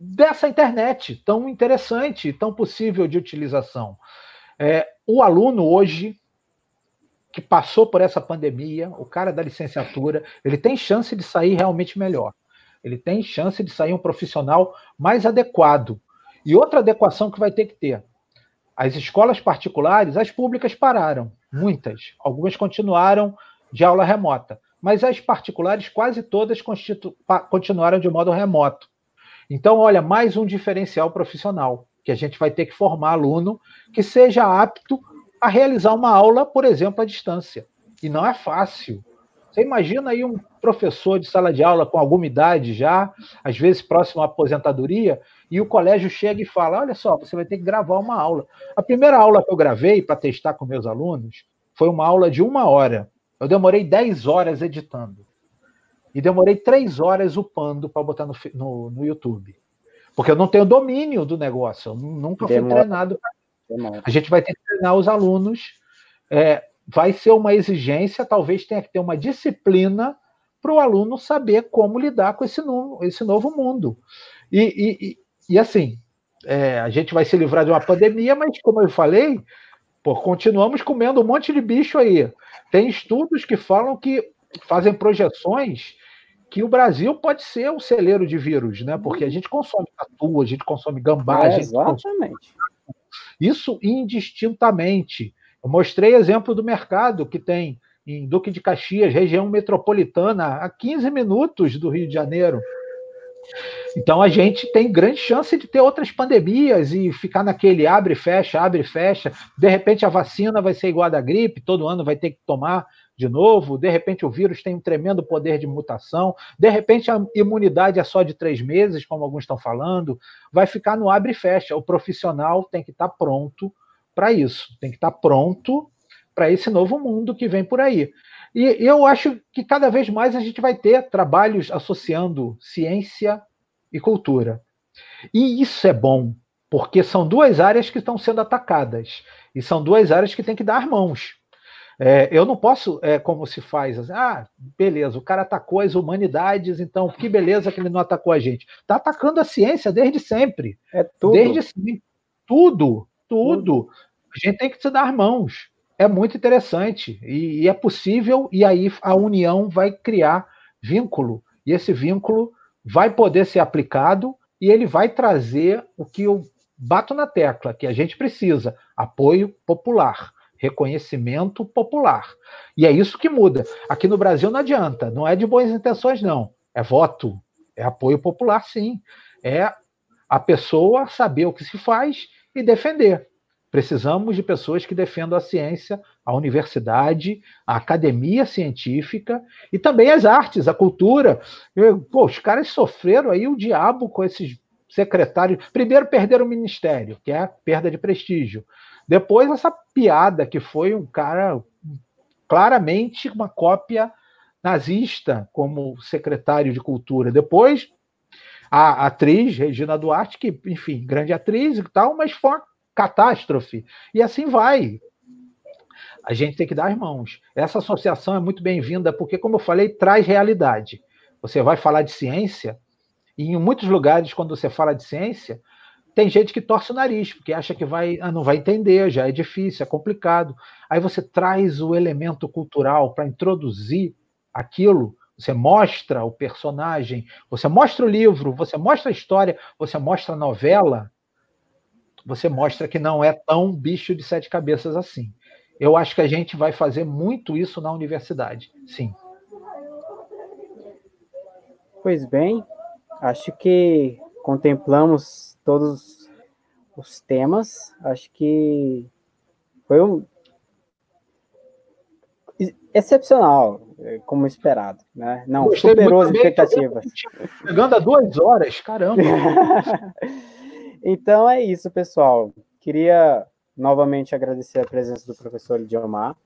dessa internet tão interessante, tão possível de utilização. É, o aluno hoje que passou por essa pandemia, o cara da licenciatura, ele tem chance de sair realmente melhor. Ele tem chance de sair um profissional mais adequado. E outra adequação que vai ter que ter. As escolas particulares, as públicas pararam, muitas. Algumas continuaram de aula remota, mas as particulares quase todas continuaram de modo remoto. Então, olha, mais um diferencial profissional, que a gente vai ter que formar aluno que seja apto a realizar uma aula, por exemplo, à distância. E não é fácil. Você imagina aí um professor de sala de aula com alguma idade já, às vezes próximo à aposentadoria, e o colégio chega e fala: Olha só, você vai ter que gravar uma aula. A primeira aula que eu gravei para testar com meus alunos foi uma aula de uma hora. Eu demorei 10 horas editando. E demorei três horas upando para botar no, no, no, YouTube. Porque eu não tenho domínio do negócio, eu nunca fui Demora. treinado. Demora. A gente vai ter que treinar os alunos. É, vai ser uma exigência, talvez tenha que ter uma disciplina para o aluno saber como lidar com esse, esse novo mundo. E, e, e, e assim, é, a gente vai se livrar de uma pandemia, mas como eu falei, pô, continuamos comendo um monte de bicho aí. Tem estudos que falam que fazem projeções que o Brasil pode ser um celeiro de vírus, né? Porque a uhum. gente consome tatu, a gente consome gambá, é, gente exatamente. Consome... Isso indistintamente. Eu mostrei exemplo do mercado que tem em Duque de Caxias, região metropolitana, a 15 minutos do Rio de Janeiro. Então a gente tem grande chance de ter outras pandemias e ficar naquele abre fecha, abre fecha. De repente a vacina vai ser igual à da gripe, todo ano vai ter que tomar de novo, de repente o vírus tem um tremendo poder de mutação, de repente a imunidade é só de três meses, como alguns estão falando, vai ficar no abre e fecha. O profissional tem que estar tá pronto para isso, tem que estar tá pronto para esse novo mundo que vem por aí. E eu acho que cada vez mais a gente vai ter trabalhos associando ciência e cultura. E isso é bom, porque são duas áreas que estão sendo atacadas e são duas áreas que tem que dar mãos. É, eu não posso, é, como se faz, assim, ah, beleza, o cara atacou as humanidades, então que beleza que ele não atacou a gente. Está atacando a ciência desde sempre. É tudo. Desde sempre. Tudo, tudo. A gente tem que se dar mãos. É muito interessante. E, e é possível, e aí a união vai criar vínculo. E esse vínculo vai poder ser aplicado e ele vai trazer o que eu bato na tecla, que a gente precisa: apoio popular reconhecimento popular. E é isso que muda. Aqui no Brasil não adianta, não é de boas intenções, não. É voto, é apoio popular, sim. É a pessoa saber o que se faz e defender. Precisamos de pessoas que defendam a ciência, a universidade, a academia científica e também as artes, a cultura. Pô, os caras sofreram aí o diabo com esses secretários. Primeiro perderam o ministério, que é perda de prestígio. Depois, essa piada que foi um cara claramente uma cópia nazista como secretário de cultura. Depois, a atriz Regina Duarte, que, enfim, grande atriz e tal, mas foi uma catástrofe. E assim vai. A gente tem que dar as mãos. Essa associação é muito bem-vinda, porque, como eu falei, traz realidade. Você vai falar de ciência, e em muitos lugares, quando você fala de ciência, tem gente que torce o nariz, porque acha que vai, ah, não vai entender, já é difícil, é complicado. Aí você traz o elemento cultural para introduzir aquilo, você mostra o personagem, você mostra o livro, você mostra a história, você mostra a novela, você mostra que não é tão bicho de sete cabeças assim. Eu acho que a gente vai fazer muito isso na universidade, sim. Pois bem, acho que contemplamos todos os temas. Acho que foi um excepcional, é, como esperado, né? Não, Gostei superou as tá expectativas. Chegando a duas horas, caramba. então é isso, pessoal. Queria novamente agradecer a presença do professor Diomar,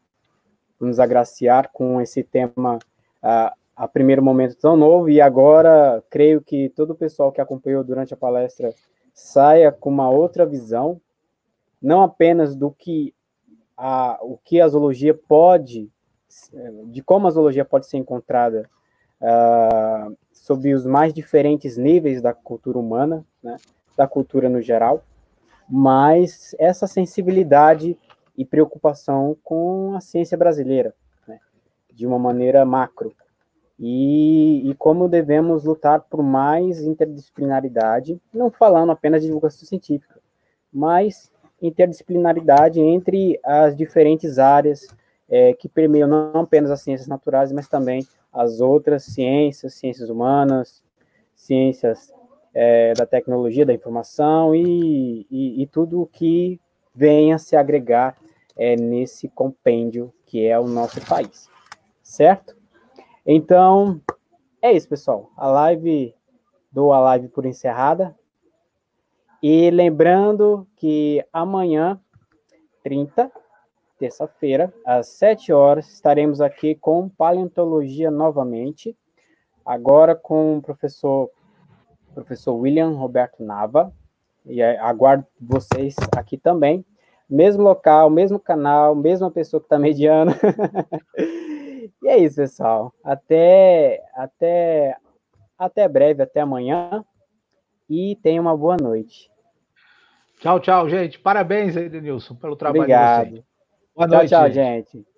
nos agraciar com esse tema uh, a primeiro momento tão novo e agora creio que todo o pessoal que acompanhou durante a palestra saia com uma outra visão, não apenas do que a, o que a zoologia pode, de como a zoologia pode ser encontrada uh, sob os mais diferentes níveis da cultura humana, né, da cultura no geral, mas essa sensibilidade e preocupação com a ciência brasileira, né, de uma maneira macro, e, e como devemos lutar por mais interdisciplinaridade, não falando apenas de divulgação científica, mas interdisciplinaridade entre as diferentes áreas é, que permeiam não apenas as ciências naturais, mas também as outras ciências, ciências humanas, ciências é, da tecnologia, da informação e, e, e tudo o que venha se agregar é, nesse compêndio que é o nosso país, certo? Então, é isso, pessoal. A live, dou a live por encerrada. E lembrando que amanhã, 30, terça-feira, às 7 horas, estaremos aqui com paleontologia novamente. Agora com o professor, professor William Roberto Nava. E aguardo vocês aqui também. Mesmo local, mesmo canal, mesma pessoa que está mediando. E é isso, pessoal. Até, até, até breve, até amanhã. E tenha uma boa noite. Tchau, tchau, gente. Parabéns, Edenilson, pelo trabalho Obrigado. de Boa tchau, noite. Tchau, gente.